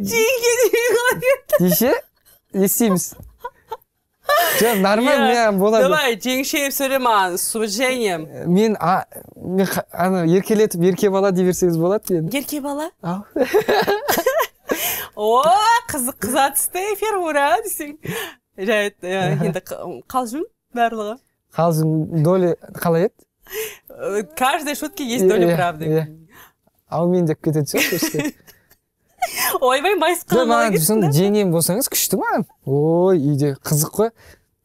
жеңге деші естиміз жоқ нормально болады давай сөйле маған с мен мен ана еркелетіп ерке бала дей берсеңіз болады енді ерке бала ау о қызық қыза түсті эфир ура десең жарайды енді қалжың барлығы қалжың доля қалай еді каждой шутке есть доля правды әумин деп кететін шығар ойбай масқара маған жеңгем болсаңыз күшті маған ой үйде қызық қой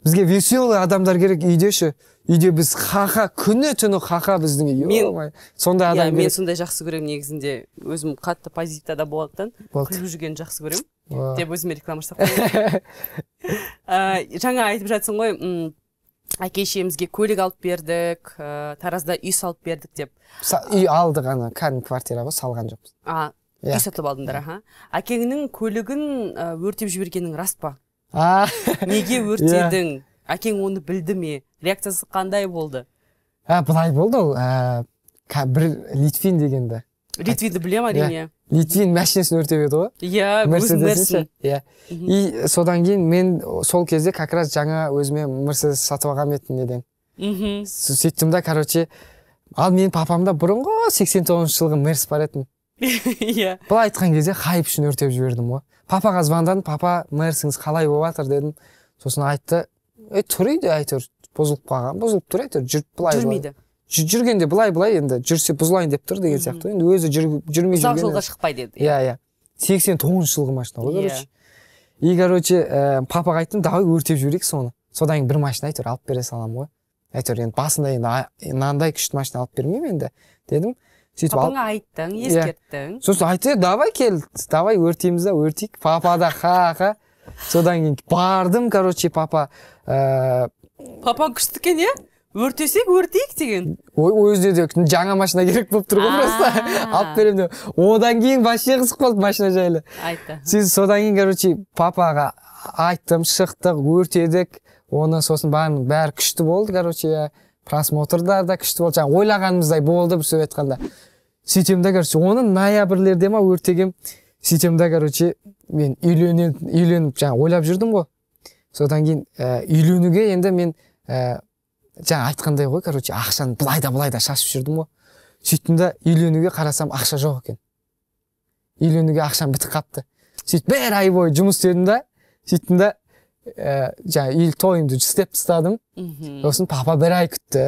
бізге веселый адамдар керек үйде ше үйде біз хаха күні түні ха біздің үй мен сондай иә, адам мен сондай жақсы көремін негізінде өзім қатты адам болғандықтан күліп жүргенді жақсы көремін деп өзіме реклама жасап ә, жаңа айтып жатсың ғой әке шешемізге көлік алып бердік ә, таразда үй салып бердік деп үй алдық ана кәдімгі квартира ғой салған жоқпыз а иә сатып алдыңдар аха әкеңнің көлігін өртеп жібергенің рас па неге өртедің иә. әкең оны білді ме реакциясы қандай болды ә былай болды ол ә, бір литвин дегенді литвинді білемін әрине иә. литвин машинасын өртеп еді ғой иә мерседесін иә и содан кейін мен сол кезде как раз жаңа өзіме мерседес сатып алған едім неден мхм сөйттім да короче ал менің папамда бұрынғы сексен тоғызыншы жылғы мерс бар еді иә былай айтқан кезде хайп үшін өртеп жібердім ғой папаға звондадым папа мерсіңіз қалай болып жатыр дедім сосын айтты е тұр үйде әйтеуір бұзылып қалған бұзылып тұр әйтеуір жүріп былай жүрмейді жүргенде былай былай енді жүрсе бұзылайын деп тұр деген сияқты енді өзі жүрмей ұзақ жолға шықпай деді иә. иә иә сексен тоғызыншы жылғы машина ғой иә. короче и короче э, папаға айттым давай өртеп жіберейік соны содан кейін бір машина әйтеуір алып бере саламын ғой әйтеуір енді басында енді мынандай күшті машина алып бермеймін енді дедім сөйтіп папаңа айттың иә. ескерттің сосын айтты давай кел давай өртейміз да өртейік папа да ха ха содан кейін бардым короче папа ә... Э, папаң күшті екен иә өртесек өртейік деген ой өзіне де жаңа машина керек болып тұр ғой просто алып беремін деп одан кейін вообще қызық болды машина жайлы айтты сөйтіп содан кейін короче папаға айттым шықтық өртедік оны сосын бәрі күшті болды короче иә просмотрдар да күшті болды жаңағы ойлағанымыздай болды бір сөз айтқанда сөйтемін да короче оны ноябрьлерде ма өртегем сөйтемін да короче мен үйленем үйленіп жаңағы ойлап жүрдім ғой содан кейін ә, үйленуге енді мен ә, жаңа айтқандай ғой короче ақшаны былай да былай да шашып жүрдім ғой сөйттім да үйленуге қарасам ақша жоқ екен үйленуге ақшам бітіп қалыпты сөйтіп бір ай бойы жұмыс істедім да сөйттім да жаңағы ил тойымды істеп тастадым сосын папа бір ай күтті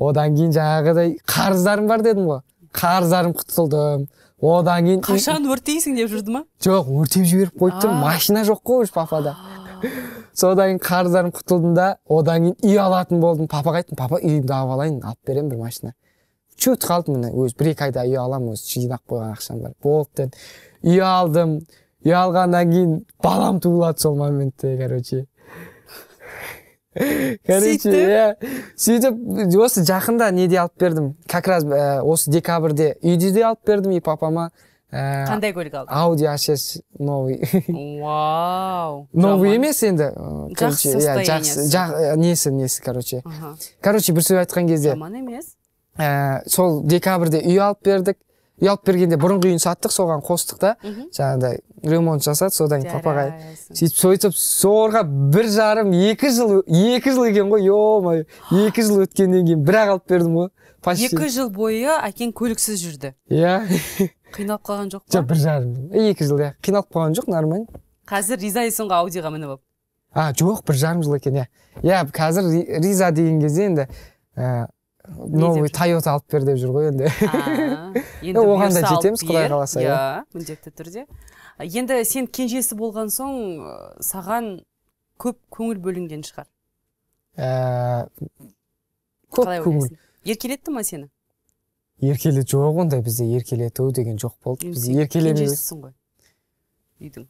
одан кейін жаңағыдай қарыздарым бар дедім ғой қарыздарым құтылдым одан кейін қашан өртейсің деп жүрді ма жоқ өртеп жіберіп қойып машина жоқ қой уже папада содан кейін қарыздарым құтылдым да одан кейін үй алатын болдым папаға айттым папа үйімді алып алайын алып беремін бір машина чуть қалды міне өзі бір екі айда үй аламын өзі жинап қойған ақшам бар болды дедім үй алдым үй алғаннан кейін балам туылады сол моментте короче короче иә сөйтіп осы жақында неде алып бердім как раз э, осы декабрьде үйді де алып бердім и папама э, қандай көлік алдың ауди а новый вау новый емес енді жақсы иә, жақсы несі несі короче короче бір сөз айтқан кезде жаман емес сол декабрьде үй алып бердік ұялып бергенде бұрынғы үйін саттық соған қостық та жаңағыдай ремонт жасады содан кейін папағай сөйтіп сөйтіп соларға бір жарым екі жыл екі жыл екен ғой е мое екі жыл өткеннен кейін бір ақ алып бердім ғой почти екі жыл бойы әкең көліксіз жүрді иә қиналып қалған жоқ па жоқ бір жарым екі жыл иә қиналып қалған жоқ нормально қазір ризайсың ғой аудиға мініп алып а жоқ бір жарым жыл екен иә иә қазір риза деген кезде енді ә, новый тойота алып бер деп жүр ғой енді оған да жетеміз құдай қаласа иә. иә міндетті түрде енді сен кенжесі болған соң саған көп көңіл бөлінген шығар ә, көп көңіл еркелетті ма сені еркелет жоқ ондай бізде еркелету деген жоқ болды біз еркелемейміз ғой үйдің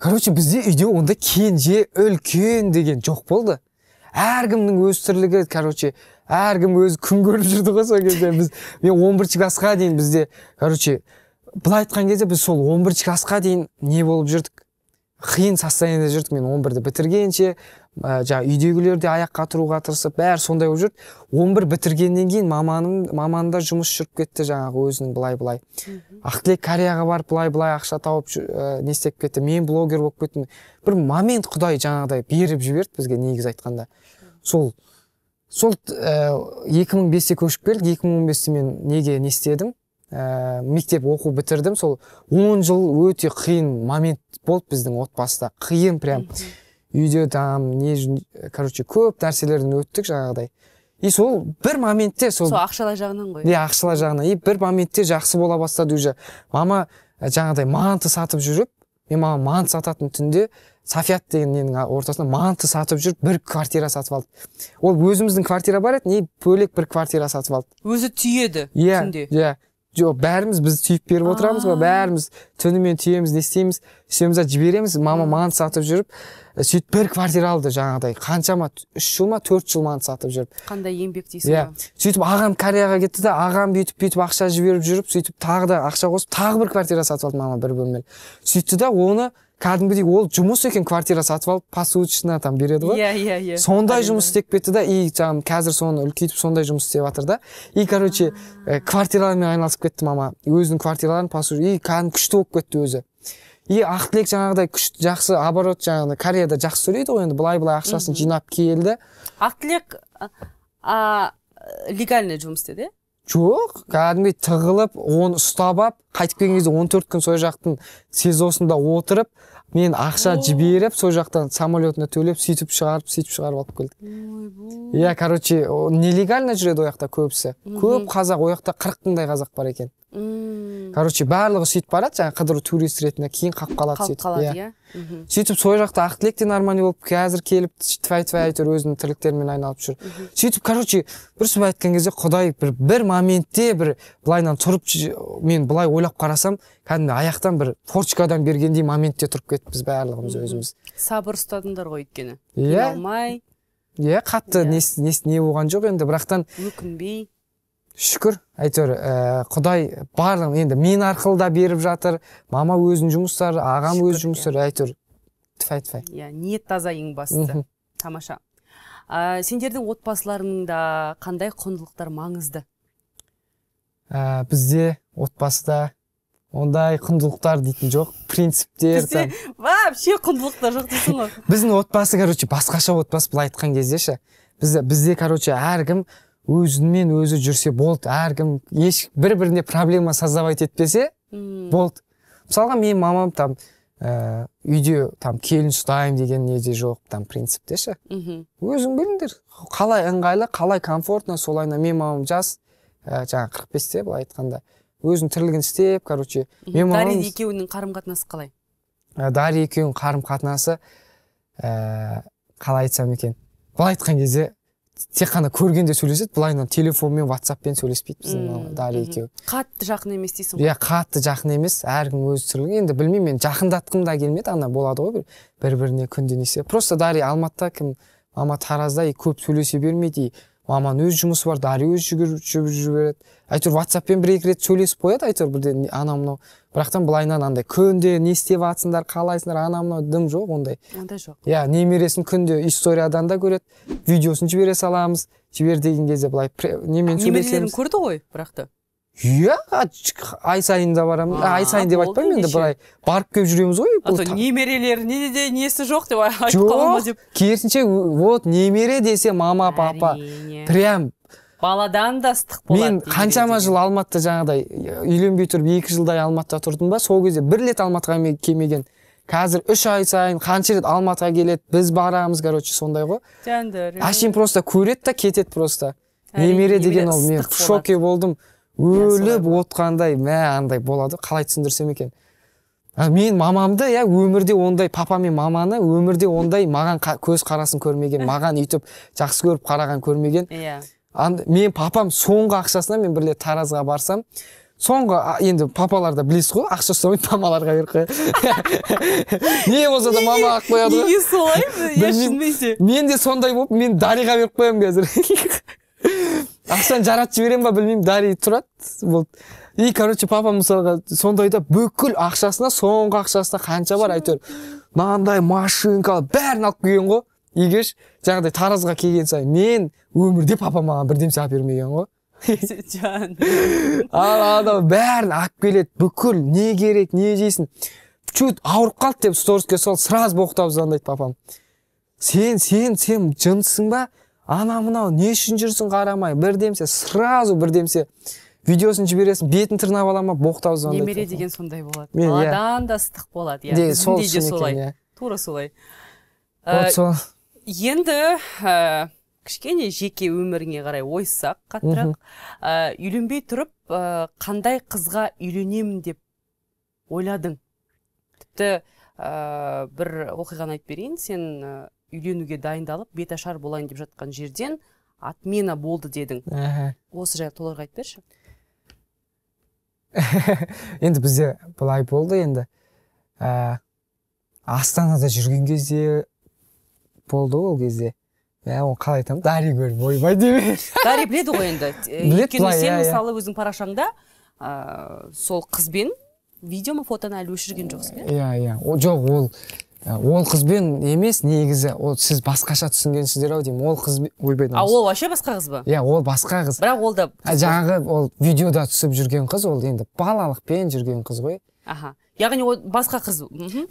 короче бізде үйде ондай кенже үлкен деген жоқ болды әркімнің өз тірлігі короче әркім өзі күн көріп жүрді ғой сол кезде біз мен он бірінші классқа дейін бізде короче былай айтқан кезде біз сол он бірінші классқа дейін не болып жүрдік қиын состояниеде жүрдік мен он бірді бітіргенше ә, жаңағы үйдегілер де аяққа тұруға тырысып бәрі сондай болып жүрді он бір бітіргеннен кейін маманың маманда жұмыс жүріп кетті жаңағы өзінің былай былай ақтілек кореяға барып былай былай ақша тауып ә, не істеп кетті мен блогер болып кеттім бір момент құдай жаңағыдай беріп жіберді бізге негізі айтқанда сол сол э, екі мың бесте көшіп келдік екі мың мен неге не істедім ә, мектеп оқу бітірдім сол он жыл өте қиын момент болды біздің отбасыда қиын прям үйде там не короче көп нәрселерден өттік жаңағыдай и сол бір моментте сол сол ақшалай жағынан ғой иә ақшалай жағынан и бір моментте жақсы бола бастады уже мама жаңағыдай манты сатып жүріп мен манты сататын түнде сафият ненің ортасында манты сатып жүріп бір квартира сатып алды ол өзіміздің квартира бар еді не бөлек бір квартира сатып алды өзі түйеді иә yeah, иә жоқ бәріміз біз түйіп беріп отырамыз ғой бәріміз түнімен түйеміз не істейміз сөйтеміз да жібереміз мама манты сатып жүріп сөйтіп бір квартира алды жаңағыдай қаншама үш жыл ма төрт жыл манты сатып жүріп қандай еңбек дейсің иә сөйтіп ағам кореяға кетті да ағам бүйтіп бүйтіп ақша жіберіп жүріп сөйтіп тағы да ақша қосып тағы бір квартира сатып алды мама бір бөлмелі сөйтті да оны кәдімгідей ол жұмыс екен квартира сатып алып посуточно там береді ғой иә иә иә сондай жұмыс істеп кетті да и жаңағы қазір соны үлкейтіп сондай жұмыс істеп жатыр да и короче э, квартиралармен айналысып кетті мама өзінің квартираларын посу и кәдімгі күшті болып кетті өзі и ақтілек жаңағыдай күшті жақсы оборот жаңағыдай кореяда жақсы сөйлейді ғой енді былай былай ақшасын жинап келді ақтілек а, легальный жұмыс істеді иә? жоқ кәдімгідей тығылып оны ұстап алып қайтып келген кезде он төрт күн сол жақтың сизосында отырып мен ақша жіберіп сол жақтан самолетына төлеп сөйтіп шығарып сөйтіп шығарып алып келдік иә короче нелегально жүреді ол жақта көбісі көп қазақ ол жақта қырық мыңдай қазақ бар екен короче барлығы сөйтіп барады жаңағы қыдыру турист ретінде кейін қалып қалады сөйтіп қалады иә, иә. сөйтіп сол жақта ақ тілек те нормальный болып қазір келіп твай твай әйтеуір өзінің тірліктерімен айналып жүр сөйтіп короче бір сөзбен айтқан кезде құдай бір бір моментте бір былайынан тұрып мен былай ойлап қарасам кәдімгі аяқтан бір форчкадан бергендей моментте тұрып кетіппіз барлығымыз өзіміз сабыр ұстадыңдар ғой өйткені иә иә қатты иә. не болған жоқ енді бірақтан өкінбей шүкір әйтеуір ә, құдай барлығын енді мен арқылы да беріп жатыр мама өзінің жұмыстары ағам өз жұмыстары иә. әйтеуір тфай тфай иә ниет таза ең бастысы тамаша ә, сендердің отбасыларыңда қандай құндылықтар маңызды ә, бізде отбасыда ондай құндылықтар дейтін жоқ принциптер бізде вообще құндылықтар жоқ дейсің ғой біздің отбасы короче басқаша отбасы былай айтқан кезде ше бізде бізде короче әркім өзімен өзі жүрсе болды әркім еш бір біріне проблема создавать етпесе болды мысалға менің мамам там ә, үйде там келін ұстаймын деген не жоқ там принципте ше өзің біліңдер қалай ыңғайлы қалай комфортно солайына менің мамам жас ә, э, жаңағы қырық бесте былай айтқанда өзінің тірлігін істеп короче мен мамам екеуінің қарым қатынасы қалай ә, дарья екеуінің қарым қатынасы ә, қалай айтсам екен былай айтқан кезде тек қана көргенде сөйлеседі былайынан телефонмен ватсаппен сөйлеспейді біздің дарья екеуі қатты жақын емес дейсің ғой иә қатты жақын емес әркім өзі түсірілген енді білмеймін мен жақындатқым да келмеді ана болады ғой бір бір біріне несе просто дарья алматыда кім мама таразда и көп сөйлесе бермейді и маман өз жұмысы бар дарья өзі жүгіріп жүгіріп жібереді әйтеуір ватсаппен бір екі рет сөйлесіп қояды әйтеуір бірде анау мынау бірақтан былайынан андай күнде не істеп жатсыңдар қалайсыңдар анау мынау дым жоқ ондай ондай жоқ иә немересін күнде историядан да көреді видеосын жібере саламыз жібер деген кезде былай немен сөйлесеміз көрді ғой бірақ та иә ай сайын да барамын ай сайын деп айтпаймын енді былай барып келіп жүреміз ғой бұл немерелеріне де несі жоқ деп айтып деп керісінше вот немере десе мама папа прям баладан да ыстық болады мен қаншама жыл алматыда жаңағыдай үйленбей тұрып екі жылдай алматыда тұрдым ба сол кезде бір рет алматыға келмеген қазір үш ай сайын қанша рет алматыға келеді біз барамыз короче сондай ғой әшейін просто көреді да кетеді просто немере деген ол мен в шоке болдым өліп отқандай мә андай болады қалай түсіндірсем екен мен мамамды иә өмірде ондай папа мен маманы өмірде ондай маған көз қарасын көрмеген маған үйтіп жақсы көріп қараған көрмеген иә yeah. мен папам соңғы ақшасына мен бір таразға барсам соңғы енді папалар да білесіз ғой ақша ұстамайды мамаларға беріп қояды не болса да мама алып қояды ғой неге солай иә, мен де сондай болып мен дариға беріп қоямын қазір ақшаны жаратып жіберемін ба білмеймін дарий тұрады болды и короче папа мысалға да бүкіл ақшасына соңғы ақшасына қанша бар әйтеуір мынандай машинка бәрін алып келген ғой үйге жаңағыдай таразға келген сайын мен өмірде папа маған бірдемсе алып бермеген ғой ал анау бәрін алып келеді бүкіл не керек не жейсің чуть ауырып қалды деп сториске сол сразу боқтап звондайды папам сен сен сен жынсың ба ана мынау не үшін жүрсің қарамай бірдемсе сразу бірдемсе видеосын жібересің бетін тырнап ала ма боқтап немере деген сондай болады мен иә. баладан да ыстық болады иә сол де солай иә. тура солай э, енді э, кішкене жеке өміріңе қарай ойыссақ қаттырақ э, үйленбей тұрып қандай қызға үйленемін деп ойладың тіпті ә, бір оқиғаны айтып берейін сен үйленуге дайындалып беташар болайын деп жатқан жерден отмена болды дедің Әхі. осы жайлы толығырақ айтып берші енді бізде былай болды енді ә, астанада жүрген кезде болды ол кезде иә оны қалай айтамын дари көріп ойбай деп дари біледі ғой енді өйткені сен иә, иә. мысалы өзің парақшаңда ә, сол қызбен видео ма фотоны әлі өшірген жоқсың иә иә иә жоқ ол ол қызбен емес негізі ол сіз басқаша түсінгенсіздер ау деймін ол қыз ойбай а ол вообще басқа қыз ба иә ол басқа қыз бірақ ол да жаңағы ол видеода түсіп жүрген қыз ол енді балалықпен жүрген қыз ғой аха яғни ол басқа қыз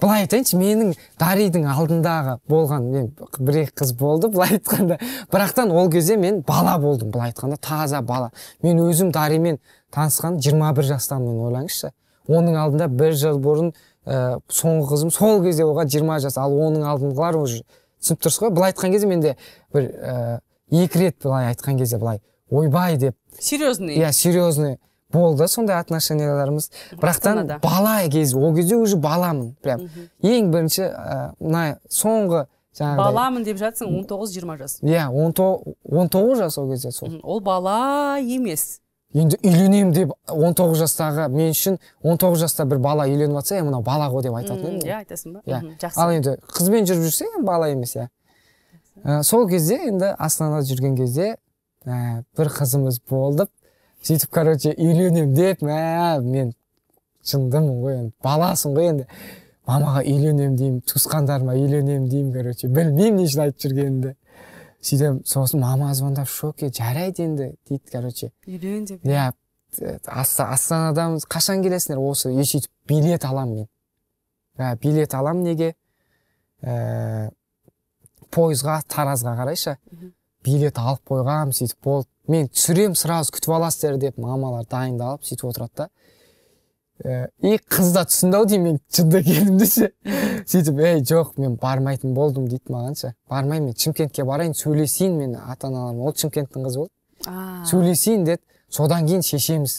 былай айтайыншы менің даридің алдындағы болған мен бір екі қыз болды былай айтқанда бірақтан ол кезде мен бала болдым былай айтқанда таза бала мен өзім даримен танысқан 21 бір жастамын ойлаңызшы оның алдында бір жыл бұрын ә, соңғы қызым сол кезде оған жиырма жас ал оның алдыңғылар уже түсініп тұрсыз ғой былай айтқан кезде менде бір ә, екі рет былай айтқан кезде былай ойбай деп серьезный иә серьезный болды сондай отношенияларымыз бірақтан бала кез ол кезде уже баламын прям ең бірінші ә, мына соңғы жаңағыдай баламын деп жатсың 19-20 жас иә он тоғыз жас ол кезде сол ол бала емес енді үйленемін деп 19 жастағы мен үшін 19 жаста бір бала үйленіп жатса е мынау бала ғой деп айтатын едім иә айтасың ба иә жақсы ал енді қызбен жүріп енді бала емес иә сол кезде енді астанада жүрген кезде ә, бір қызымыз болды сөйтіп короче үйленемін деп мә мен жындымын ғой енді баласың ғой енді мамаға үйленемін деймін туысқандарыма үйленемін деймін короче білмеймін не үшін айтып жүргенімді сөйтіп сосын мама звондап шоке жарайды енді дейді короче үйлен деп иә, иә. астанадамыз қашан келесіңдер осы и сөйтіп билет аламын мен ә, билет аламын неге ә, пойызға таразға қарайша билет алып қойғанмын сөйтіп болды мен түсіремін сразу күтіп аласыздар деп мамалар дайындалып сөйтіп отырады да и қыз да түсінді ау деймін мен жынды екенімді ше сөйтіп ей жоқ мен бармайтын болдым дейді маған ше бармаймын мен шымкентке барайын сөйлесейін мен ата аналарым ол шымкенттің қызы болды сөйлесейін деді содан кейін шешеміз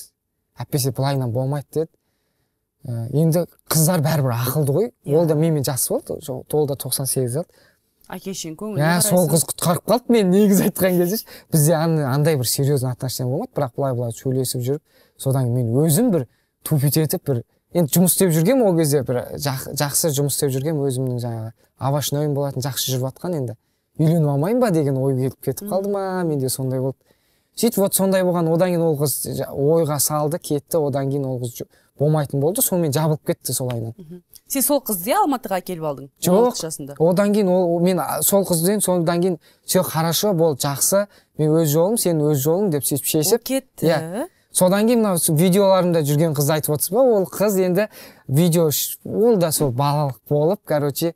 әйтпесе былайынан болмайды деді енді қыздар бәрібір ақылды ғой иә. ол да менімен жас болды ол да тоқсан сегіз алды әке шешенің көңілін иә сол қыз құтқарып қалды мен негізі айтқан кезде бізде андай бір серьезный отношение болмады бірақ былай былай сөйлесіп жүріп содан кейін мен өзім бір тупить бір енді жұмыс істеп жүргем ол кезде бір жақсы жұмыс істеп жүргем өзімнің жаңағы овощнойым болатын жақсы жүріп жатқан енді үйленіп алмаймын ба деген ой келіп кетіп қалды ма менде сондай болды сөйтіп вот сондай болған одан кейін ол қыз ойға салды кетті одан кейін ол қыз болмайтын болды сонымен жабылып кетті сол айынан сен сол қызды алматыға әкеліп алдың жоқ жасында одан кейін ол мен сол қызбен содан кейін все хорошо болды жақсы мен өз жолым сен өз жолың деп сөйтіп шешіп кетті иә содан кейін мынау видеоларымда жүрген қызды айтып отырсыз ба ол қыз енді видео ол да сол балалық болып короче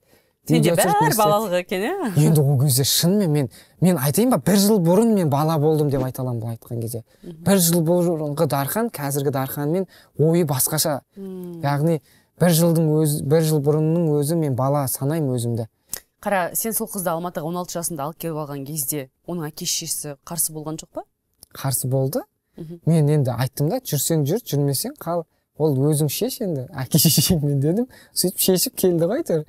сенде бәрі балалық екен иә енді ол кезде шынымен мен мен айтайын ба бір жыл бұрын мен бала болдым деп айта аламын былай айтқан кезде бір жыл бұрынғы дархан қазіргі дарханмен ойы басқаша яғни бір жылдың өзі бір жыл бұрынның өзі мен бала санаймын өзімді қара сен сол қызды алматыға 16 жасында алып келіп алған кезде оның әке шешесі қарсы болған жоқ па қарсы болды мен енді айттым да жүрсең жүр жүрмесең қал ол өзің шеш енді әке шешеңмен дедім сөйтіп шешіп келді ғой әйтеуір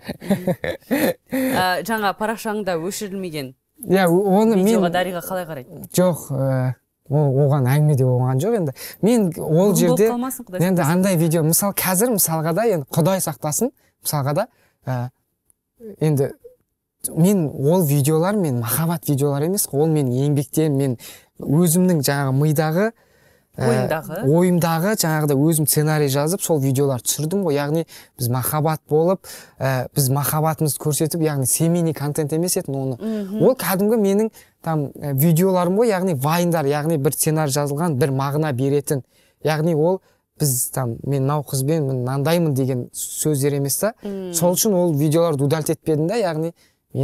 жаңа парақшаңда өшірілмеген иә оны мен дариға қалай қарайды жоқ э, оған әңгіме де болған жоқ енді мен ол жерде енді андай видео мысалы қазір мысалға да енді құдай сақтасын мысалға да э, енді мен ол видеолар мен махаббат видеолар емес ол мен еңбекте, мен өзімнің жаңағы мидағы ә, ойымдағы ойымдағы жаңағыдай өзім сценарий жазып сол видеолар түсірдім ғой яғни біз махаббат болып ә, біз махаббатымызды көрсетіп яғни семейный контент емес еді оны ол кәдімгі менің там ә, видеоларым ғой яғни вайндар яғни бір сценарий жазылған бір мағына беретін яғни ол біз там мен мынау қызбен мынандаймын деген сөздер емес та сол үшін ол видеоларды удалить етпедім да яғни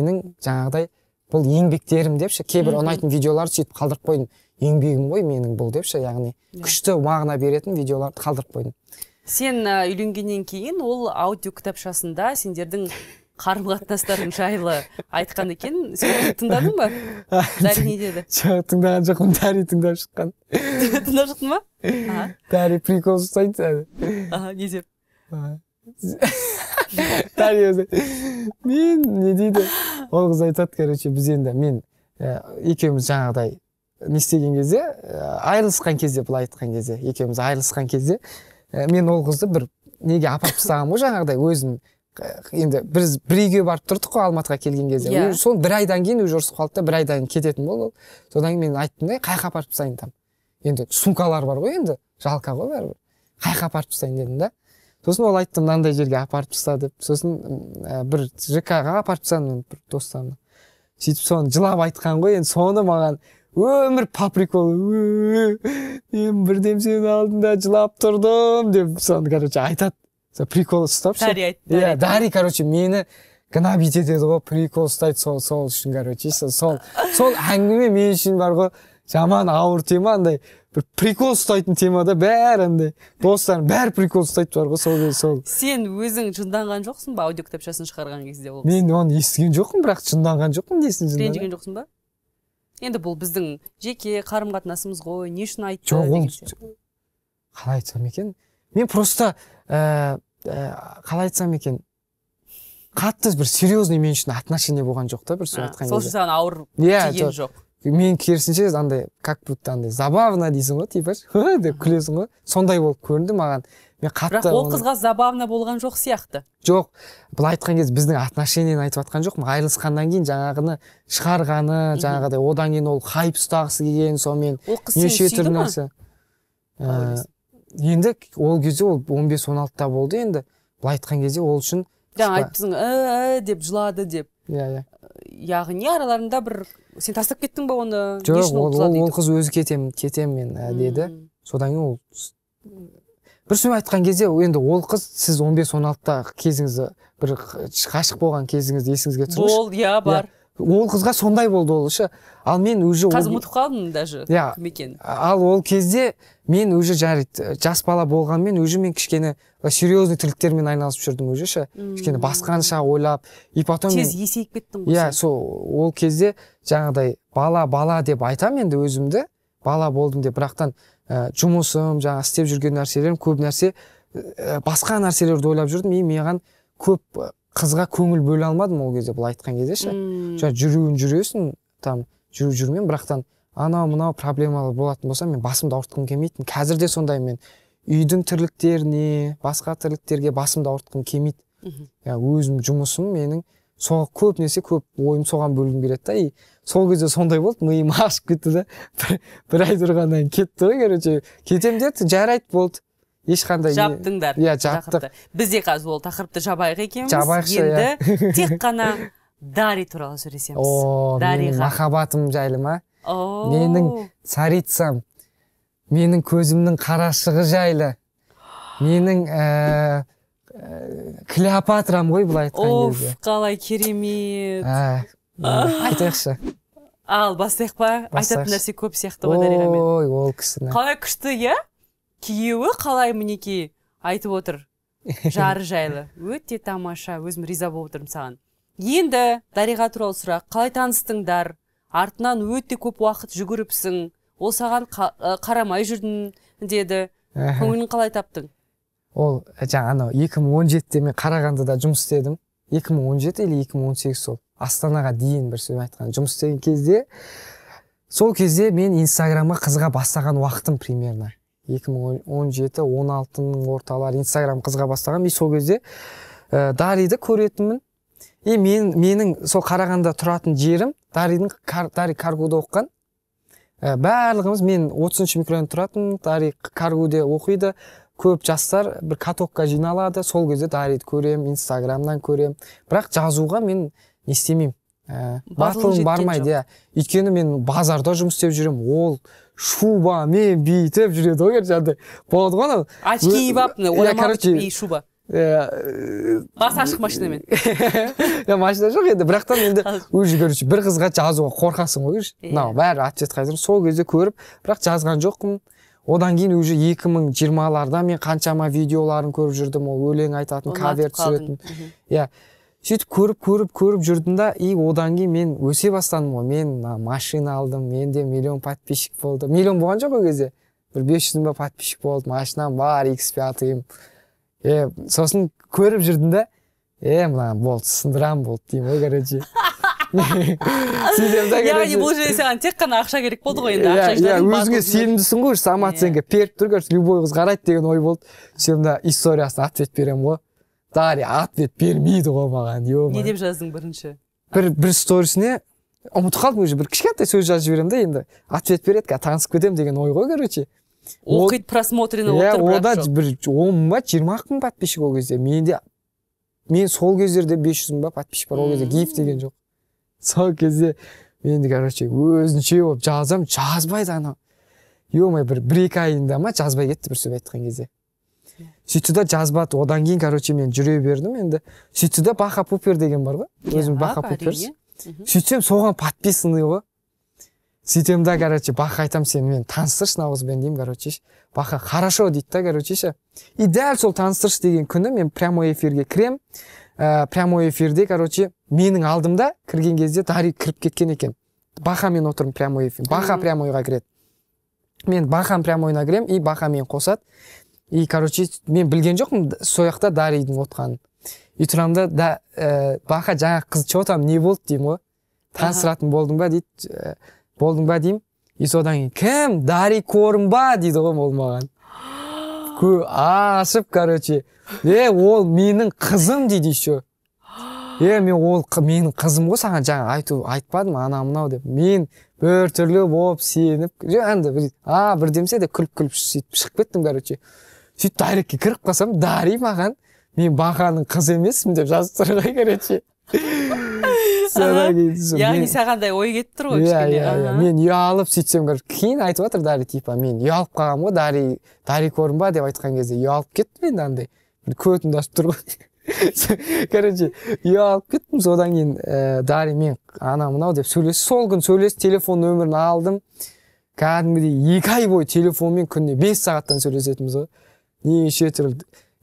менің жаңағыдай бұл еңбектерім депші кейбір ұнайтын видеоларды сөйтіп қалдырып қойдым еңбегім ғой менің бұл депші яғни иә. күшті мағына беретін видеоларды қалдырып қойдым сен үйленгеннен кейін ол аудио кітапшасында сендердің қарым қатынастарың жайлы айтқан екен сен тыңдадың ба дари не деді жоқ тыңдаған жоқпын дари тыңдап шыққан тыңдап шықтың ба дари прикол жасайды не деп өзі мен не дейді ол қыз айтады короче біз енді мен екеуміз жаңағыдай не істеген кезде айырылысқан кезде былай айтқан кезде екеуміз айырылысқан кезде мен ол қызды бір неге апарып тастағанмын ғой жаңағыдай өзім енді біз бір үйге барып тұрдық қой алматыға келген кезде yeah. Иә. сол бір айдан кейін уже ұрысып қалды да бір айдан кейін кететін болды ол содан кейін мен айттым да қай жаққа апарып тастайын там енді сумкалар бар ғой енді жалко ғой бәрібір қай жаққа апарып тастайын дедім да сосын ол айтты мынандай жерге апарып таста деп сосын ә, бір жк ға апарып тастадым мен бір достарыма сөйтіп соны жылап айтқан ғой енді соны маған өмір по приколу мен бірдемсенің алдында жылап тұрдым деп соны короче айтады сол прикол ұстап дари иә дари короче мені гнобить етеді ғой прикол ұстайды сол сол үшін короче сол сол әңгіме мен үшін бар ғой жаман ауыр тема андай бір прикол ұстайтын тема да бәрі андай достарым бәрі прикол ұстайтын бар ғой сол сол сен өзің жынданған жоқсың ба аудио кітапшасын шығарған кезде ол мен оны естіген жоқпын бірақ жынданған жоқпын несін ренжіген жоқсың ба енді бұл біздің жеке қарым қатынасымыз ғой не үшін айтты жоқ ол қалай айтсам екен мен просто ә, ә, қалай айтсам екен қатты бір серьезный мен үшін отношение болған жоқ та бір сол айтқан кезде сол саған ауыр иә, тиген жоқ мен керісінше андай как будто андай забавно дейсің ғой типа деп күлесің ғой сондай болып көрінді маған мен қатты бірақ ол қызға забавно болған жоқ сияқты жоқ былай айтқан кезде біздің отношениені айтып жатқан жоқпын айырылысқаннан кейін жаңағыны шығарғаны жаңағыдай одан кейін ол хайп ұстағысы келген сонымен ол қыз неше түрлі нәрсе ә, енді ол кезде ол 15 он алтыда болды енді былай айтқан кезде ол үшін жаңа айтыпсың «Ә, ә», деп жылады деп иә иә яғни араларында бір сен тастап кеттің ба оны жоқ ол, ол, қыз өзі кетемін, кетемін мен ә, деді содан кейін ол бір сөзбен айтқан кезде енді ол қыз сіз 15-16 бес кезіңізді бір ғашық болған кезіңізді есіңізге түсіріңізші ол иә бар иә ол қызға сондай болды ол ше ал мен уже қазір ұмытып қалдым даже иә кім екенін ал ол кезде мен уже жарайды жас бала болғанмен уже мен кішкене серьезный тірліктермен айналысып жүрдім уже ше кішкене басқанша ойлап и потом тез есейіп кеттің ғой иә сол ол кезде жаңағыдай бала бала деп айтамын енді өзімді бала болдым деп бірақтан ә, жұмысым жаңағы істеп жүрген нәрселерім көп нәрсе ә, басқа нәрселерді ойлап жүрдім и маған көп қызға көңіл бөле алмадым ол кезде былай айтқан кезде ше жаңа жүруін жүресің там жүру жүрмен бірақтан анау мынау проблемалар болатын болса мен басымды ауыртқым келмейтін қазір де сондай мен үйдің тірліктеріне басқа тірліктерге басымды ауыртқым келмейді өзім жұмысым менің соған көп нәрсе көп ойым соған бөлгім келеді да и сол кезде сондай болды миым ашып кетті да бір, бір ай тұрғаннан кетті ғой короче кетемін деді жарайды болды ешқандай жаптыңдар иә жапты бізде қазір ол тақырыпты жабайық екенбіз жабайықшы иә. енді тек қана дари туралы сөйлесеміз о дариға махаббатым жайлы ма менің царицам менің көзімнің қарашығы жайлы менің ііі э, э, клеопатрам ғой былай айтқан кезде қалай керемет ә, айтайықшы ал бастайық па айтатын нәрсе көп сияқты ғой ой ол кісіні қалай күшті иә күйеуі қалай мінекей айтып отыр жары жайлы өте тамаша өзім риза болып отырмын саған енді дариға туралы сұрақ қалай таныстыңдар артынан өте көп уақыт жүгіріпсің ол саған қарамай жүрдің деді көңілін қалай таптың ол э, жаңа анау екі мың он жетіде мен қарағандыда жұмыс істедім екі мың он жеті или екі мың он сегіз сол астанаға дейін бір сөзбен айтқанда жұмыс істеген кезде сол кезде мен инстаграмға қызыға бастаған уақытым примерно 2017 16 алтының орталары инстаграм қызға бастағанмын и сол кезде ә, э, дариді көретінмін и мен, менің сол қарағанда тұратын жерім даридің кар, дари каргуда оқыған ә, барлығымыз мен отызыншы микрорайонда тұратын дари каргуде оқиды көп жастар бір катокқа жиналады сол кезде дариді көрем, инстаграмнан көрем. бірақ жазуға мен не істемеймін ә, э, батылым бармайды иә өйткені мен базарда жұмыс істеп жүремін ол шуба мен бүйтіп жүреді ғой короче андай болады ғой анау очки киіп алып мына короче и шуба басы ашық машинамен жоқ машина жоқ енді бірақ та енді уже короче бір қызға жазуға қорқасың ғой уже мынау бәрі ответ қазір сол кезде көріп бірақ жазған жоқпын одан кейін уже екі мың жиырмаларда мен қаншама видеоларын көріп жүрдім ол өлең айтатын кавер түсіретін иә сөйтіп көріп көріп көріп жүрдім да и одан кейін мен өсе бастадым ғой мен а, машина алдым менде миллион подписчик болды миллион болған жоқ ол кезде бір бес жүз мың ба подписчик болды машинам бар икс пятыйым е сосын көріп жүрдім да е мына болды сындырамын болды деймін ғой короче сөйтемін да яғни бұл жерде саған тек қана ақша керек болды ғой енді ақша иә өзіңе сенімдісің ғой самооценка беріп тұр короче любой қыз қарайды деген ой болды сөйтемін да историясына ответ беремін ғой дарья ответ бермейді ғой маған е не деп жаздың бірінші бір бір сторисіне ұмытып қалдым уже бір кішкентай сөз жазып жіберемін да енді ответ береді қазір танысып кетемін деген ой ғой короче оқиды просмотрено отыр иә ода бір он ба жиырма ақ мың подписчик ол кезде менде мен сол кездерде бес жүз мың ба подписчик бар ол кезде гиф деген жоқ сол кезде енді короче өзінше болып жазамын жазбайды анау е бір бір екі айында ма жазбай кетті бір сөз айтқан кезде сөйтті да жазбады одан кейін короче мен жүре бердім енді сөйтті да баха пупер деген бар ғой иә, өзім баха пупер сөйтсем соған подписанный ғой сөйтемін да короче баха айтамын сен мені таныстыршы наурызбен деймін короче баха хорошо дейді да короче ше и дәл сол таныстыршы деген күні мен прямой эфирге кірем ә, прямой эфирде короче менің алдымда кірген кезде дари кіріп кеткен екен баха мен отырмын прямой эфир баха прямойға кіреді мен бахам прямойына кіремін и баха мені қосады и короче мен білген жоқпын сол жақта даридің отқанын и тұрамын да, да э, ә, баха жаңағы қыз че там не болды деймін ғой таныстыратын болдың ба дейді ә, болдың ба деймін и содан кейін кім дари корм ба дейді ғой ол маған ашып короче е ол менің қызым дейді еще е мен ол менің қызым ғой саған жаңа айту айтпадым анау мынау деп мен біртүрлі болып сеніп енді а бірдемсе де күліп күліп сөйтіп шығып кеттім короче сөйтіп дайректке кіріп қалсам дари маған мен баханың қызы емеспін деп жазып тұр ғой короче содан кейін яғни саған да ой кетіп тұр ғой иә, кішкене иә иә мен ұялып сөйтсем короче кейін айтып жатыр дари типа мен ұялып қалғанмын ғой дари дари дарикорым ба деп айтқан кезде ұялып кеттім енді андай көтімді ашып тұр ғой короче ұялып кеттім содан кейін ііі э, дари мен анау мынау деп сөйлес сол күні сөйлесіп телефон нөмірін алдым кәдімгідей екі ай бойы телефонмен күніне бес сағаттан сөйлесетінбіз ғой не неше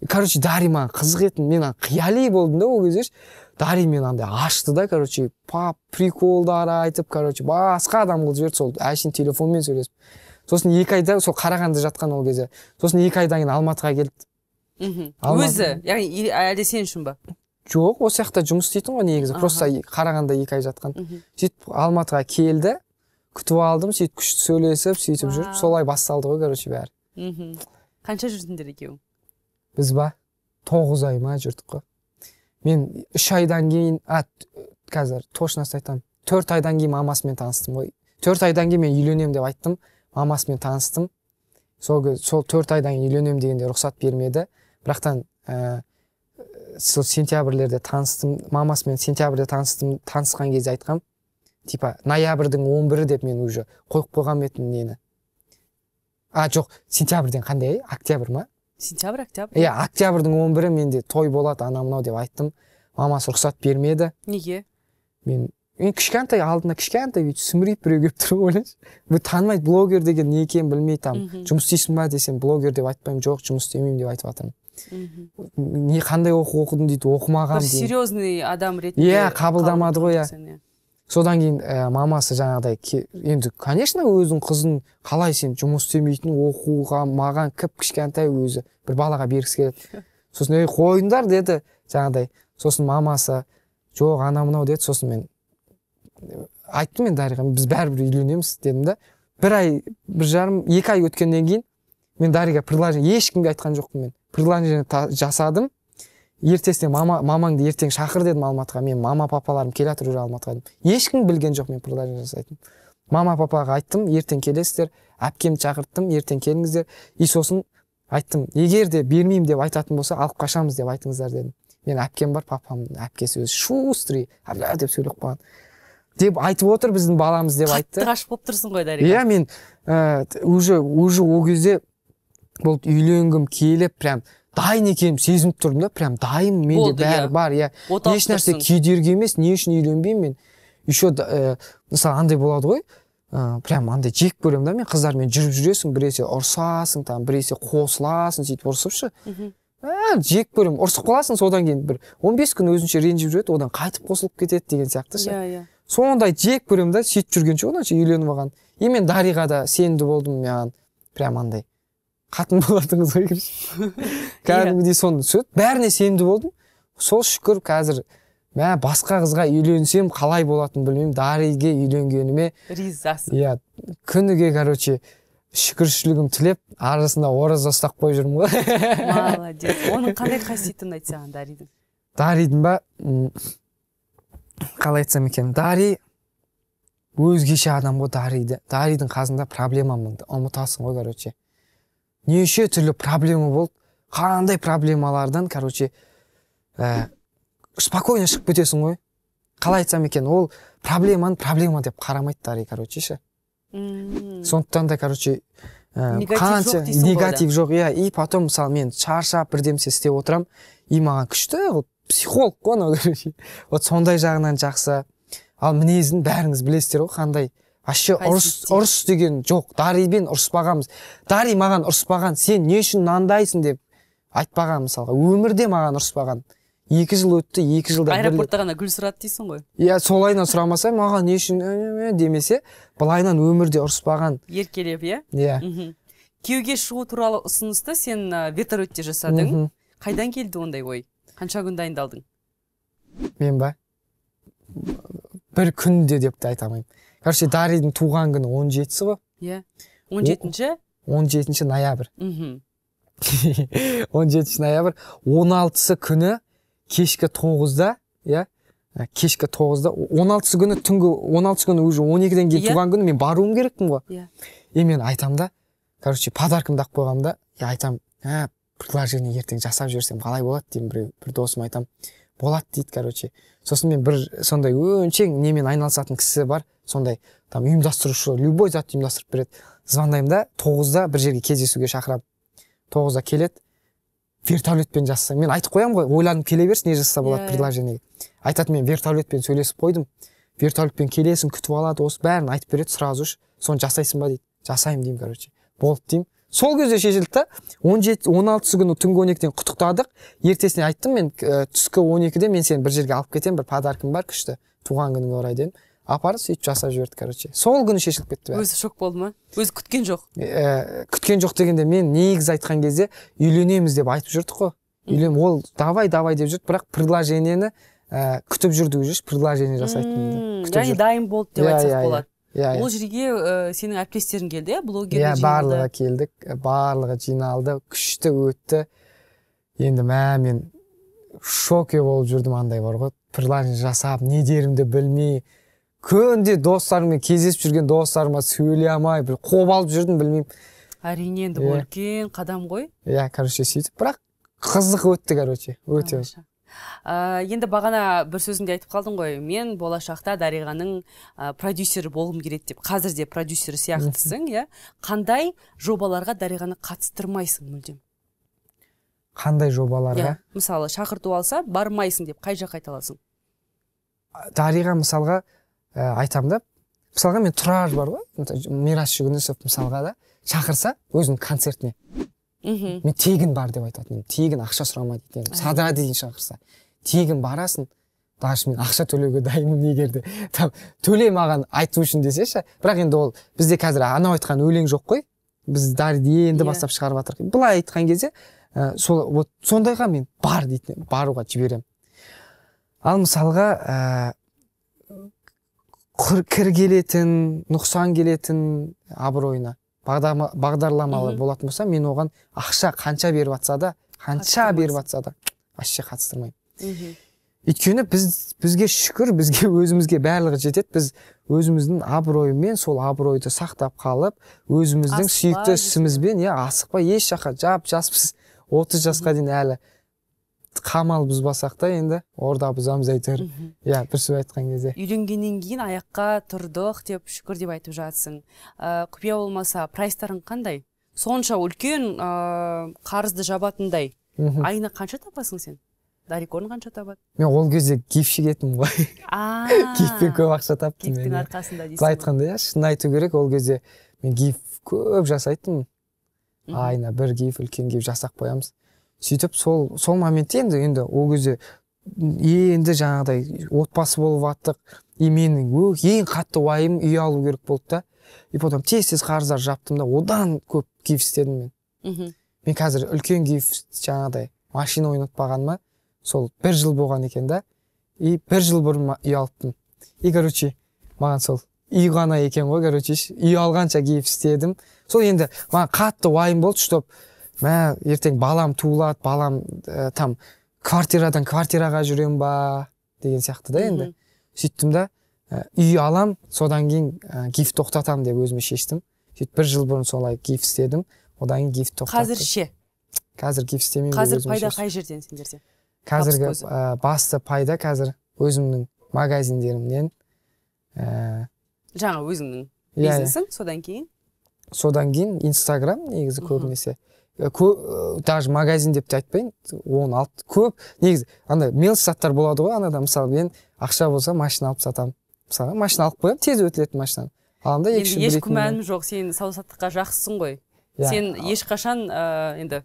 короче дари маған қызық еді мен қияли болдым да ол кезде дари мені андай ашты да короче пап приколдар айтып короче басқа адам қылып жіберді сол әшейін телефонмен сөйлесіп сосын екі айда сол қарағанды жатқан ол кезде сосын екі айдан кейін алматыға келді мхм өзі яғни әлде сен үшін ба жоқ осы жақта жұмыс істейтін ғой негізі просто қарағанда екі ай жатқан сөйтіп алматыға келді күтіп алдым сөйтіп күшті сөйлесіп сөйтіп жүріп солай басталды ғой короче бәрі мхм қанша жүрдіңдер екеуің біз ба тоғыз ай ма жүрдік қой мен үш айдан кейін а қазір точность айтамын төрт айдан кейін мамасымен таныстым ғой төрт айдан кейін мен үйленемін деп айттым мамасымен таныстым сол сол төрт айдан кейін үйленемін дегенде рұқсат бермеді бірақтан ә, сол сентябрьлерде таныстым мамасымен сентябрьде таныстым танысқан кезде айтқам типа ноябрьдің он бірі деп мен уже қойып қойған едім нені а жоқ сентябрьден қандай октябрь ма сентябрь октябрь иә октябрьдің он бірі менде той болады анау мынау деп айттым мамасы рұқсат бермеді неге мен мен кішкентай алдына кішкентай бүйтіп сүмірейіп біреу келіп тұр ойлаңызшы бұл танымайды блогер деген не екенін білмей там жұмыс істейсің ба десем блогер деп айтпаймын жоқ жұмыс істемеймін деп айтып жатырмын не қандай оқу оқыдың дейді оқымаған бір серьезный адам ретінде иә қабылдамады ғой иә содан кейін ә, мамасы жаңағыдай енді конечно өзің қызын қалай сен жұмыс істемейтін оқуға маған кіп кішкентай өзі бір балаға бергісі келеді сосын ей қойыңдар деді жаңағыдай сосын мамасы жоқ анау мынау деді сосын мен айттым мен дариға біз бәрібір үйленеміз дедім да бір ай бір жарым екі ай өткеннен кейін мен дариға предложение ешкімге айтқан жоқпын мен предложение жасадым ертесіне мама мамаңды ертең шақыр дедім алматыға мен мама папаларым келе жатыр уже алматыға дедім ешкім білген жоқ мен продажа жасайтын мама папаға айттым ертең келесіздер әпкемді шақырттым ертең келіңіздер и сосын айттым егер де бермеймін деп айтатын болса алып қашамыз деп айтыңыздар дедім мен әпкем бар папамның әпкесі өзі шустрый әлә деп сөйлеп қойған деп айтып отыр біздің баламыз деп айтты қатты ғашық болып тұрсың ғой дариға иә мен ә, уже уже ол кезде болды үйленгім келіп прям дайын екенімді сезініп тұрдым да прям дайын менде бәрі иә. бар иә ешнәрсе кедергі емес не үшін үйленбеймін мен еще э, мысалы андай болады ғой ыыы э, прям андай жек көремін да мен қыздармен жүріп жүресің біресе ұрсасың там біресе қосыласың сөйтіп ұрысып ше ә, жек көремін ұрысып қаласың содан кейін бір 15 күн өзінше ренжіп жүреді одан қайтып қосылып кетеді деген сияқты ше иә иә сондай жек көремін да сөйтіп жүргенше одан ше үйленіп алған и мен дариға да сенімді болдым маған прям андай қатын болатыныңыз ғой кірші кәдімгідей иә. соны сөйтіп бәріне сенімді болдым сол шүкір қазір мә басқа қызға үйленсем қалай болатынын білмеймін дариге үйленгеніме ризасың иә күніге короче шүкіршілігім тілеп арасында ораза ұстап қойып жүрмін ғой молодец оның қандай қасиеті ұнайды саған даридің даридің ба қалай айтсам екен дари өзгеше адам ғой дариді даридің қасында проблема мыңды ұмытасың ғой короче неше түрлі проблема болды қандай проблемалардан короче ә, спокойно шығып кетесің ғой қалай айтсам екен ол проблеманы проблема деп қарамайды тарих короче ше сондықтан да короче ә, қанша негатив жоқ иә и потом мысалы мен шаршап бірдемсе істеп отырам, и маған күшті вот психолог қой анау короче вот сондай жағынан жақсы ал мінезін бәріңіз білесіздер ғой қандай вообще ұрыс ұрыс деген жоқ дарибен ұрыспағанбыз дари маған ұрыспаған сен не үшін мынандайсың деп айтпаған мысалға өмірде маған ұрыспаған екі жыл өтті екі жылда аэропортта ғана гүл сұрады дейсің ғой иә солайынан сұрамаса маған не үшін ә, ә, ә, демесе былайынан өмірде ұрыспаған еркелеп иә иә күйеуге шығу туралы ұсынысты сен вертолетте жасадың қайдан келді ондай ой қанша күн дайындалдың мен ба бір күнде деп те айта алмаймын короче даридың туған күні он жетісі ғой иә он жетінші он жетінші ноябрь мхм он жетінші ноябрь он алтысы күні кешкі тоғызда иә ә, кешкі тоғызда он алтысы күні түнгі он алтысы күні уже он екіден кейін иә. туған күні мен баруым керекпін ғой иә и мен айтамын да короче подаркамды алып қойғанмын да и айтамын ә предложение ертең жасап жіберсем қалай болады деймін біреу бір досым айтамын болады дейді короче сосын мен бір сондай өншең немен айналысатын кісі бар сондай там ұйымдастырушы любой затты ұйымдастырып береді звондаймын да тоғызда бір жерге кездесуге шақырамын тоғызда келеді вертолетпен жазса мен айтып қоямын ғой ойланып келе берсін не жазса болады yeah, иә, иә. предложениеге айтады мен вертолетпен сөйлесіп қойдым вертолетпен келесің күтіп алады осы бәрін айтып береді сразу же соны жасайсың ба дейді жасаймын деймін короче болды деймін сол кезде шешілді да он жеті он алтысы күні түнгі он екіден құттықтадық ертесіне айттым мен ә, түскі он екіде мен сені бір жерге алып кетемін бір подаркім бар күшті туған күніңе орай дедім апарып сөйтіп жасап жіберді короче сол күні шешіліп кетті өзі шок болды ма өзі күткен жоқ ә, күткен жоқ дегенде мен негізі айтқан кезде үйленеміз деп айтып жүрдік қой үйлен ол давай давай деп жүрді бірақ предложениені ә, күтіп жүрді уже предложение жасайтынымды дайын болды деп иә, айтсақ иә, иә. болады Иә, иә ол жерге сенің әріптестерің келді иә блогер иә барлығы келдік барлығы жиналды күшті өтті енді мә мен шоке болып жүрдім андай бар ғой предложение жасап не дерімді білмей күнде достарыммен кездесіп жүрген достарыма сөйлей алмай бір қобалып жүрдім білмеймін әрине енді бұл иә. үлкен қадам ғой иә короче сөйтіп бірақ қызық өтті короче өте ә, енді бағана бір сөзіңде айтып қалдың ғой мен болашақта дариғаның ә, продюсері болғым келеді деп қазір де продюсер сияқтысың иә қандай жобаларға дариғаны қатыстырмайсың мүлдем қандай жобаларға yeah, иә, мысалы шақырту алса бармайсың деп қай жаққа айта аласың дариға мысалға ә, айтамын да мысалға мен тұрар бар ғой мирас жүгінісов мысалға да шақырса өзінің концертіне мен тегін бар деп айтатын едім тегін ақша сұрама дейтін едім сада дейін шақырса тегін барасың даже мен ақша төлеуге дайынмын егер де там төле маған айту үшін десеші бірақ енді ол бізде қазір анау айтқан өлең жоқ қой біз енді иә. бастап шығарып жатырмық былай айтқан кезде ә, сол вот сондайға мен бар дейтін баруға жіберемін ал мысалға ә, кір келетін нұқсан келетін абыройына бағдарламалы болатын болса мен оған ақша қанша беріп жатса да қанша беріп жатса да вообще қатыстырмаймын өйткені біз бізге шүкір бізге өзімізге барлығы жетеді біз өзіміздің абыройымен сол абыройды сақтап қалып өзіміздің сүйікті ісімізбен иә асықпай еш жаққа жап жаспыз отыз жасқа дейін әлі қамал бұзбасақ та енді орда бұзамыз әйтеуір иә бір сөз айтқан кезде үйленгеннен кейін аяққа тұрдық деп шүкір деп айтып жатсың ә, құпия болмаса прайстарың қандай сонша үлкен ә, қарызды жабатындай айына қанша табасың сен дарикорн қанша табады мен ол кезде гиф шегетінмін ғой гифпен көп ақша таптым гифтің иә. арқасында дейсің былай айтқанда иә шынын айту керек ол кезде мен гиф көп жасайтынмын айына бір гиф үлкен гиф жасап қоямыз сөйтіп сол сол моментте енді енді ол кезде енді жаңағыдай отбасы болып жаттық и менің ең қатты уайым үй алу керек болды да и потом тез тез қарыздар жаптым да одан көп гиф істедім мен мхм мен қазір үлкен гиф жаңағыдай машина ойнатпағаныма сол бір жыл болған екен да и бір жыл бұрын үй алыппын и короче маған сол үй ғана екен ғой короче үй алғанша гиф істедім сол енді маған қатты уайым болды чтоб мә ертең балам туылады балам э, там квартирадан квартираға жүрем ба деген сияқты да енді сөйттім да ә, үй алам содан кейін ә, э, гиф деп өзіме шештім сөйтіп бір жыл бұрын солай гиф істедім одан кейін гифт тоқтаттым қазір ше қазір гиф істемеймін қазір пайда қай жерден сендерде қазіргі ә, басты пайда қазір өзімнің магазиндерімнен ә... жаңа өзіңнің иә, иә. бизнесің содан кейін содан кейін инстаграм негізі көбінесе Э, э, даже магазин деп те айтпайын оны алып көп негізі андай мелочь заттар болады ғой анада мысалы мен ақша болса машина алып сатамын мысалы машина алып қоямын тез өтілетін машинаны аламын да еш күмәнім жоқ сен сауда саттыққа жақсысың ғой yeah. Иә. сен ешқашан ыыы э, енді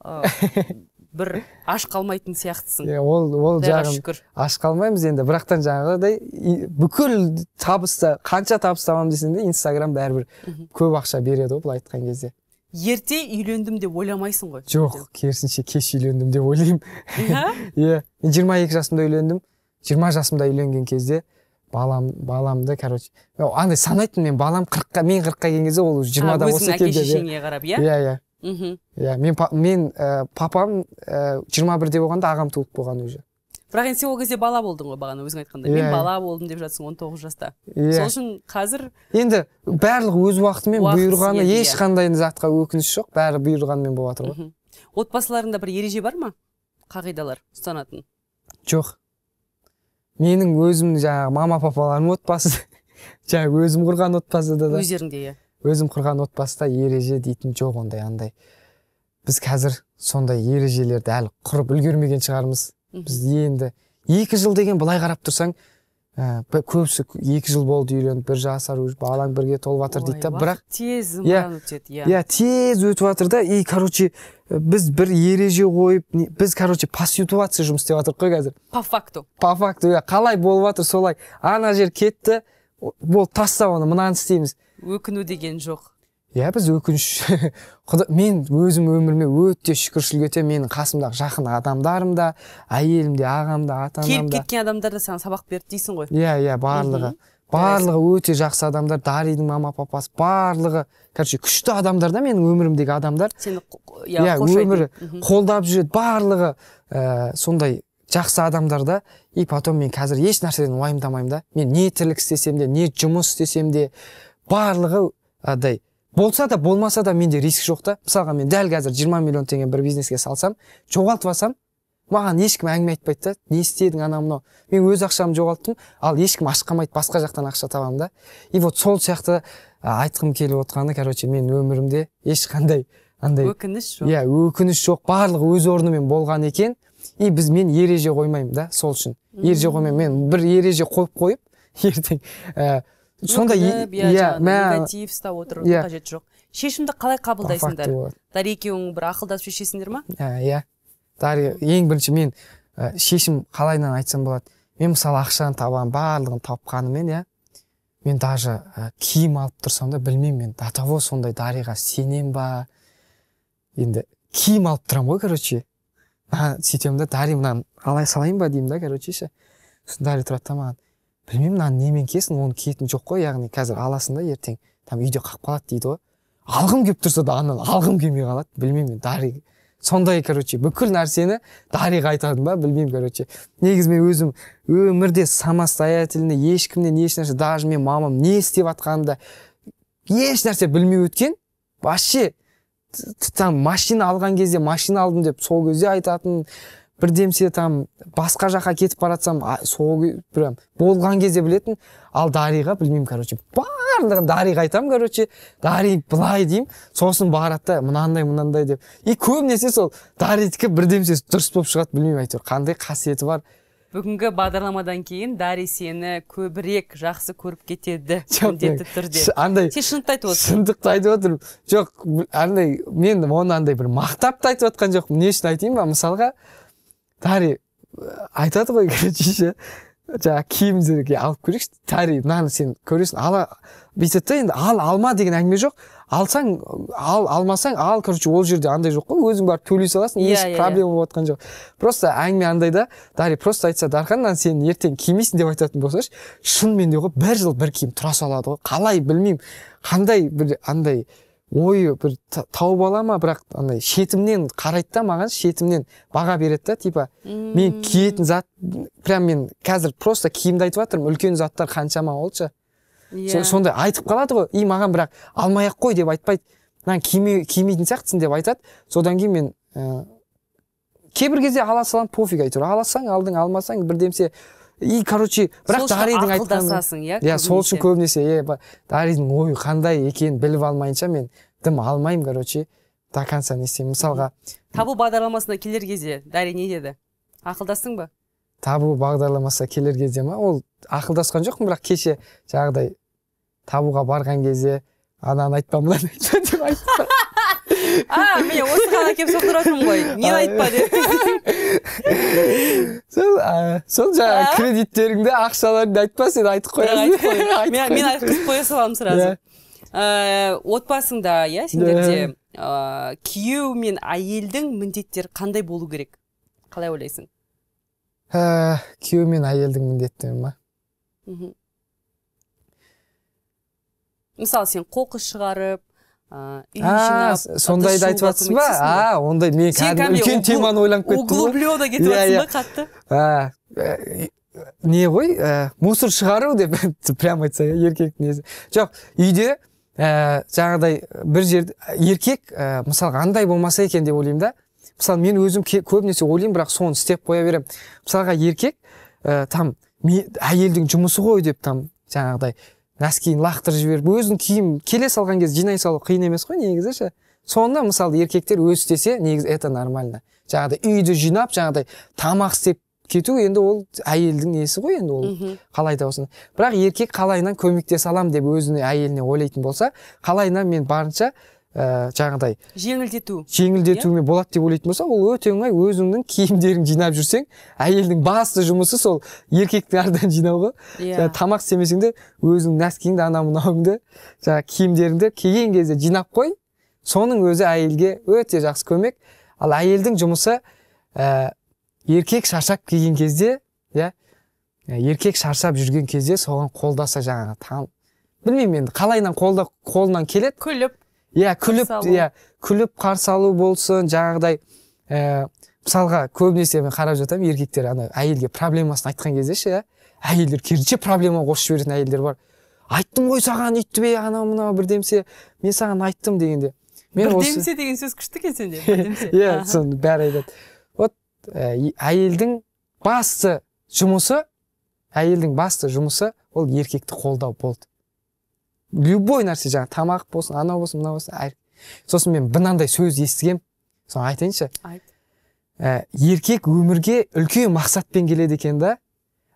ә, бір аш қалмайтын сияқтысың иә yeah, ол ол жағын шүкір аш қалмаймыз енді бірақтан жаңағыдай бүкіл табысты қанша табыс табамын десең де инстаграм бәрібір көп ақша береді ғой былай айтқан кезде ерте үйлендім деп ойламайсың ғой жоқ керісінше кеш үйлендім деп ойлаймын иә иә мен жиырма екі жасымда үйлендім жиырма жасымда үйленген кезде балам баламды короче андай санайтынмын мен балам қырыққа мен қырыққа келген кезде ол жиырмада болса екен деп шешеңе қарап иә иә иә мхм иә мен мен ыыы э, папам э, жиырма бірде болғанда ағам туылып болған уже бірақ енді сен ол кезде бала болдың ғой бағана өзің айтқандай yeah. Иә. мен бала болдым деп жатсың 19 тоғыз жаста yeah. Иә. сол үшін қазір енді барлығы өз уақытымен бұйырғаны иә. ешқандай затқа өкініш жоқ бәрі бұйырғанымен болып жатыр ғой отбасыларыңда бір ереже бар ма қағидалар ұстанатын жоқ менің өзімнің жаңағы мама папаларым отбасы жаңағы өзім құрған отбасыда да өздеріңде иә өзім құрған отбасыда ереже дейтін жоқ ондай андай біз қазір сондай ережелерді әлі құрып үлгермеген шығармыз бізде енді екі жыл деген былай қарап тұрсаң ә, көбісі екі жыл болды үйленіп бір жасар уже балаң бірге толып жатыр дейді да бірақ тез иә иә иә тез өтіп жатыр да и короче біз бір ереже қойып не, біз короче по ситуации жұмыс істеп жатырмық қой қазір по факту по факту иә қалай болып жатыр солай ана жер кетті болды тастап оны мынаны істейміз өкіну деген жоқ иә біз өкініш мен өзім өміріме өте шүкіршілік етемін менің қасымдағы жақын адамдарым да әйелім де ағам да ата келіп кеткен адамдар да саған сабақ берді дейсің ғой иә иә барлығы барлығы өте жақсы адамдар даридің мама папасы барлығы короче күшті адамдар да менің өмірімдегі адамдар сені иә, иә өмірі қолдап жүреді барлығы ә, сондай жақсы адамдар да и потом мен қазір еш нәрседен уайымдамаймын да мен не тірлік істесем де не жұмыс істесем де барлығы адай болса да болмаса да менде риск жоқ та мысалға мен дәл қазір 20 миллион теңге бір бизнеске салсам жоғалтып алсам маған ешкім әңгіме айтпайды да не істедің анау мынау мен өз ақшамды жоғалттым ал ешкім ашқамайды басқа жақтан ақша табамын да и вот сол сияқты айтқым келіп отқаны короче мен өмірімде ешқандай андай өкініш жоқ иә yeah, өкініш жоқ барлығы өз орнымен болған екен и біз мен ереже қоймаймын да сол үшін ереже қоймаймын мен бір ереже қойып қойып ертең сонда иә негативста отырудың иә. қажеті жоқ шешімді қалай қабылдайсыңдар дарья екеуің бір ақылдасып шешесіңдер ма ә, иә дарья ең бірінші мен ә, шешім қалайынан айтсам болады мен мысалы ақшаны табамын барлығын тапқанымен иә мен даже ә, киім алып тұрсам да білмеймін мен до того сондай дарияға сенем ба енді киім алып тұрамын ғой короче сөйтемін да дари мынаны алай салайын ба деймін да короче ше сосын дарья тұрады да маған білмеймін мынаны немен киесің оны киетін жоқ қой яғни қазір аласың да ертең там үйде қалып қалады дейді ғой алғым келіп тұрса да ананы алғым келмей қалады білмеймін мен дари сондай короче бүкіл нәрсені дариға айтадым ба білмеймін короче негізі мен өзім өмірде самостоятельно ешкімнен ешнәрсе даже мен мамам не істеп жатқанын да ешнәрсе білмей өткен вообще там машина алған кезде машина алдым деп сол кезде айтатын бірдемсе там басқа жаққа кетіп бара жатсам сол прям болған кезде білетін ал дариға білмеймін короче барлығын дариға айтамын короче дари былай деймін сосын барады да мынандай мынандай деп и көбінесе сол даридікі бірдемсесі дұрыс болып шығады білмеймін әйтеуір қандай қасиеті бар бүгінгі бағдарламадан кейін дари сені көбірек жақсы көріп кетеді міндетті түрде андай сен шындықты айтып отырсың шындықты айтып отырмын жоқ андай мен оны андай бір мақтап та айтып жатқан жоқпын не үшін айтайын ба мысалға тари айтады ғой короче ше жаңағы киімдерге алып көрейікші тари мынаны сен көресің ала бүйтеді да енді ал алма деген әңгіме жоқ алсаң ал алмасаң ал короче ол жерде андай жоқ қой өзің барып төлей саласың иә, еш иә, проблема иә. болып жатқан жоқ просто әңгіме андай да дари просто айтса дархан мынаны сен ертең кимейсің деп айтатын болсашы шынымен де ғой бір жыл бір киім тұра салады ғой қалай білмеймін қандай бір андай ой бір тауып ала ма бірақ андай шетімнен қарайды да маған шетімнен баға береді да типа мен киетін зат прям мен қазір просто киімді айтып жатырмын үлкен заттар қаншама ол иә сондай айтып қалады ғой и маған бірақ алмай ақ қой деп айтпайды мынаны кимейтін сияқтысың деп айтады содан кейін мен э, кейбір кезде ала саламын пофиг әйтеуір аласаң алдың алмасаң бірдемсе и короче бірақ даридің айтқаны иә, иә сол үшін көбінесе е даридің ойы қандай екенін біліп алмайынша мен дым алмаймын короче до конца не істеймін мысалға табу бағдарламасына келер кезде дари не деді ақылдастың ба табу бағдарламасына келер кезде ма ол ақылдасқан жоқпын бірақ кеше жаңағыдай табуға барған кезде ананы айтпа мынаны айтпа деп айтты а міне осыған әкеліп соқтыратынмын ғой нені айтпа деп сол сол жаңағы кредиттеріңді ақшаларыңды айтпа сен айтып қоясың мен айтқызып қоя саламын сразу отбасыңда иә сендерде күйеу мен әйелдің міндеттері қандай болу керек қалай ойлайсың күйеу мен әйелдің міндеттері ма мхм мысалы сен қоқыс шығарып ыыы сондайды айтып жатрсың ба а ондай мен кәдімгі үлкен теманы ойланып кеттім углубленно кетіп жатсың ба қатты не ғой мусор шығару деп прямо айтса иә еркектің несі жоқ үйде ііі жаңағыдай бір жерде еркек ә, мысалы андай болмаса екен деп ойлаймын да мысалы мен өзім көбінесе ойлаймын бірақ соны істеп қоя беремін мысалға еркек ә, там әйелдің жұмысы ғой деп там жаңағыдай носкиін лақтырып жіберіп өзінің киім келе салған кезде жинай салу қиын емес қой негізі ше сонда мысалы еркектер өзі істесе негізі это нормально жаңағыдай үйді жинап жаңағыдай тамақ істеп кету енді ол әйелдің несі ғой енді ол қалай да болсын бірақ еркек қалайынан көмектесе аламын деп өзіне әйеліне ойлайтын болса қалайынан мен барынша ә, жаңағыдай жеңілдету жеңілдетуге yeah? Иә. болады деп ойлайтын болса ол өте оңай өзіңнің киімдеріңді жинап жүрсең әйелдің басты жұмысы сол еркектің ардан жинау ғой yeah. Иә. тамақ істемесең де өзіңнің нәскиіңді анау мынауыңды жаңағы киімдеріңді киген кезде жинап қой соның өзі әйелге өте жақсы көмек ал әйелдің жұмысы ә, еркек шаршап келген кезде иә ә, еркек шаршап жүрген кезде соған қолдаса жаңағы там білмеймін енді қалайынан қолда қолынан келеді күліп Иә, иә күліп иә күліп қарсы алу болсын жаңағыдай ә, мысалға көбінесе мен қарап жатамын еркектер ана әйелге проблемасын айтқан кезде ше иә әйелдер керісінше проблема қосып жіберетін әйелдер бар айттым ғой саған ей анау мынау бірдемсе мен саған айттым дегенде мен бірдемсе осы... деген сөз күшті екен сенде иә соны бәрі айтады вот әйелдің басты жұмысы әйелдің басты жұмысы ол еркекті қолдау болды любой нәрсе жаңағы тамақ болсын анау болсын мынау болсын сосын мен мынандай сөз естігем соны айтайыншы айт ә, еркек өмірге үлкен мақсатпен келеді екен да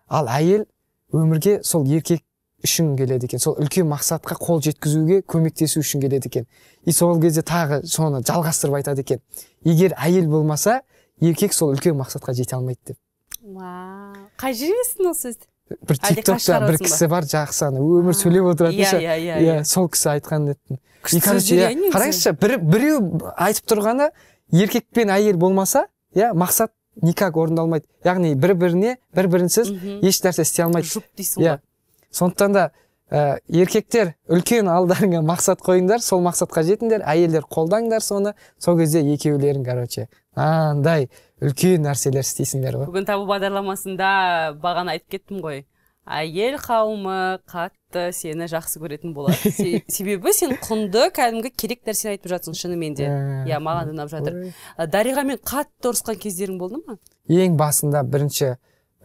ал әйел өмірге сол еркек үшін келеді екен сол үлкен мақсатқа қол жеткізуге көмектесу үшін келеді екен и сол кезде тағы соны жалғастырып айтады екен егер әйел болмаса еркек сол үлкен мақсатқа жете алмайды деп вау қай жерде естідің ол сөзді бір тиктокта бір кісі бар жақсы ана өмір сөйлеп отыратын ше иә иә, иә иә иә сол кісі айтқан еді иә, қараңызшы біреу айтып тұрғаны еркек пен әйел болмаса иә мақсат никак орындалмайды яғни бір біріне бір бірінсіз еш нәрсе істей алмайды жұп дейсің ғой иә сондықтан да ә, еркектер үлкен алдарыңа мақсат қойыңдар сол мақсатқа жетіңдер әйелдер қолдаңдар соны сол кезде екеулерің короче Андай үлкен нәрселер істейсіңдер ғой бүгін табу бағдарламасында бағана айтып кеттім ғой әйел қауымы қатты сені жақсы көретін болады себебі сен құнды кәдімгі керек нәрсені айтып жатсың шынымен де ә, иә маған да ұнап жатыр ә, дариғамен қатты ұрысқан кездерің болды ма ең басында бірінші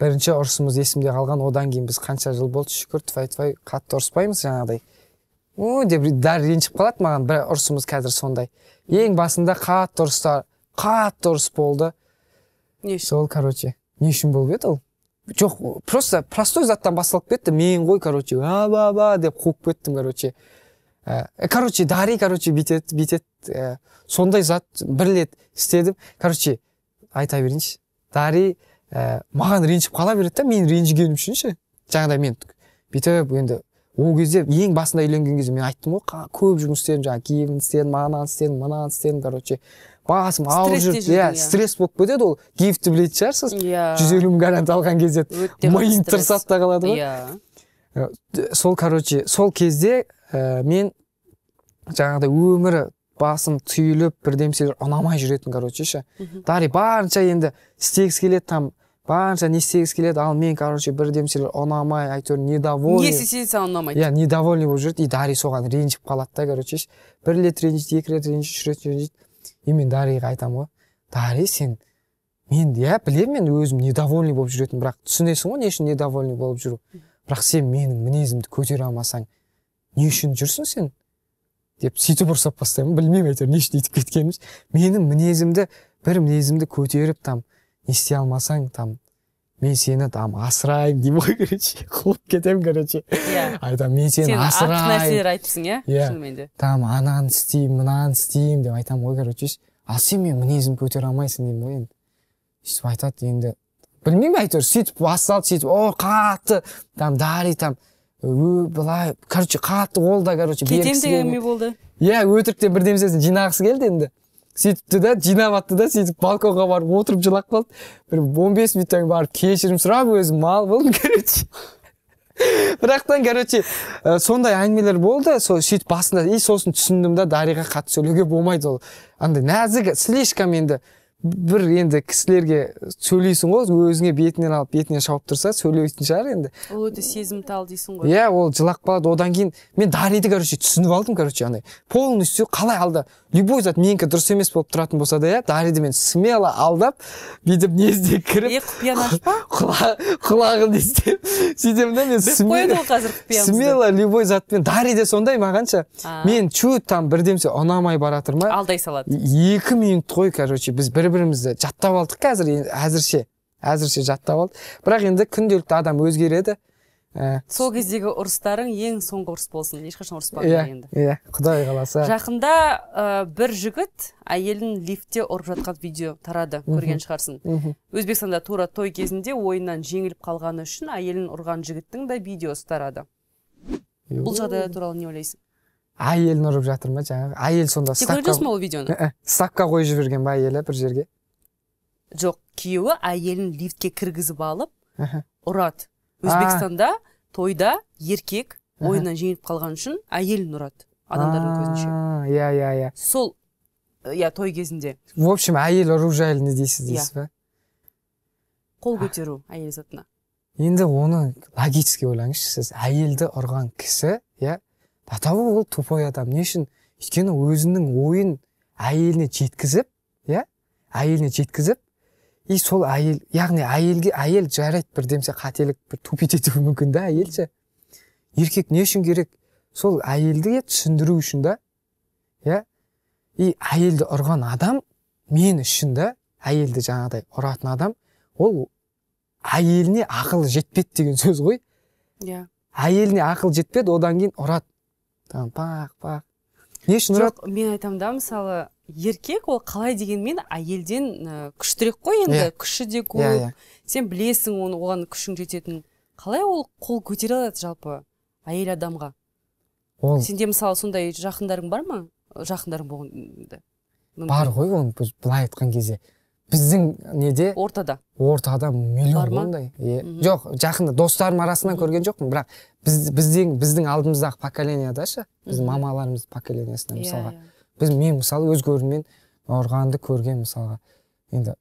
бірінші ұрысымыз есімде қалған одан кейін біз қанша жыл болды шүкір тфай тфай қатты ұрыспаймыз жаңағыдай о деп даже ренжіп қалады маған бір ұрысымыз қазір сондай ең басында қатты ұрыстар қатты ұрыс болды не үшін сол короче не үшін болып еді ол жоқ просто простой заттан басталып кетті мен ғой короче ба ба деп қуып кеттім короче ә, короче дари короче бүйтеді бүйтеді ә, э, сондай зат бір рет істедім короче айта берейінші дари ә, маған ренжіп қала береді да мен ренжігенім үшін ше жаңағыдай мен бүйтіп енді ол кезде ең басында үйленген кезде мен айттым ғой көп жұмыс істедім жаңағы киімін істедім ананы істедім мынаны істедім короче басым ауырып жүріп иә стресс болып кетеді ол гифтті білетін шығарсыз иә жүз елу мың гарант алған кезде миың тырысады да қалады ғой иә сол короче сол кезде ә, мен жаңағыдай өмірі басым түйіліп бірдемселер ұнамай жүретін короче ше дари барынша енді істегісі келеді там барынша не істегісі келеді ал мен короче бірдемселер ұнамай әйтеуір недовольный несі де саған ұнамайды иә недовольный болып жүреді и дари соған ренжіп қалады да короче бір рет ренжиді екі рет ренжиді үш рет ренжиді и мен дариға айтамын ғой дари сен мен иә білемін мен өзім недовольный болып жүретін бірақ түсінесің ғой не үшін недовольный болып жүру бірақ сен менің мінезімді көтере алмасаң не үшін жүрсің сен деп сөйтіп ұрсап бастаймын білмеймін әйтеуір не үшін өйтіп кеткенімді менің мінезімді бір мінезімді көтеріп там не істей алмасаң там мен сені там асыраймын деймін ғой короче қуып кетемін короче иә айтамын мен сені асыраймын артық нәрселер айтыпсың иә иә шынымен де там ананы істеймін мынаны істеймін деп айтамын ғой короче ал сен менің мінезімді көтере алмайсың деймін ғой енді сөйтіп айтады енді білмеймін әйтеуір сөйтіп басталды сөйтіп о қатты там дари там былай короче қатты ол да короче кетемін деген не болды иә өтіріктен бірдемесін жинағысы келді енді сөйтіпті да жинап да сөйтіп балконға барып отырып жылап қалды бір 15 бес минуттан барып кешірім сұрап өзі мал болдым короче бірақтан короче э, сондай әңгімелер болды сол сөйтіп басында и сосын түсіндім да дариға қатты сөйлеуге болмайды ол андай нәзік слишком енді бір енді кісілерге сөйлейсің ғой өзіңе бетінен алып бетінен шауып тұрса сөйлейтін шығар енді ол өте сезімтал дейсің ғой иә yeah, ол жылап қалады одан кейін мен дариді короче түсініп алдым короче андай полностью қалай алда любой зат менікі дұрыс емес болып тұратын болса да иә дариді мен смело алдап бүйтіп несіне кіріп е құпияны ашпа құлағын істеп сөйтемін да мен қояды ғой қазір құпиямызды смело любой затпен дари де сондай маған ше мен чуть там бірдемсе ұнамай бара ма алдай салады екі минут қой короче біз бір бірімізді жаттап алдық қазір әзірше әзірше жаттап алдық бірақ енді күнделікті адам өзгереді ә, сол кездегі ұрыстарың ең соңғы ұрыс болсын ешқашан ұрыспа yeah, иә, енді иә құдай қаласа жақында бір жігіт әйелін лифтте ұрып жатқан видео тарады көрген шығарсың өзбекстанда тура той кезінде ойыннан жеңіліп қалғаны үшін әйелін ұрған жігіттің де видеосы тарады бұл жағдай туралы не ойлайсың әйелін ұрып жатыр ма жаңағы әйел сонда сен көріп жүрсің ба ол видеоны ә, ә, ставка қойып жіберген ба әйелі бір жерге жоқ күйеуі әйелін лифтке кіргізіп алып ә, ұрады өзбекстанда тойда еркек ойынан жеңіліп қалған үшін әйелін ұрады адамдардың көзінше иә иә иә сол э, иә той кезінде в общем әйел ұру жайлы не дейсіз дейсіз иә. ба қол көтеру әйел затына енді оны логически ойлаңызшы сіз әйелді ұрған кісі иә потому ол тупой адам не үшін өйткені өзінің ойын әйеліне жеткізіп иә әйеліне жеткізіп и сол әйел яғни әйелге әйел жарайды демсе қателік бір тупить етуі мүмкін да әйел ше еркек не үшін керек сол әйелді түсіндіру үшін да иә и әйелді ұрған адам мен үшін да әйелді жаңағыдай ұратын адам ол әйеліне ақылы жетпеді деген сөз ғой иә әйеліне ақыл жетпеді одан кейін ұрады там пақ пақ не үшін жоқ мен айтамын да мысалы еркек ол қалай дегенмен әйелден э, күштірек қой енді иә. күші де көп yeah, иә, иә. сен білесің оны оған күшің жететінін қалай ол қол көтере алады жалпы әйел адамға ол сенде мысалы сондай жақындарың бар ма жақындарың болғанда бар ғой оны былай айтқан кезде біздің неде ортада ортада миллион ондай жоқ жақында достарым арасынан көрген жоқпын бірақ біз біздің біздің алдымыздағы поколенияда ше біздің мамаларымыз поколениясында иә, мысалға иә. біз мен мысалы өз көзіммен ұрғанды көрген мысалға енді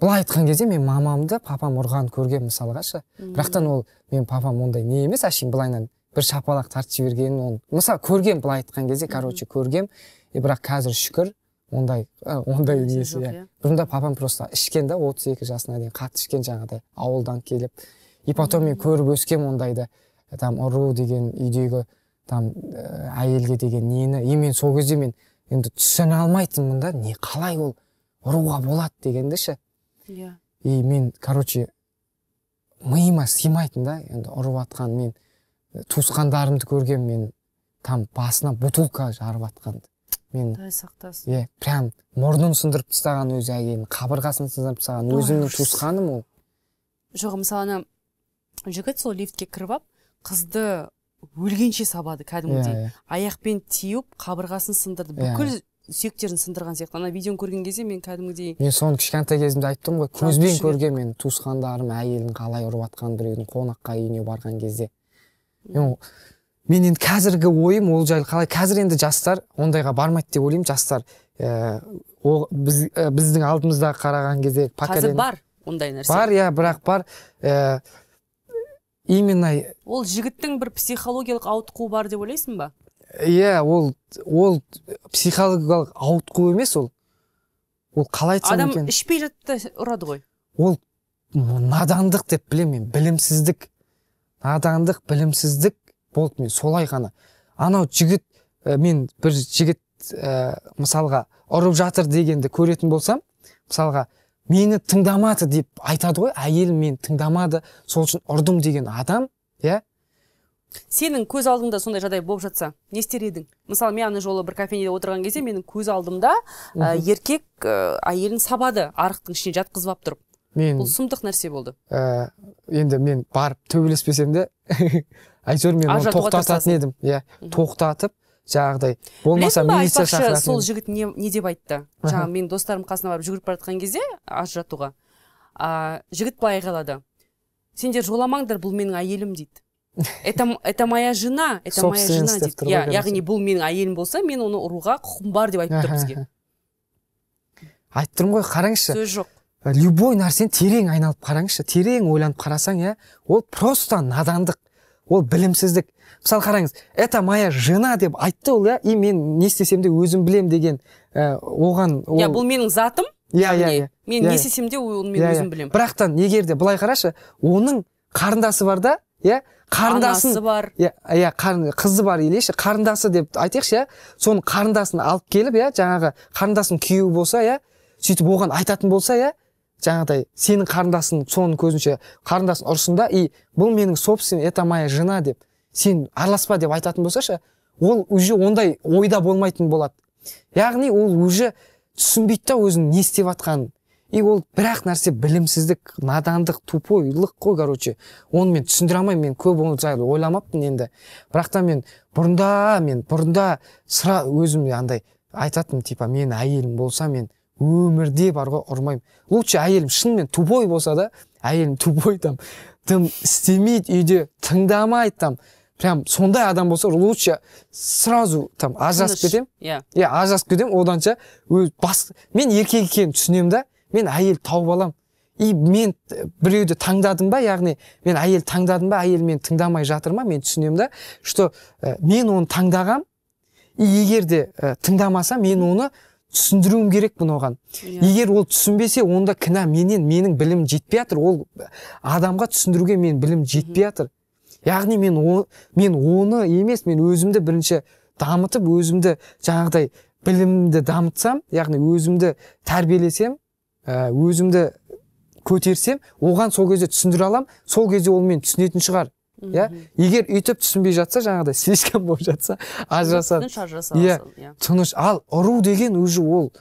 былай айтқан кезде мен мамамды папам ұрғанын көрген мысалға ше бірақтан ол мен папам ондай не емес әшейін былайынан бір шапалақ тартып жібергенін ол мысалы көргем былай айтқан кезде короче көргем и бірақ қазір шүкір ондай ондай несі иә. иә бұрында папам просто ішкен да отыз екі жасына дейін қатты ішкен жаңағыдай ауылдан келіп и потом мен көріп өскенмін ондайды э, там ұру деген үйдегі там э, әйелге деген нені и мен сол кезде мен енді түсіне алмайтынмын да не қалай ол ұруға болады дегенді ше иә и мен короче миыма сыймайтын да енді ұрып жатқан мен э, туысқандарымды көрген мен там басына бутылка жарып жатқанды мен құдай сақтасын иә прям мұрнын сындырып тастаған өзі әйелінің қабырғасын сындырып тастаған өзімнің туысқаным ол жоқ мысалы ана жігіт сол лифтке кіріп алып қызды өлгенше сабады кәдімгідей yeah, иә, yeah. Иә. аяқпен теуіп қабырғасын сындырды yeah, иә. бүкіл сүйектерін сындырған сияқты ана видеоны көрген кезде мен кәдімгідей мен соны кішкентай кезімде айттым ғой көзбен көрген мен туысқандарым әйелін қалай ұрып жатқанын біреудің қонаққа үйіне барған кезде мен мен енді қазіргі ойым ол жайлы қалай қазір енді жастар ондайға бармайды деп ойлаймын жастар ә, біздің алдымызда қараған кезде қазір бар ондай нәрсе бар иә бірақ бар ә, именно ол жігіттің бір психологиялық ауытқуы бар деп ойлайсың ба иә ол ол психологиялық ауытқу емес ол ол қалай айтсам адам екен ішпей жатып ұрады ғой ол надандық деп білемін мен білімсіздік надандық білімсіздік болды мен солай ғана анау жігіт мен бір жігіт ә, мысалға ұрып жатыр дегенді көретін болсам мысалға мені тыңдамады деп айтады ғой әйелім мені тыңдамады сол үшін ұрдым деген адам иә сенің көз алдыңда сондай жағдай болып жатса не істер едің мысалы мен ана жолы бір кофейнеде отырған кезде менің көз алдымда еркек ә, әйелін сабады арықтың ішіне жатқызып алып тұрып мен бұл сұмдық нәрсе болды ә, енді мен барып төбелеспесем де әйтеуір мен оны тоқтататын едім иә тоқтатып жаңағыдай болмаса милиция шақыратын сол жігіт не, не деп айтты жаңағы менің достарым қасына барып жүгіріп бара жатқан кезде ажыратуға а, жігіт былай айқайлады сендер жоламаңдар бұл менің әйелім дейді это это моя жена это моя жена дейді иә яғни бұл менің әйелім болса мен оны ұруға құқым бар деп айтып тұр бізге айтып тұрмын ғой қараңызшы сөз жоқ любой нәрсені терең айналып қараңызшы терең ойланып қарасаң иә ол просто надандық ол білімсіздік мысалы қараңыз это моя жена деп айтты ол иә и мен не істесем де өзім білем деген ә, оған ол... Иә, бұл менің затым иә иә, иә мен иә, не істесем де оны мен өзім білемін бірақтан егер де былай қарашы оның қарындасы бар да иә қарындасын бар иә иә қызы бар елеші қарындасы деп айтайықшы иә соның қарындасын алып келіп иә жаңағы қарындасының күйеуі болса иә сөйтіп оған айтатын болса иә жаңағыдай сенің қарындасың соның көзінше қарындасың ұрсын да и бұл менің собственный это моя жена деп сен араласпа деп айтатын болса ше ол уже ондай ойда болмайтын болады яғни ол уже түсінбейді да өзінің не істеп жатқанын и ол бір ақ нәрсе білімсіздік надандық тупойлық қой короче оны мен түсіндіре алмаймын мен көп ол жайлы ойламаппын енді бірақ та мен бұрында мен бұрында өзім андай айтатын типа менің әйелім болса мен өмірде бар ғой ұрмаймын лучше әйелім шынымен тупой болса да әйелім тупой там дым істемейді үйде тыңдамайды там прям сондай адам болса лучше сразу там ажырасып кетемін иә yeah. иә ажырасып кетемін оданша өз бас мен еркек екенімді түсінемін да мен әйел тауып аламын и мен э, біреуді таңдадым ба яғни мен әйел таңдадым ба әйел мені тыңдамай жатыр ма мен түсінемін да что ә, мен оны таңдағам и егер де ә, э, тыңдамаса мен оны түсіндіруім керек бұны оған yeah. Иә. егер ол түсінбесе онда кінә менен менің білім жетпей жатыр ол адамға түсіндіруге мен білім жетпей жатыр яғни мен мен оны емес мен өзімді бірінші дамытып өзімді жаңағыдай білімді дамытсам яғни өзімді тәрбиелесем ә, өзімді көтерсем оған сол кезде түсіндіре аламын сол кезде ол мен түсінетін шығар иә егер үйтіп түсінбей жатса жаңағыдай слишком болып жатса ажырасады ажыраса иә, иә тыныш ал ұру деген уже ол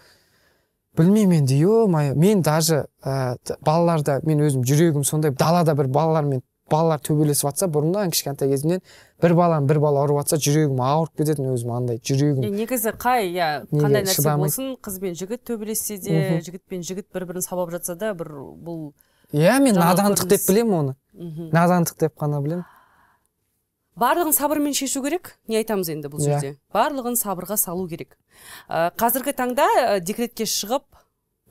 білмеймін енді е мен даже ә, балаларда мен өзім жүрегім сондай далада бір балалармен балалар төбелесіп жатса бұрыннан кішкентай кезімнен бір баланы бір бала ұрып жатса жүрегім ауырып кететін өзім андай жүрегім негізі қай иә қандай нәрсе болсын қыз бен жігіт төбелессе де жігіт пен жігіт бір бірін сабап жатса да бір бұл иә мен надандық деп білемін оны мхм надандық деп қана білемін барлығын сабырмен шешу керек не айтамыз енді бұл иә. жерде yeah. барлығын сабырға салу керек ә, қазіргі таңда ә, декретке шығып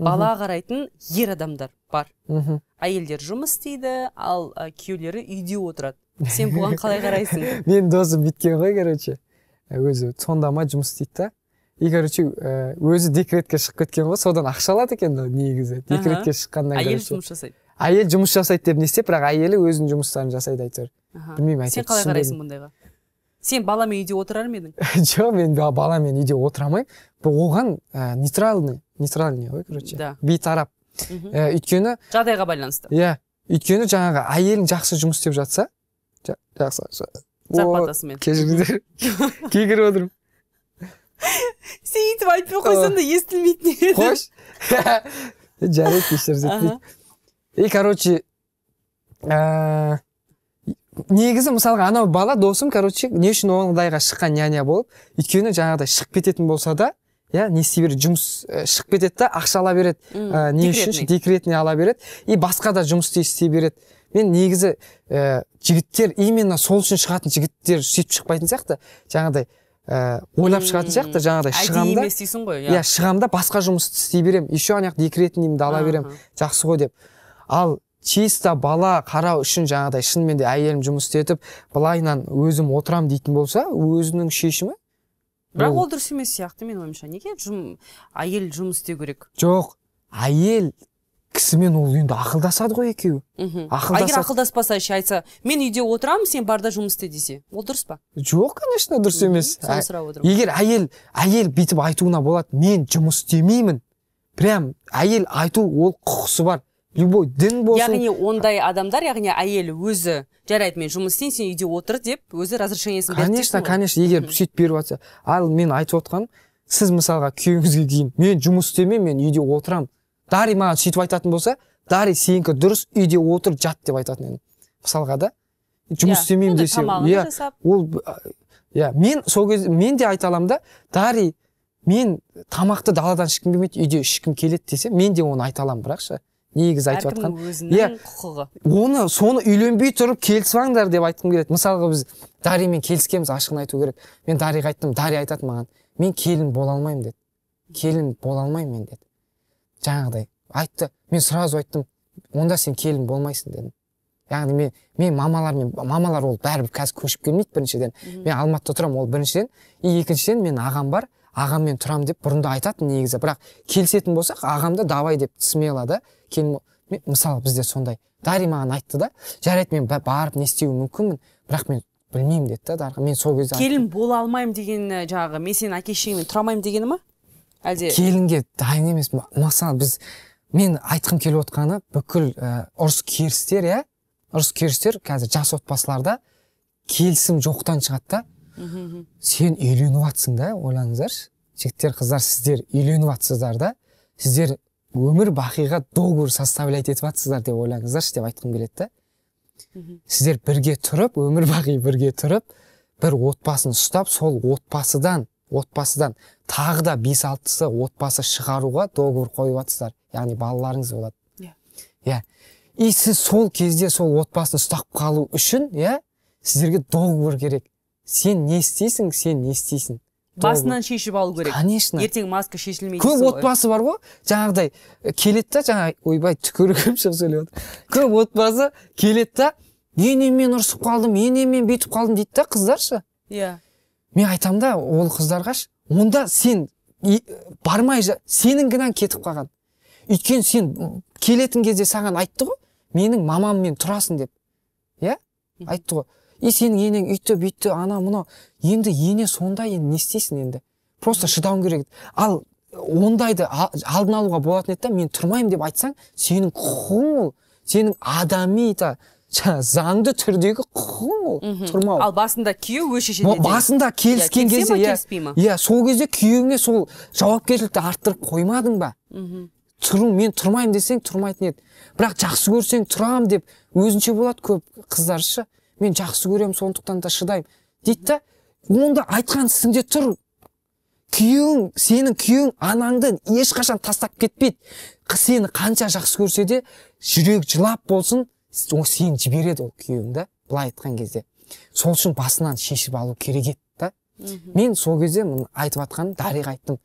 бала қарайтын ер адамдар бар мхм әйелдер жұмыс істейді ал ә, күйеулері үйде отырады сен бұған қалай қарайсың мен досым бүйткен ғой короче ә, өзі сонда ма жұмыс істейді да и короче ә, өзі декретке шығып кеткен ғой содан ақша алады екен негізі декретке шыққаннан әйел жұмыс жасайды әйел жұмыс жасайды деп не істеп бірақ әйелі өзінің жұмыстарын жасайды әйтеуір білмеймін сен қалай қарайсың бұндайға сен баламен үйде отырар ма едің жоқ мен баламен үйде отыра алмаймын оған ә, нейтральный нейтральный ғой короче да бейтарап ә, өйткені жағдайға байланысты иә өйткені жаңағы әйелің жақсы жұмыс істеп жатса жа, жақсы зарплатасымен кешіріңіздер кекіріп отырмын сен өйтіп айтпай қойсаң да естілмейтін еді қойшы жарайды еш и короче ә, негізі мысалға анау бала досым короче не үшін ондайға шыққан няня болып өйткені жаңағыдай шығып кететін болса да иә не істей береді жұмыс э, шығып кетеді да ақша ала береді ә, не үшін декретный ала береді и басқа да жұмыс істей береді мен негізі ә, жігіттер именно сол үшін шығатын жігіттер сөйтіп шықпайтын сияқты жаңағыдай ә, ойлап шығатын сияқты жаңағыдай шығамын да дейсің ғой иә, иә шығамын да басқа жұмысты істей беремін еще ана декретныйымды ала беремін жақсы ғой деп ал чисто бала қарау үшін жаңағыдай шынымен де әйелім жұмыс істетіп былайынан өзім отырам дейтін болса өзінің шешімі бірақ ол дұрыс емес сияқты менің ойымша неге жұм, әйел жұмыс істеу керек жоқ әйел кісімен ол енді ақылдасады ғой екеуі мхм егер ақылдаспаса ше айтса мен үйде отырамын сен барда жұмыс істе десе ол дұрыс па жоқ конечно дұрыс емес егер әйел әйел бүйтіп айтуына болады мен жұмыс істемеймін прям әйел айту ол құқысы бар любой дін болсын яғни ондай адамдар яғни әйел өзі жарайды мен жұмыс істеймін сен үйде отыр деп өзі разрешениесін конечно конечно егер сөйтіп беріп жатса ал мен айтып отырғаным сіз мысалға күйеуіңізге кейін мен жұмыс істемеймін мен үйде отырам. дари маған сөйтіп айтатын болса дари сенікі дұрыс үйде отыр жат деп айтатын едім мысалға да жұмыс иә, істемеймін десе иә ол иә мен сол кезде мен де айта аламын да дари мен тамақты даладан ішкім келмейді үйде ішкім келеді десе мен де оны айта аламын бірақ ше негізі айтып жатқан иә құқығы оны соны үйленбей тұрып келісіп деп айтқым келеді мысалға біз дариямен келіскенбіз ашығын айту керек мен дариға айттым дария айтады маған мен келін бола алмаймын деді келін бола алмаймын мен деді жаңағыдай айтты мен сразу айттым онда сен келін болмайсың дедім яғни мен мен мамалармен мамалар ол бәрібір қазір көшіп келмейді біріншіден мен алматыда тұрамын ол біріншіден и екіншіден мен ағам бар ағаммен тұрам деп бұрында айтатын негізі бірақ келісетін болсақ ағамды давай деп смело да мысалы бізде сондай дари маған айтты да жарайды мен барып не істеуім мүмкінмін бірақ мен білмеймін деді да дарға мен сол кезде келін бола алмаймын деген э, жағы мен сенің әке шешеңмен тұра алмаймын дегені ма әлде келінге дайын емес мысалы біз мен айтқым келіп отқаны бүкіл ә, ұрыс керістер иә ұрыс керістер қазір жас отбасыларда келісім жоқтан шығады да сен үйленіп жатсың да ойлаңыздаршы жігіттер қыздар сіздер үйленіп жатсыздар да сіздер өмір бақиға договор составлять етіп жатсыздар деп ойлаңыздаршы деп айтқым келеді да сіздер бірге тұрып өмір бақи бірге тұрып бір отбасын ұстап сол отбасыдан отбасыдан тағы да бес алтысы отбасы шығаруға договор қойып жатсыздар яғни балаларыңыз болады иә yeah. Иә. и сіз сол кезде сол отбасын ұстап қалу үшін иә сіздерге договор керек сен не істейсің сен не істейсің басынан шешіп алу керек конечно ертең маска шешілмейді көп отбасы бар ғой жаңағыдай э, келеді да жаңағы ойбай түкірігім шығып сөйлеп отыр көп отбасы келеді да енеммен ұрысып қалдым енеммен бүйтіп қалдым дейді да қыздаршы иә мен айтамын да ол қыздарға онда сен бармай сенің кінәң кетіп қалған өйткені сен келетін кезде саған айтты ғой менің мамаммен тұрасың деп иә айтты ғой и сенің енең үйтті бүйтті ана мынау енді ене сондай енді не істейсің енді просто шыдауың керек ал ондайды алдын алуға болатын еді да мен тұрмаймын деп айтсаң сенің құқығың ол сенің адами та заңды түрдегі құқығың ол тұрмау ал басында күйеу өз шешеді басында келіскен кезде иә иә сол кезде күйеуіңе сол жауапкершілікті арттырып қоймадың ба тұру мен тұрмаймын десең тұрмайтын еді бірақ жақсы көрсең тұрам деп өзінше болады көп қыздар ше мен жақсы көремін сондықтан да шыдаймын дейді да онда айтқан ісіңде тұр күйеуің сенің күйеуің анаңды ешқашан тастап кетпейді сені қанша жақсы көрсе де жүрек жылап болсын ол сені жібереді ол күйеуің да былай айтқан кезде сол үшін басынан шешіп алу керек еді да мен сол кезде мұны айтып жатқаным дариға айттым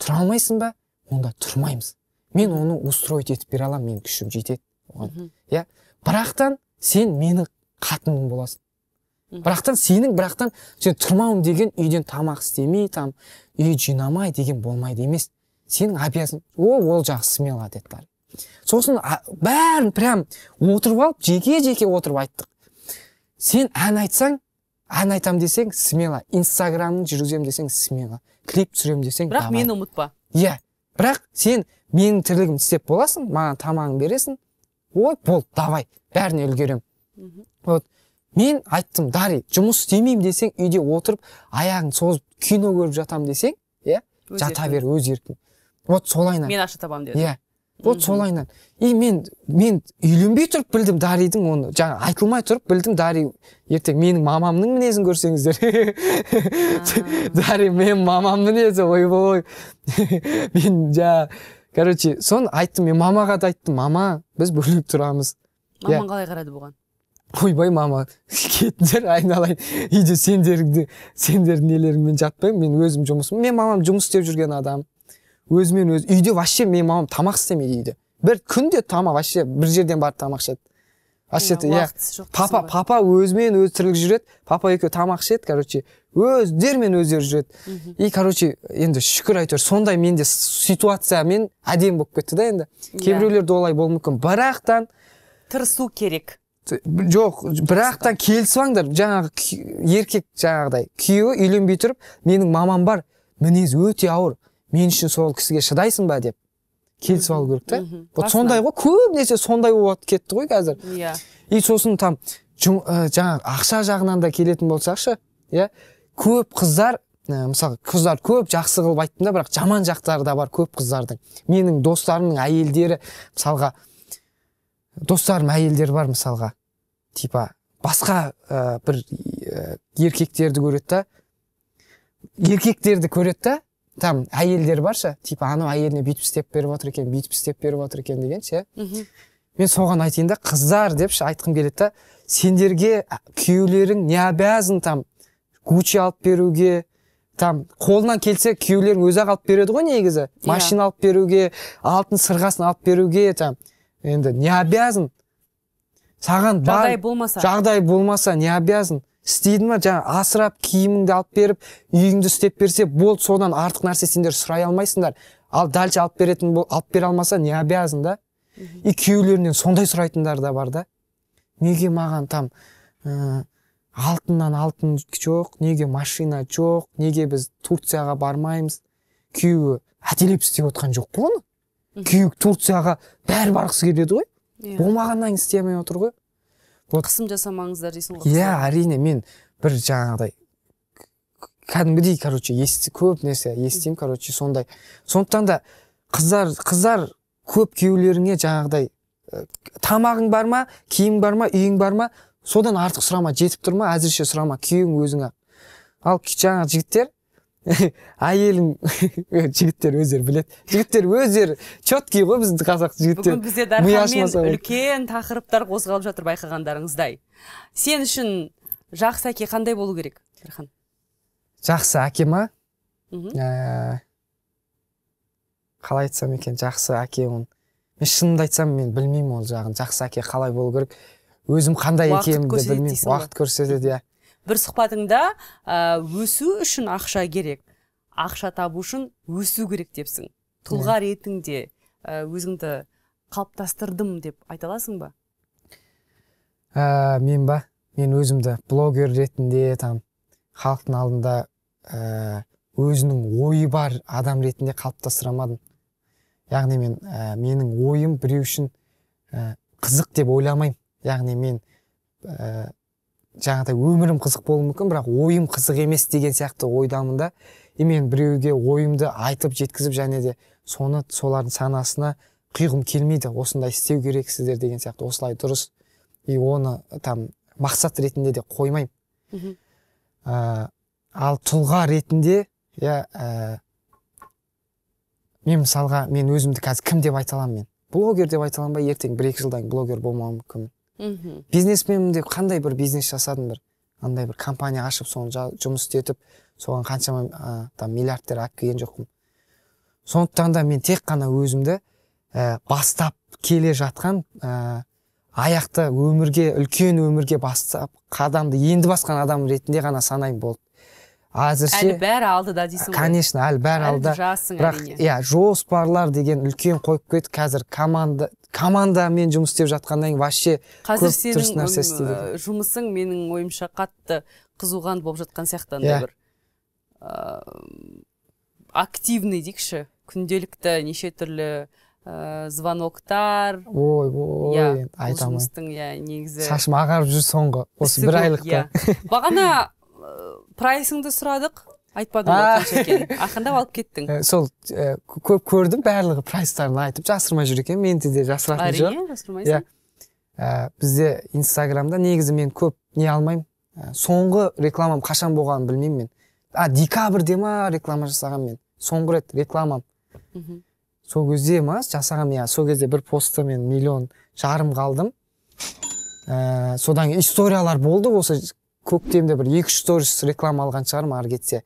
тұра алмайсың ба онда тұрмаймыз мен оны устроить етіп бере аламын менің күшім жетеді оған иә бірақтан сен менің қатын боласың бірақтан сенің бірақтан сен тұрмауым деген үйден тамақ істемей там үй жинамай деген болмайды емес сенің обязан ол ол жақсы смело сосын бәрін прям отырып алып жеке жеке отырып айттық сен ән айтсаң ән айтам десең смело инстаграмды жүргіземін десең смело клип түсіремін десең бірақ мені ұмытпа иә бірақ сен менің тірлігімді істеп боласың маған тамағын бересің ой болды давай бәріне үлгеремін вот мен айттым дари жұмыс істемеймін десең үйде отырып аяғын созып кино көріп жатамын десең иә жата бер өз еркің вот солайынан мен ақша табамын деді иә вот солайынан и мен мен үйленбей тұрып білдім даридің оны жаңа айтылмай тұрып білдім дари ертең менің мамамның мінезін көрсеңіздер дари менің мамам мінезі ойбой мен жаңағы короче соны айттым мен мамаға да айттым мама біз бөлек тұрамыз иә. мамаң қалай қарады бұған ойбай мама кетіңдер айналайын үйде сендерді сендердің нелеріңмен жатпаймын мен өзім жұмысым мен мамам жұмыс істеп жүрген адам өзімен өзі үйде вообще менің мамам тамақ істемейді үйде бір күнде тамақ вообще бір жерден барып тамақ ішеді вообще иә, иә. папа папа өзімен өзі тірлік жүреді папа екеуі тамақ ішеді короче өздерімен өздері жүреді и короче енді шүкір әйтеуір сондай менде ситуациямен әдемі болып кетті да енді иә. кейбіреулерде олай болуы мүмкін бірақтан тырысу керек жоқ бірақтан келісіп алыңдар жаңағы еркек жаңағыдай күйеуі үйленбей тұрып менің мамам бар мінезі өте ауыр мен үшін сол кісіге шыдайсың ба деп келісіп алу керек та вот сондай ғой көбінесе сондай болып кетті ғой қазір иә и сосын там э, жаңағы ақша жағынан да келетін болсақшы иә көп қыздар э, мысалы қыздар көп жақсы қылып айттым да бірақ жаман жақтары да бар көп қыздардың менің достарымның әйелдері мысалға достарым әйелдері бар мысалға типа басқа ә, бір ә, еркектерді көреді да еркектерді көреді да там әйелдер бар типа анау әйеліне бүйтіп істеп беріп отыр екен бүйтіп істеп беріп отыр екен деген ше мен соған айтайын да қыздар депші айтқым келеді да сендерге күйеулерің не обязан там гучи алып беруге там қолынан келсе күйеулерің өзі ақ алып береді ғой негізі иә. машина алып беруге алтын сырғасын алып беруге там енді не обязан саған жағдай болмаса жағдай болмаса не обязан істейді ма жаңағы асырап киіміңді алып беріп үйіңді істеп берсе болды содан артық нәрсе сендер сұрай алмайсыңдар ал дальше алып беретін бол, алып бере алмаса не обязан да и күйеулерінен сондай сұрайтындар да бар да неге маған там ә, алтыннан алтын жоқ неге машина жоқ неге біз турцияға бармаймыз күйеуі әтелеп істеп отқан жоқ қой оны күйеуі турцияға бәрі барғысы келеді ғой yeah. Иә. болмағаннан кейін алмай отыр ғой вот қысым жасамаңыздар дейсің ғой иә yeah, әрине мен бір жаңағыдай кәдімгідей короче есті, көп нәрсе естимін короче сондай сондықтан да қыздар қыздар көп күйеулеріңе жаңағыдай ә, тамағың бар ма киімің бар ма үйің бар ма содан артық сұрама жетіп тұр ма әзірше сұрама күйеуің өзің ақ ал жаңағы жігіттер әйелің жігіттер өздері біледі жігіттер өздері четкий ғой біздің қазақ жігіттер бүгін бізде үлкен тақырыптар қозғалып жатыр байқағандарыңыздай сен үшін жақсы әке қандай болу керек дархан жақсы әке ма ә, қалай айтсам екен жақсы әке оны мен шынымды айтсам мен білмеймін ол жағын жақсы әке қалай болу керек өзім қандай екенімді білмеймін уақыт көрсетеді иә бір сұхбатыңда өсу үшін ақша керек ақша табу үшін өсу керек депсің тұлға иә. ретінде өзіңді қалыптастырдым деп айта аласың ба ә, мен ба мен өзімді блогер ретінде там халықтың алдында ә, өзінің ойы бар адам ретінде қалыптастыра алмадым яғни мен ә, менің ойым біреу үшін қызық деп ойламаймын яғни мен жаңағыдай өмірім қызық болуы мүмкін бірақ ойым қызық емес деген сияқты ойдамын да и мен біреуге ойымды айтып жеткізіп және де соны солардың санасына құйғым келмейді осындай істеу керексіздер деген сияқты осылай дұрыс и оны там мақсат ретінде де қоймаймын ә, ал тұлға ретінде иә ә, мен мысалға мен өзімді қазір кім деп айта аламын мен блогер деп айта аламын ба ертең бір екі жылдан блогер болмауым мүмкін мхм бизнесменмін деп қандай бір бизнес жасадың бір андай бір компания ашып соны жұмыс істетіп соған қаншама ә, там миллиардтер алып келген жоқпын сондықтан да мен тек қана өзімді ә, бастап келе жатқан ә, аяқты өмірге үлкен өмірге бастап қадамды енді басқан адам ретінде ғана санаймын болды әзірше әлі бәрі алдыда дейсің ғой конечно әлі бәрі алдыда жассың иә жоспарлар деген үлкен қойып кетті қазір команда командамен жұмыс істеп жатқаннан кейін вообще қазір сенің э, жұмысың менің ойымша қатты қызуған болып жатқан сияқты андай yeah. Иә. бір ә, активный дейікші күнделікті неше түрлі ә, звоноктар ой ой иә жұмыстың иә негізі шашым ағарып жүр соңғы осы бір айлықта иә. бағана ә, прайсыңды сұрадық айтпадың ғой қанша екенін ақырындап алып кеттің сол көп көрдім барлығы прайстарын айтып жасырмай жүр екен менде де жасыратын жоқ әрине жасырмайсың иә бізде инстаграмда негізі мен көп не алмаймын соңғы рекламам қашан болғанын білмеймін мен а декабрьде ма реклама жасаған мен соңғы рет рекламам мхм сол кезде ма жасағанмын иә сол кезде бір постты мен миллион жарым қалдым ә, содан кейін историялар болды осы көктемде бір екі үш сторис реклама алған шығармын ары кетсе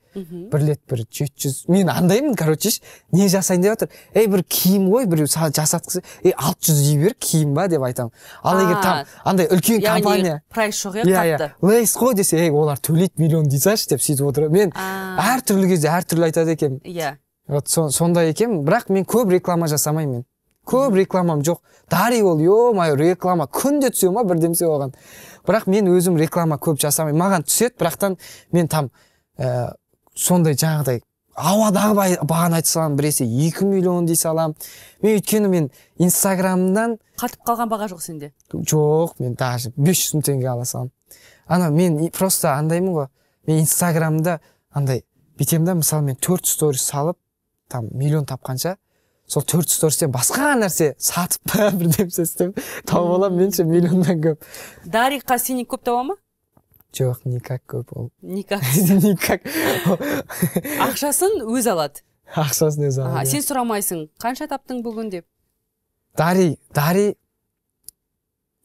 бір лет бір жеті жүз мен андаймын короче не жасайын деп жатыр ей бір киім ғой біреу саған жасатқысы ей алты жүз дей бер киім ба деп айтамын ал егер там андай үлкен компания прайс жоқ иә, иә қатты иә. лейс қой десе ей олар төлейді миллион дей салшы деп сөйтіп отырамын мен әртүрлі кезде әртүрлі айтады екенмін иә вот сондай екенмін бірақ мен көп реклама жасамаймын мен көп рекламам жоқ дари ол е мое реклама күнде түсемін ма бірдемсе оған бірақ мен өзім реклама көп жасамаймын маған түсет, бірақтан мен там ә, сондай жаңағыдай ауадағы бағаны айта саламын біресе екі миллион дей саламын мен өйткені мен инстаграмнан қатып қалған баға жоқ сенде жоқ мен даже бес жүз мың теңге ала саламын ана мен просто андаймын ғой мен инстаграмда андай бүйтемін да мысалы мен төрт сторис салып там миллион тапқанша сол төрт сторстен басқа нәрсе сатып па бірдеңе істеп тауып аламын менше миллионнан көп дарикқа синий көп таба ма жоқ никак көп ол никак никак ақшасын өз алады ақшасын өзі алады иә. сен сұрамайсың қанша таптың бүгін деп дари дари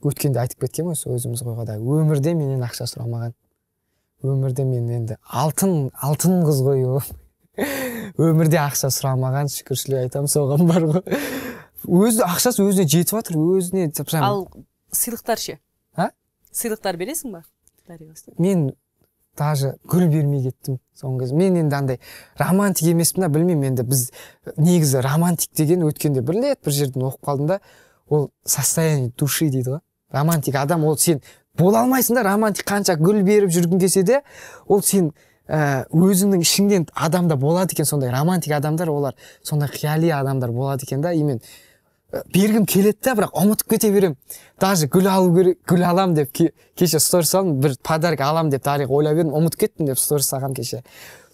өткенде айтып ғой сол өзіміз қойғада өмірде менен ақша сұрамаған өмірде мен енді алтын алтын қыз ғой өмірде ақша сұрамаған шүкіршілік айтамын соған бар ғой өзі ақшасы өзіне жетіп жатыр өзіне ал сыйлықтар ше а сыйлықтар бересің ба мен даже гүл бермей кеттім соңғы кезде мен енді андай романтик емеспін да білмеймін енді біз негізі романтик деген өткенде бір рет бір жерден оқып қалдым да ол состояние души дейді ғой романтик адам ол сен бола алмайсың да романтик қанша гүл беріп жүргің келсе де ол сен ә, өзіңнің ішіңнен адамда болады екен сондай романтик адамдар олар сондай қияли адамдар болады екен да мен бергім келеді да бірақ ұмытып кете беремін даже гүл алу керек гүл алам деп ке, кеше сторис салдым бір подарок алам деп тарих ойлап едім ұмытып кеттім деп сторис салғанмын кеше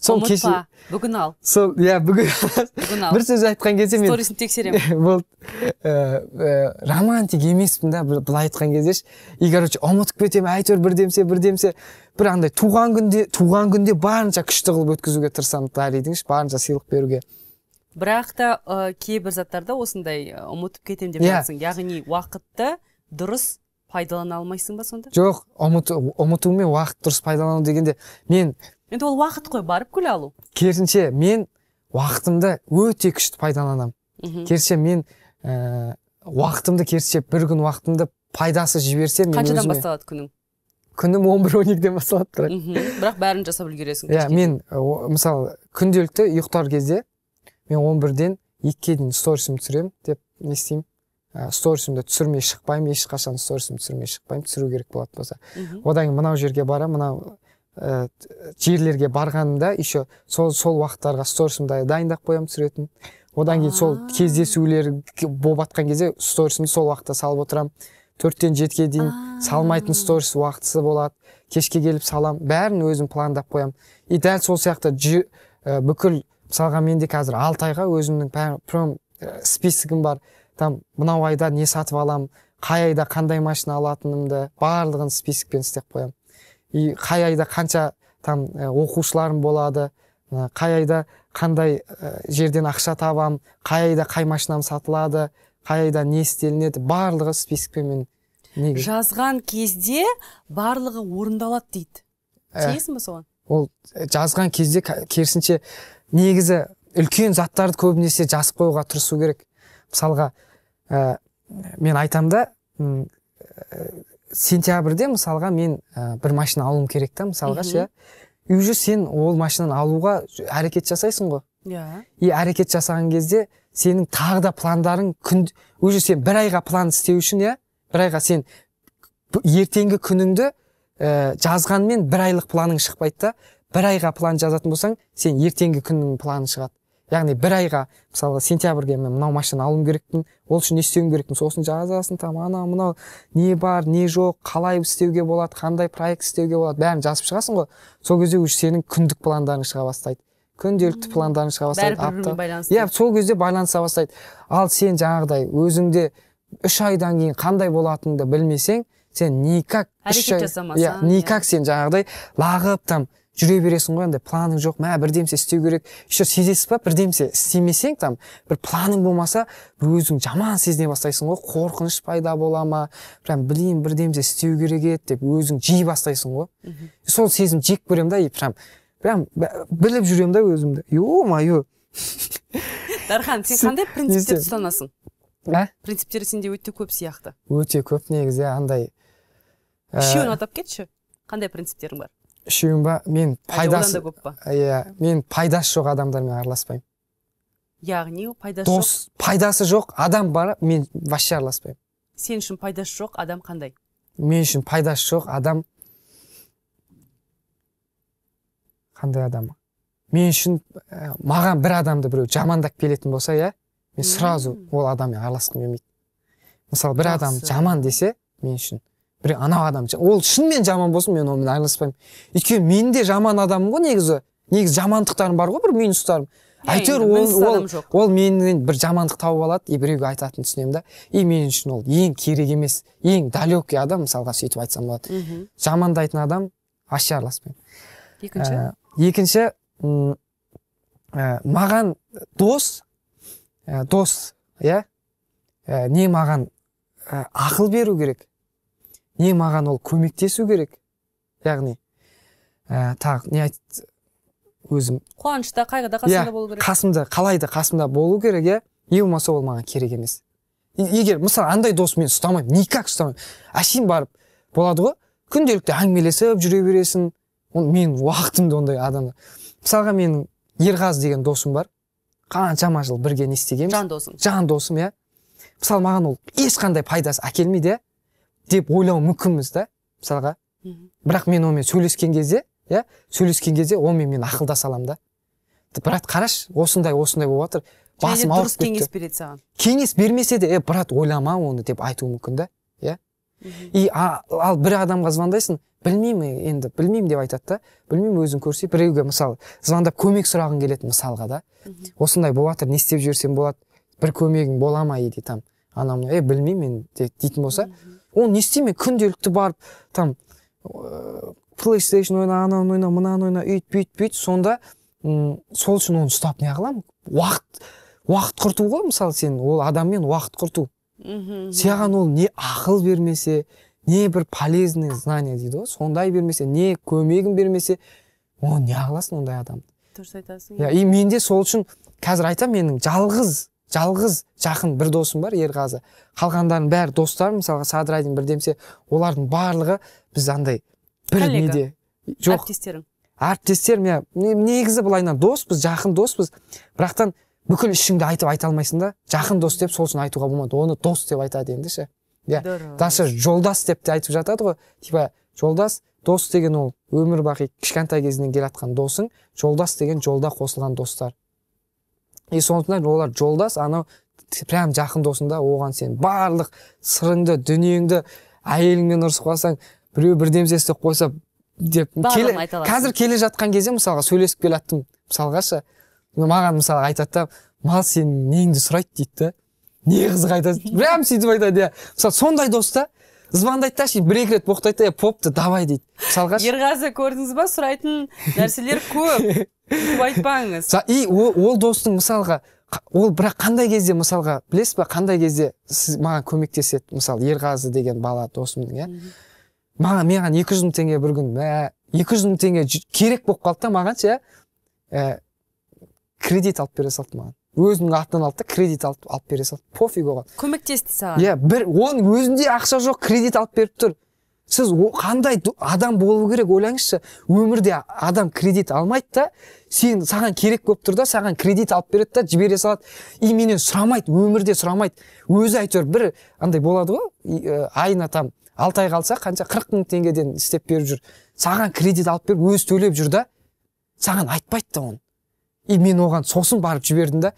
сол кеше бүгін ал сол иә бүгін бір сөз айтқан кезде мен сторисін тексеремін болды э, э, романтик емеспін да былай айтқан кезде и короче ұмытып кетемін әйтеуір бірдемсе бірдемсе бір андай туған күнде туған күнде барынша күшті қылып өткізуге тырысамын тарихтың барынша сыйлық беруге бірақ та ә, кейбір заттарды осындай ұмытып кетем деп yeah. Иә. яғни уақытты дұрыс пайдалана алмайсың ба сонда жоқ ұмыту мен уақыт дұрыс пайдалану дегенде мен енді ол уақыт қой барып гүл алу керісінше мен уақытымды өте күшті пайдаланамын керісінше мен ә, уақытымды керісінше бір күн уақытымды пайдасыз жіберсем қаншадан өзіме... басталады күнің күнім он бір он екіден басталып бірақ бәрін жасап үлгересің иә мен мысалы күнделікті ұйықтар кезде мен 11-ден екіге дейін сторисімді түсіремін деп не істеймін ә, сторисімді түсірмей шықпаймын ешқашан сторисімді түсірмей шықпаймын түсіру керек болатын болса одан кейін мынау жерге барамын мынау ә, жерлерге барғанымда еще сол сол уақыттарға сторисімді дайындап қоямын түсіретін одан кейін сол кездесулер болып жатқан кезде сторисімді сол уақытта салып отырамын төрттен жетіге дейін салмайтын сторис уақытысы болады кешке келіп салам бәрін өзім пландап қоямын и дәл сол сияқты э, бүкіл мысалға менде қазір алты айға өзімнің прям э, списогім бар там мынау айда не сатып аламын қай айда қандай машина алатынымды барлығын списокпен істеп қоямын и қай айда қанша там э, оқушыларым болады қай айда қандай э, жерден ақша табам, қай айда қай машинам сатылады қай айда не істелінеді барлығы списокпен мен неге? жазған кезде барлығы орындалады дейді сенесің ба соған ол жазған кезде керісінше негізі үлкен заттарды көбінесе жазып қоюға тырысу керек мысалға ә, мен айтамын да ә, сентябрьде мысалға мен ә, бір машина алуым керек та мысалға ше уже иә. сен ол машинаны алуға әрекет жасайсың ғой иә и әрекет жасаған кезде сенің тағы да пландарың күн уже сен бір айға план істеу үшін иә бір айға сен ертеңгі күніңді ә, жазғанмен бір айлық планың шықпайды да бір айға план жазатын болсаң сен ертеңгі күннің планы шығады яғни бір айға мысалы сентябрьге мен мынау машина алуым керекпін ол үшін не істеуім керекпін сосын жазасың там анау мынау не бар не жоқ қалай істеуге болады қандай проект істеуге болады бәрін жазып шығасың ғой сол кезде уже сенің күндік пландарың шыға бастайды күнделікті пландарың шыға бастайды байланысты иә сол кезде байланыса бастайды ал сен жаңағыдай өзіңде үш айдан кейін қандай болатыныңды білмесең сен никак әрекет жасамасаң иә, иә никак сен жаңағыдай лағып там жүре бересің ғой андай планың жоқ мә бірдемсе істеу керек еще сезесіз ба бірдемсе істемесең там бір планың болмаса бір өзің жаман сезіне бастайсың ғой қорқыныш пайда бола ма прям білейін бірдемсе істеу керек еді деп өзің жей бастайсың ғой сол сезім жек көремін да и прям прям біліп жүремін да өзімді е мое дархан сен қандай принциптерді ұстанасың ә принциптер сенде өте көп сияқты өте көп негізі андай үшеуін ә, атап кетші қандай принциптерің бар үшеуін ба мен пайдасы иә мен пайдасы жоқ адамдармен араласпаймын яғни пайдасы дос пайдасы жоқ адам бар мен вообще араласпаймын сен үшін пайдасы жоқ адам қандай мен үшін пайдасы жоқ адам қандай адам мен үшін ә, маған бір адамды біреу жамандап келетін болса иә мен сразу ол адаммен араласқым келмейді мысалы бір адам жаман десе мен үшін бірақ анау адам ол шынымен жаман болсын мен онымен айналыспаймын өйткені мен де жаман адаммын ғой негізі негізі жамандықтарым бар ғой бір минустарым иә, әйтеуір ол ол, ол менен бір жамандық тауып алады и біреуге айтатынын түсінемін да и мен үшін ол ең керек емес ең далекий адам мысалға сөйтіп айтсам болады жамандайтын адам вообще араласпаймын екінші ә, екінші ә, маған дос ә, дос иә ә, не маған ә, ақыл беру керек не маған ол көмектесу керек яғни ә, тағы не айт өзім қуанышта қайғыда қасымда иә, болу керек қасымда қалайда қасымда болу керек иә не болмаса ол маған керек емес егер мысалы андай дос мен ұстамаймын никак ұстамаймын әшейін барып болады ғой күнделікті әңгімелесіп жүре бересің мен менің уақытымды ондай адамдар мысалға менің ерғазы деген досым бар қаншама жыл бірге не істегенбіз жан досым жан досым иә мысалы маған ол ешқандай пайдасы әкелмейді иә деп ойлау мүмкінбіз да мысалға бірақ мен онымен сөйлескен кезде иә сөйлескен кезде онымен мен ақылдаса аламын да брат қарашы осындай осындай болып жатыр басым ауырып кетті кеңес береді саған кеңес бермесе де е брат ойлама оны деп айтуы мүмкін да иә и а, ал бір адамға звондайсың білмеймін енді білмеймін деп айтады да білмеймін өзің көрсей біреуге мысалы звондап көмек сұрағың келеді мысалға да осындай болып жатыр не істеп жіберсем болады бір көмегің бола ма или там анау мынау е білмеймін мен дейтін болса ол не мен күнделікті барып там ыыы э, плейстейшн ойна ананы ойна мынаны ойна үйт бүйт бүйт сонда ұм, сол үшін оны ұстап не қыламын уақыт уақыт құрту ғой мысалы сен ол адаммен уақыт құрту мхм саған ол не ақыл бермесе не бір полезный знание дейді ғой сондай бермесе не көмегін бермесе оны не қыласың ондай адамды дұрыс айтасың иә и менде сол үшін қазір айтамын менің жалғыз жалғыз жақын бір досым бар ерғазы қалғандарының бәрі достарым мысалға бір бірдемсе олардың барлығы біз андай бір неде жоқ әріптестерің әріптестерім иә негізі былайынан доспыз жақын доспыз бірақтан бүкіл ішіңді айтып айта алмайсың да жақын дос деп сол үшін айтуға болмады оны дос деп айтады енді ше иә даже жолдас деп те айтып жатады ғой типа жолдас дос деген ол өмір бақи кішкентай кезінен келе жатқан досың жолдас деген жолда қосылған достар и сондықтан олар жолдас анау прям жақын досың да оған сен барлық сырыңды дүниеңді әйеліңмен ұрысып қалсаң біреу бірдемсе істеп қойса деп келе, қазір келе жатқан кезде мысалға сөйлесіп келе жаттым мысалға маған мысалы айтады да мал сенің неңді сұрайды дейді да не қызық айтасың прям сөйтіп айтады иә мысалы сондай дос та звондайды даші бір екі рет боқтайды да попты давай дейді мысалға ерғазы көрдіңіз ба сұрайтын нәрселер көп көп айтпаңыз и ол, достың мысалға ол бірақ қандай кезде мысалға білесіз ба қандай кезде сіз маған көмектеседі мысалы ерғазы деген бала досымның иә маған маған екі жүз мың теңге бір күн мә екі жүз мың теңге керек болып қалды да маған ше ә, кредит алып бере салды маған өзінің атынан алды да кредит алып алып бере салды пофиг оған көмектесті саған иә yeah, бір оның өзінде ақша жоқ кредит алып беріп тұр сіз о, қандай адам болу керек ойлаңызшы өмірде адам кредит алмайды да сен саған керек болып тұр да саған кредит алып береді да жібере салады и менен сұрамайды өмірде сұрамайды өзі әйтеуір бір андай болады ғой э, айына там алты ай қалса қанша қырық мың теңгеден істеп беріп жүр саған кредит алып беріп өзі төлеп жүр да саған айтпайды да оны и мен оған сосын барып жібердім да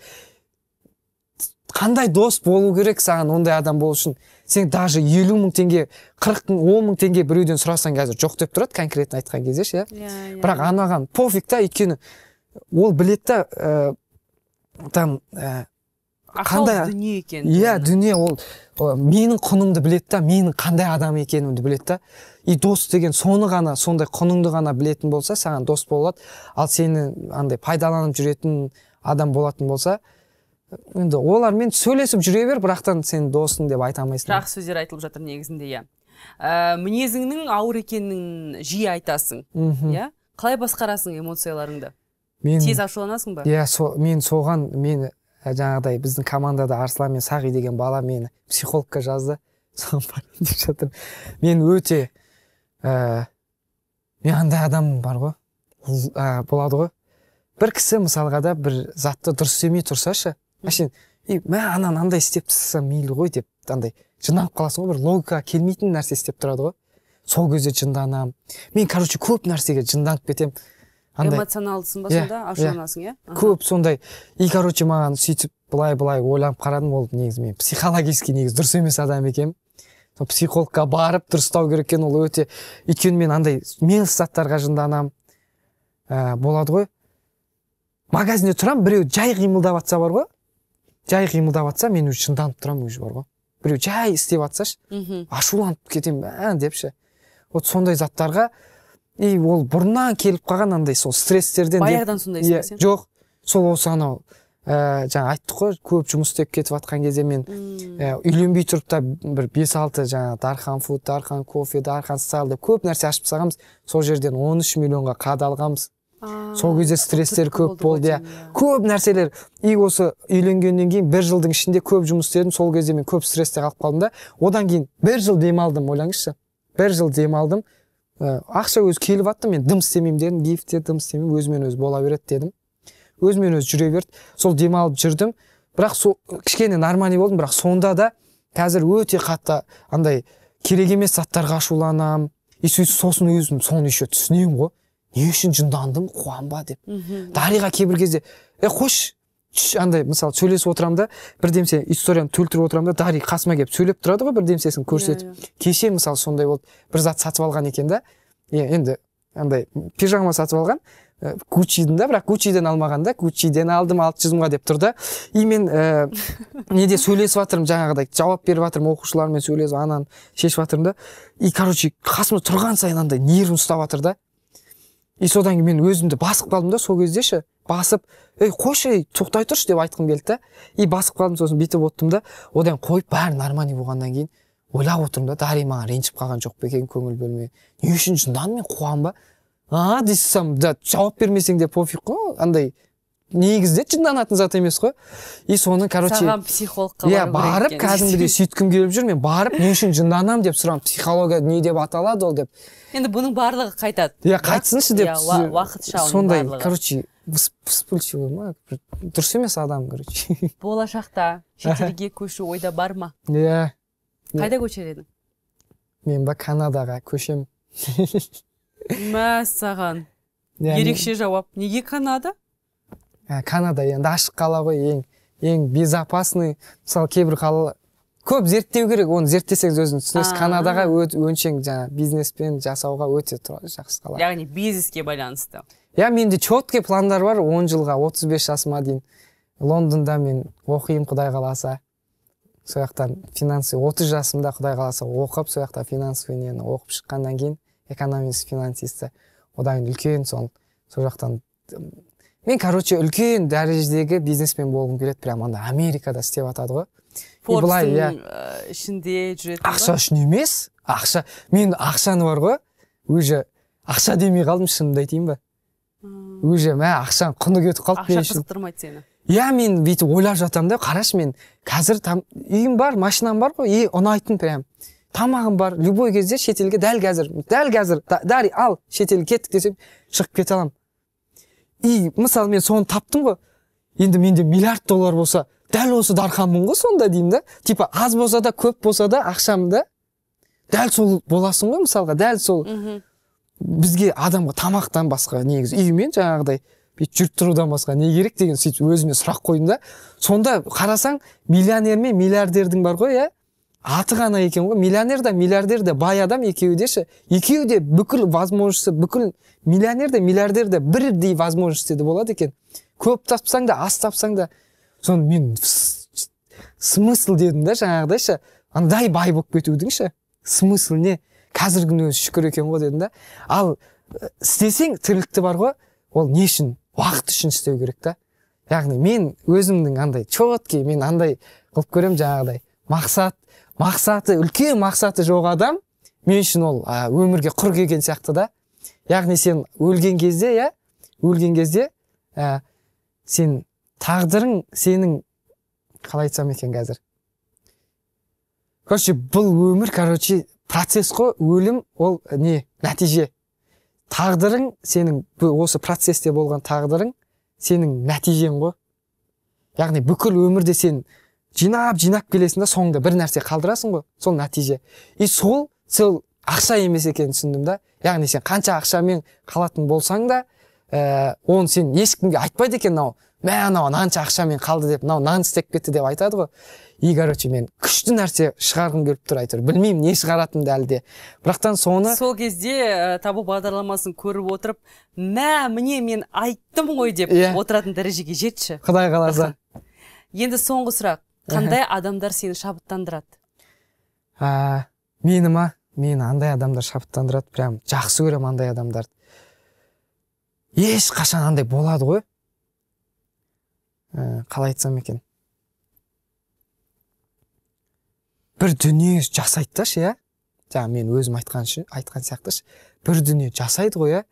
қандай дос болу керек саған ондай адам болу үшін сен даже елу мың теңге қырық мың он мың теңге біреуден сұрасаң қазір жоқ деп тұрады конкретно айтқан кезде ше иә yeah, иә, yeah. Иә. бірақ анаған пофиг та өйткені ол біледі да ә, там ә, қандай дүние екен иә дүние ол, ол менің құнымды біледі да менің қандай адам екенімді біледі да и дос деген соны ғана сондай құныңды ғана білетін болса саған дос болады ал сені андай пайдаланып жүретін адам болатын болса енді олармен сөйлесіп жүре бер бірақтан сен досың деп айта алмайсың жақсы сөздер айтылып жатыр негізінде иә ә, мінезіңнің ауыр екенін жиі айтасың иә қалай басқарасың эмоцияларыңды мен тез ашуланасың ба иә мен соған мені ә, жаңағыдай біздің командада арслан мен сағи деген бала мені психологқа жазды соған барамын деп жатырмын мен өте ә, андай адам бар ғой ә, болады ғой бір кісі мысалға да бір затты дұрыс істемей ше әшейін и мә ананы андай істеп тастаса мейлі ғой деп андай жынданып қаласың ғой бір логика келмейтін нәрсе істеп тұрады ғой сол кезде жынданамын мен короче көп нәрсеге жынданып кетемін андай эмоционалдысың ба иә, сонда иә. ашуланасың иә көп сондай и короче маған сөйтіп былай былай ойланып қарадым ол негізі мен психологический негізі дұрыс емес адам екенмін психологқа барып дұрыстау керек екен ол өте өйткені мен андай мелс заттарға жынданамын ә, болады ғой магазинде тұрамын біреу жай қимылдап жатса бар ғой жай қимылдап жатса мен уже жынданып тұрамын уже бар ғой біреу жай істеп жатсашы ашуланып кетемін ә депші вот сондай заттарға и ол бұрыннан келіп қалған андай сол стресстерден баяғыдан сондай жоқ сол осы анау ә, жаңа айттық қой көп жұмыс істеп кетіп жатқан кезде мен ә, үйленбей тұрып та бір бес алты жаңағы дархан фуд дархан кофе дархан стайл деп көп нәрсе ашып тастағанбыз сол жерден 13 миллионға қадалғанбыз сол кезде стресстер көп болды иә көп нәрселер и осы үйленгеннен кейін бір жылдың ішінде көп жұмыс істедім сол кезде мен көп стрессте қалып қалдым да одан кейін бір жыл демалдым ойлаңызшы бір жыл демалдым э, ақша өзі келіп жатты мен дым істемеймін дедім гифте дым істемеймін өзімен өзі бола береді дедім өзімен өзі жүре берді сол демалып жүрдім бірақ сол кішкене нормальный болдым бірақ сонда да қазір өте қатты андай керек емес заттарға ашуланамын и сосын өзім соны еще түсінемін ғой не үшін жындандым қуанба деп мхм дариға кейбір кезде е қойшы андай мысалы сөйлесіп отырамын да бірдемсе историяны төлтіріп отырамын да дари қасыма келіп сөйлеп тұрады ғой бірдемсесін көрсетіп yeah, иә, yeah. Иә. кеше мысалы сондай болды бір зат сатып алған екен да енді андай пижама сатып алған кучиден э, да бірақ гучиден алмаған да гучиден алдым алты жүз деп тұр да и мен ә, неде сөйлесіп жатырмын жаңағыдай жауап беріп жатырмын оқушылармен сөйлесіп ананы шешіп жатырмын да и короче қасымда тұрған сайын андай нервім ұстап жатыр да и содан кейін мен өзімді басып қалдым да сол кезде ше басып ей қойшы ей тоқтай тұршы деп айтқым келді да и басып қалдым сосын бүйтіп оттым да одан қойып бәрі нормальный болғаннан кейін ойлап отырмын да дари маған ренжіп қалған жоқ па екен көңіл бөлмей не үшін жынданмын мен қуамын ба а дейсің да жауап бермесең де пофиг қой андай негізде жынданатын зат емес қой и соны короче саған психологқа иә барып кәдімгідей сөйткім келіп жүр мен барып не үшін жынданамын деп сұраймын психология не деп аталады ол деп енді бұның барлығы қайтады иә қайтсыншы деп иә, уақытша сондай короче вспыльчивый ма дұрыс емес адам короче болашақта шетелге көшу ойда бар ма иә қайда көшер едің мен ба канадаға көшемін мәссаған ерекше жауап неге канада ә, канада енді ашық қала ғой ең ең безопасный мысалы кейбір қала көп зерттеу керек оны зерттесеңіз өзіңіз түсінесіз канадаға өншең жаңағы бизнеспен жасауға өте жақсы қала яғни бизнеске байланысты иә менде четкий пландар бар 10 жылға 35 жасыма дейін лондонда мен оқимын құдай қаласа сол жақтан финансы отыз жасымда құдай қаласа оқып сол жақта финансовый нені оқып шыққаннан кейін экономист финансисті одан кейін үлкен сол сол жақтан мен короче үлкен дәрежедегі бизнесмен болғым келеді прямо андай америкада істеп жатады ғой былай иә э, ішінде жүретін ақша үшін емес ақша мен ақшаны бар ғой уже ақша демей қалдым шынымды айтайын ба уже мә ақшаның құны кетіп қалды ақша қызықтырмайды сені иә мен бүйтіп ойлап жатамын да қарашы мен қазір там үйім бар машинам бар ғой и ұнайтын прям тамағым бар любой кезде шетелге дәл қазір дәл қазір дәл ал шетелге кеттік десем шығып кете аламын и мысалы мен соны таптым ғой енді менде миллиард доллар болса дәл осы дарханмын ғой сонда деймін да типа аз болса да көп болса да ақшам да дәл сол боласың ғой мысалға дәл сол Үху. бізге адамға тамақтан басқа негізі үймен жаңағыдай бүйтіп жүріп тұрудан басқа не керек деген сөйтіп өзіме сұрақ қойдым да сонда қарасаң миллионер мен миллиардердің бар ғой иә аты ғана екен ғой миллионер да миллиардер де бай адам екеуі де ше екеуі де бүкіл возможностьі бүкіл миллионер де миллиардер де бірдей де болады екен көп тапсаң да аз тапсаң да соны мен смысл дедім да жаңағыдай ше андай бай болып кетудің ше смысл не қазіргі өзі шүкір екен ғой дедім да ал э, істесең тірлікті бар ғой ол не үшін уақыт үшін істеу керек та яғни мен өзімнің андай четкий мен андай қылып көремін жаңағыдай мақсат мақсаты үлкен мақсаты жоқ адам мен үшін ол өмірге құр келген сияқты да яғни сен өлген кезде иә өлген кезде ә, сен тағдырың сенің қалай айтсам екен қазір короче бұл өмір короче процесс қой өлім ол не нәтиже тағдырың сенің осы процесте болған тағдырың сенің нәтижең ғой яғни бүкіл өмірде сен жинап жинап келесің да соңында бір нәрсе қалдырасың ғой сол нәтиже и сол сол ақша емес екенін түсіндім да яғни сен қанша ақшамен қалатын болсаң да ә, оны сен ешкімге айтпайды екен мынау мә анау мынанша ақшамен қалды деп мынау нан істеп кетті деп айтады ғой и короче мен күшті нәрсе шығарғым келіп тұр әйтеуір білмеймін не шығаратынымды әлі де бірақтан соны сол кезде ә, табу бағдарламасын көріп отырып мә міне мен айттым ғой деп yeah. Иә. отыратын дәрежеге жетші құдай қаласа енді соңғы сұрақ қандай адамдар сені шабыттандырады ә, мені ма мені андай адамдар шабыттандырады прям жақсы көремін андай адамдарды ешқашан андай болады ғой ә, қалай айтсам екен бір дүние жасайды да ше иә жаңағы мен өзім айтқаншы айтқан сияқтышы бір дүние жасайды ғой иә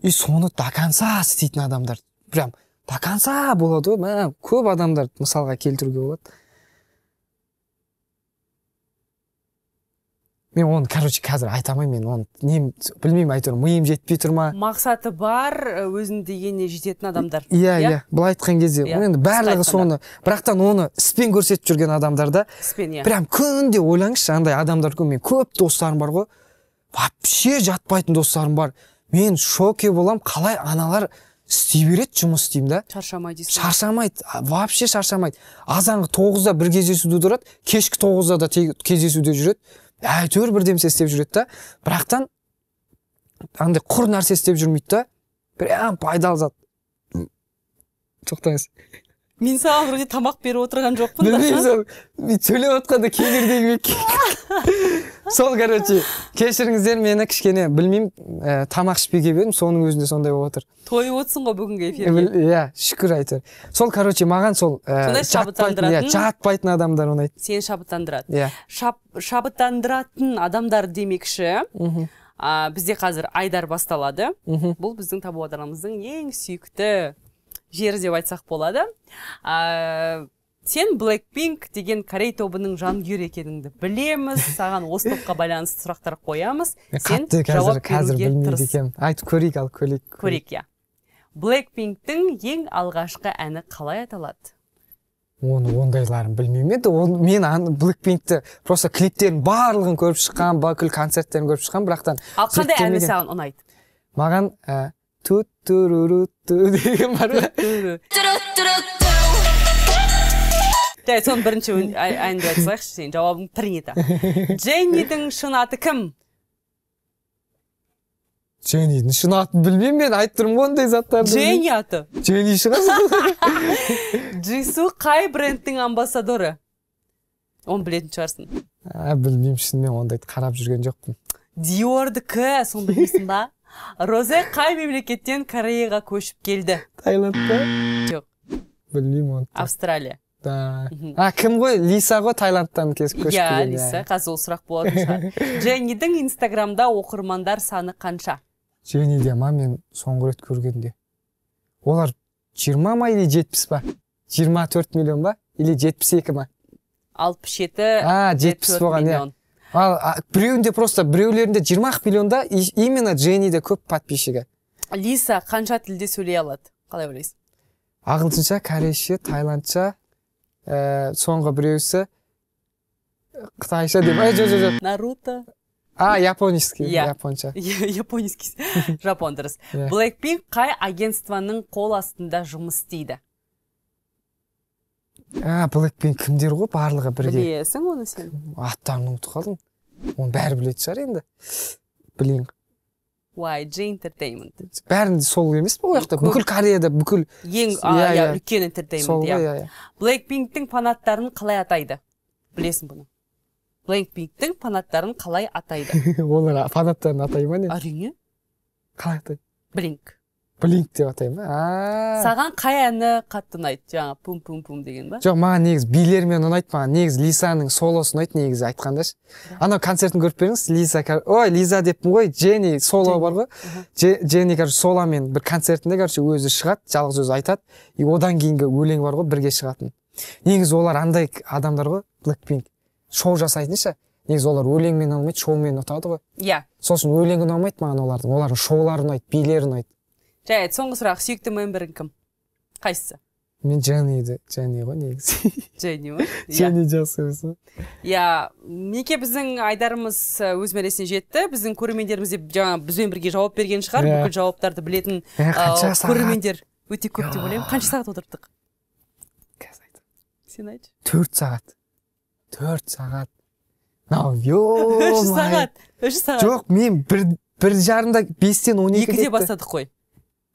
и соны до конца істейтін адамдар прям до конца болады ғой мә көп адамдар мысалға келтіруге болады мен оны короче қазір айта алмаймын мен оны не білмеймін әйтеуір миым жетпей тұр ма мақсаты бар өзінің дегеніне жететін адамдар иә, иә иә былай айтқан кезде yeah. Иә, енді барлығы соны бірақтан оны іспен көрсетіп жүрген адамдар да іспен иә прям күнде ойлаңызшы андай адамдар көп мен көп достарым бар ғой вообще жатпайтын достарым бар мен шоке болам қалай аналар істей береді жұмыс істеймін да шаршамайды шаршамайды вообще шаршамайды азанғы тоғызда бір кездесуде тұрады кешкі тоғызда да кездесуде жүреді әйтеуір бірдемсе істеп жүреді да бірақтан андай құр нәрсе істеп жүрмейді да прям пайдалы зат тоқтаңыз мен саған вроде тамақ беріп отырған жоқпын білмеймін сол мен сөйлеп жатқанда кейбірде сол короче кешіріңіздер мені кішкене білмеймін ә, тамақ ішпей келіп едім соның өзінде сондай болып отыр тойып отырсың ғой бүгінгі эфирге иә шүкір әйтеуір сол короче маған сол ә, шабыттандыратын жатпайтын адамдар ұнайды сені шабыттандырады иә шабыттандыратын адамдар демекші мхм бізде қазір айдар басталады бұл біздің табу бағдарламамыздың ең сүйікті жері деп айтсақ болады ә, сен blackpink деген корей тобының жанкүйері екеніңді білеміз саған осы топқа байланысты сұрақтар қоямыз сен жауап қазір білмейді екенмін айтып көрейік ал көрейік көрейік иә блэкпинктің ең алғашқы әні қалай аталады оны ондайларын білмеймін енді ол мен блэк блэкпинкті просто клиптерін барлығын көріп шыққан бүкіл концерттерін көріп шыққан бірақтан ал қандай әні саған ұнайды маған ә, туттурурутту деген бар ғой жарайды соны бірінші әнді айтып салайықшы сенің жауабың принято дженнидің шын аты кім дженнидің шын атын білмеймін мен айтып тұрмын ғой ондай заттарды дженни аты дженни шығар джису қай брендтің амбассадоры оны білетін шығарсың білмеймін шынымен ондайды қарап жүрген жоқпын диордікі соны білмейсің ба розе қай мемлекеттен кореяға көшіп келді таиландта жоқ білмеймін оны австралия да а кім ғой лиса ғой таиландтан көшіп иә, келді иә лиса қазір ол сұрақ болатын шығар дженнидің инстаграмда оқырмандар саны қанша дженниде ма мен соңғы рет көргенде олар жиырма ма или жетпіс па жиырма төрт миллион ба или жетпіс екі ма алпыс жеті а жетпіс болған иә ал біреуінде просто біреулерінде жиырма ақ миллионда именно дженниде көп подписчигі лиса қанша тілде сөйлей алады қалай ойлайсыз ағылшынша корейше тайландша ә, соңғы біреусі қытайша деп жо жоқ жоқ наруто а японский иә японша японский жапон дұрыс блэкпинк қай агентствоның қол астында жұмыс істейді а пинк кімдер ғой барлығы бірге білесің оны сен аттарын ұмытып қалдым оны бәрі білетін шығар енді блин YG Entertainment Бәрін сол емес па ол жақта бүкіл кореяда бүкіл ең иә, иә, иә үлкен интертеймент иә. иә иә фанаттарын қалай атайды білесің бұны блэкпинктің фанаттарын қалай атайды олар фанаттарын атай ма не әрине қалай атайды блинк блинк деп атаймын ба саған қай әні қатты ұнайды жаңағы пум пум пум деген ба жоқ маған негізі билермен ұнайды маған негізі лисаның солосы ұнайды негізі айтқандашы анау концертін көріп беріңіз лиза ой лиза деппін ғой дженни соло бар ғой дженни короче соломен бір концертінде короче өзі шығады жалғыз өзі айтады и одан кейінгі өлең бар ғой бірге шығатын негізі олар андай адамдар ғой блэкпинк шоу жасайтын ше негізі олар өлеңмен ұнамайды шоумен ұтады ғой иә yeah. сол үшін өлеңі ұнамайды маған олардың олардың шоулары ұнайды билері ұнайды жарайды соңғы сұрақ сүйікті мемберің кім қайсысы мен дженниді дженни ғой негізі дженни ма дженни иә. жақсы өзі иә мінекей біздің айдарымыз өз мәресіне жетті біздің көрермендеріміз де жаңа бізбен бірге жауап берген шығар yeah. Иә. бүкіл жауаптарды білетін yeah, көрермендер өте көп деп ойлаймын қанша сағат отырдық қазір айт сен айтшы төрт сағат төрт сағат мынау үш сағат үш сағат жоқ мен бір бір жарымда бестен он екіде бастадық қой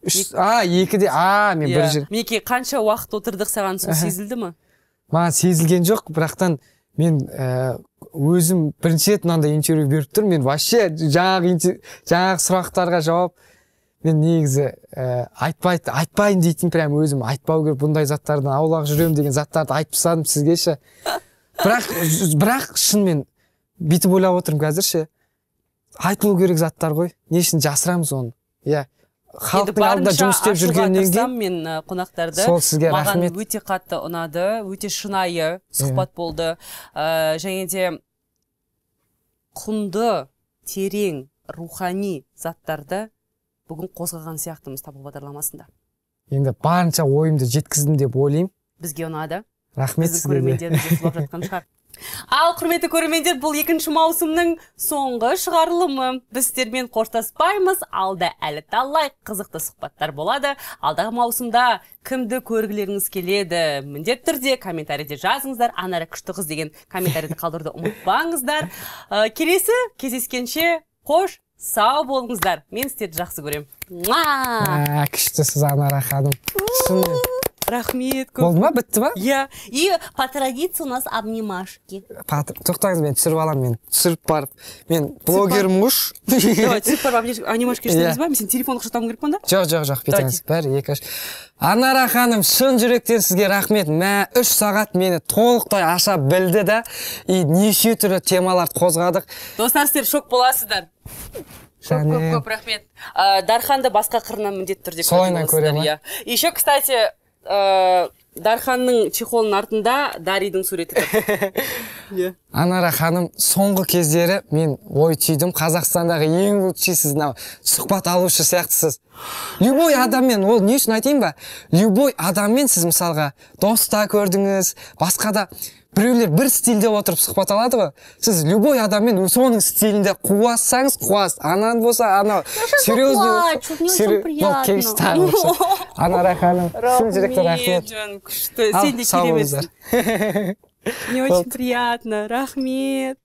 үш а екіде а мен иә. бір жер мінекей қанша уақыт отырдық саған сол сезілді ма маған сезілген жоқ бірақтан мен ә, өзім бірінші рет мынандай интервью беріп тұрмын мен вообще жаңағы жаңағы сұрақтарға жауап мен негізі ә, айтпайын дейтін прям өзім айтпау керек бұндай заттардан аулақ жүремін деген заттарды айтып тастадым сізге ше бірақ бірақ шынымен бүйтіп ойлап отырмын қазір ше айтылу керек заттар ғой не үшін жасырамыз оны иә халықтың алдында жұмыс істеп жүргеннен кейін мен қонақтарды сол сізге маған рахмет. өте қатты ұнады өте шынайы сұхбат иә. болды ә, және де құнды терең рухани заттарды бүгін қозғаған сияқтымыз табу бағдарламасында енді барынша ойымды жеткіздім деп ойлаймын бізге ұнады рахмет сізге көрермендеріңіз жатқан шығар ал құрметті көрермендер бұл екінші маусымның соңғы шығарылымы біз сіздермен қоштаспаймыз алда әлі талай қызықты сұхбаттар болады алдағы маусымда кімді көргілеріңіз келеді міндетті түрде комментарийде жазыңыздар анара күшті қыз деген комментарийді қалдырды ұмытпаңыздар э, келесі кездескенше қош сау болыңыздар мен сіздерді жақсы көремін күшті анара ханым рахмет көп болды ма бітті ма иә и по традиции у нас обнимашки тоқтаңыз мен түсіріп аламын мен түсіріп барып мен блогермін ғой давай түсіріп барып обнимашки жасаймыз ба мен сенің телефонды құшақтауым керек па онда жоқ жоқ жоқ бүйтеміз бір екі үш анара ханым шын жүректен сізге рахмет мә үш сағат мені толықтай аша білді да и неше түрлі темаларды қозғадық достар сіздер шок боласыздар көп көп көп рахмет дарханды басқа қырынан міндетті түрде солайынан көремін иә еще кстати ә, дарханның чехолының артында Даридың суреті иә анара ханым соңғы кездері мен ой түйдім қазақстандағы ең лучший сіз мынау сұхбат алушы сияқтысыз любой адаммен ол не үшін айтайын ба любой адаммен сіз мысалға доста көрдіңіз басқа да біреулер бір стильде отырып сұхбат алады ғой сіз любой адаммен соның стилінде қуассаңыз қуасыз ананы болса анау серьезный ханым шын жүректен рахмет күшті сен де керемет мне очень приятно рахмет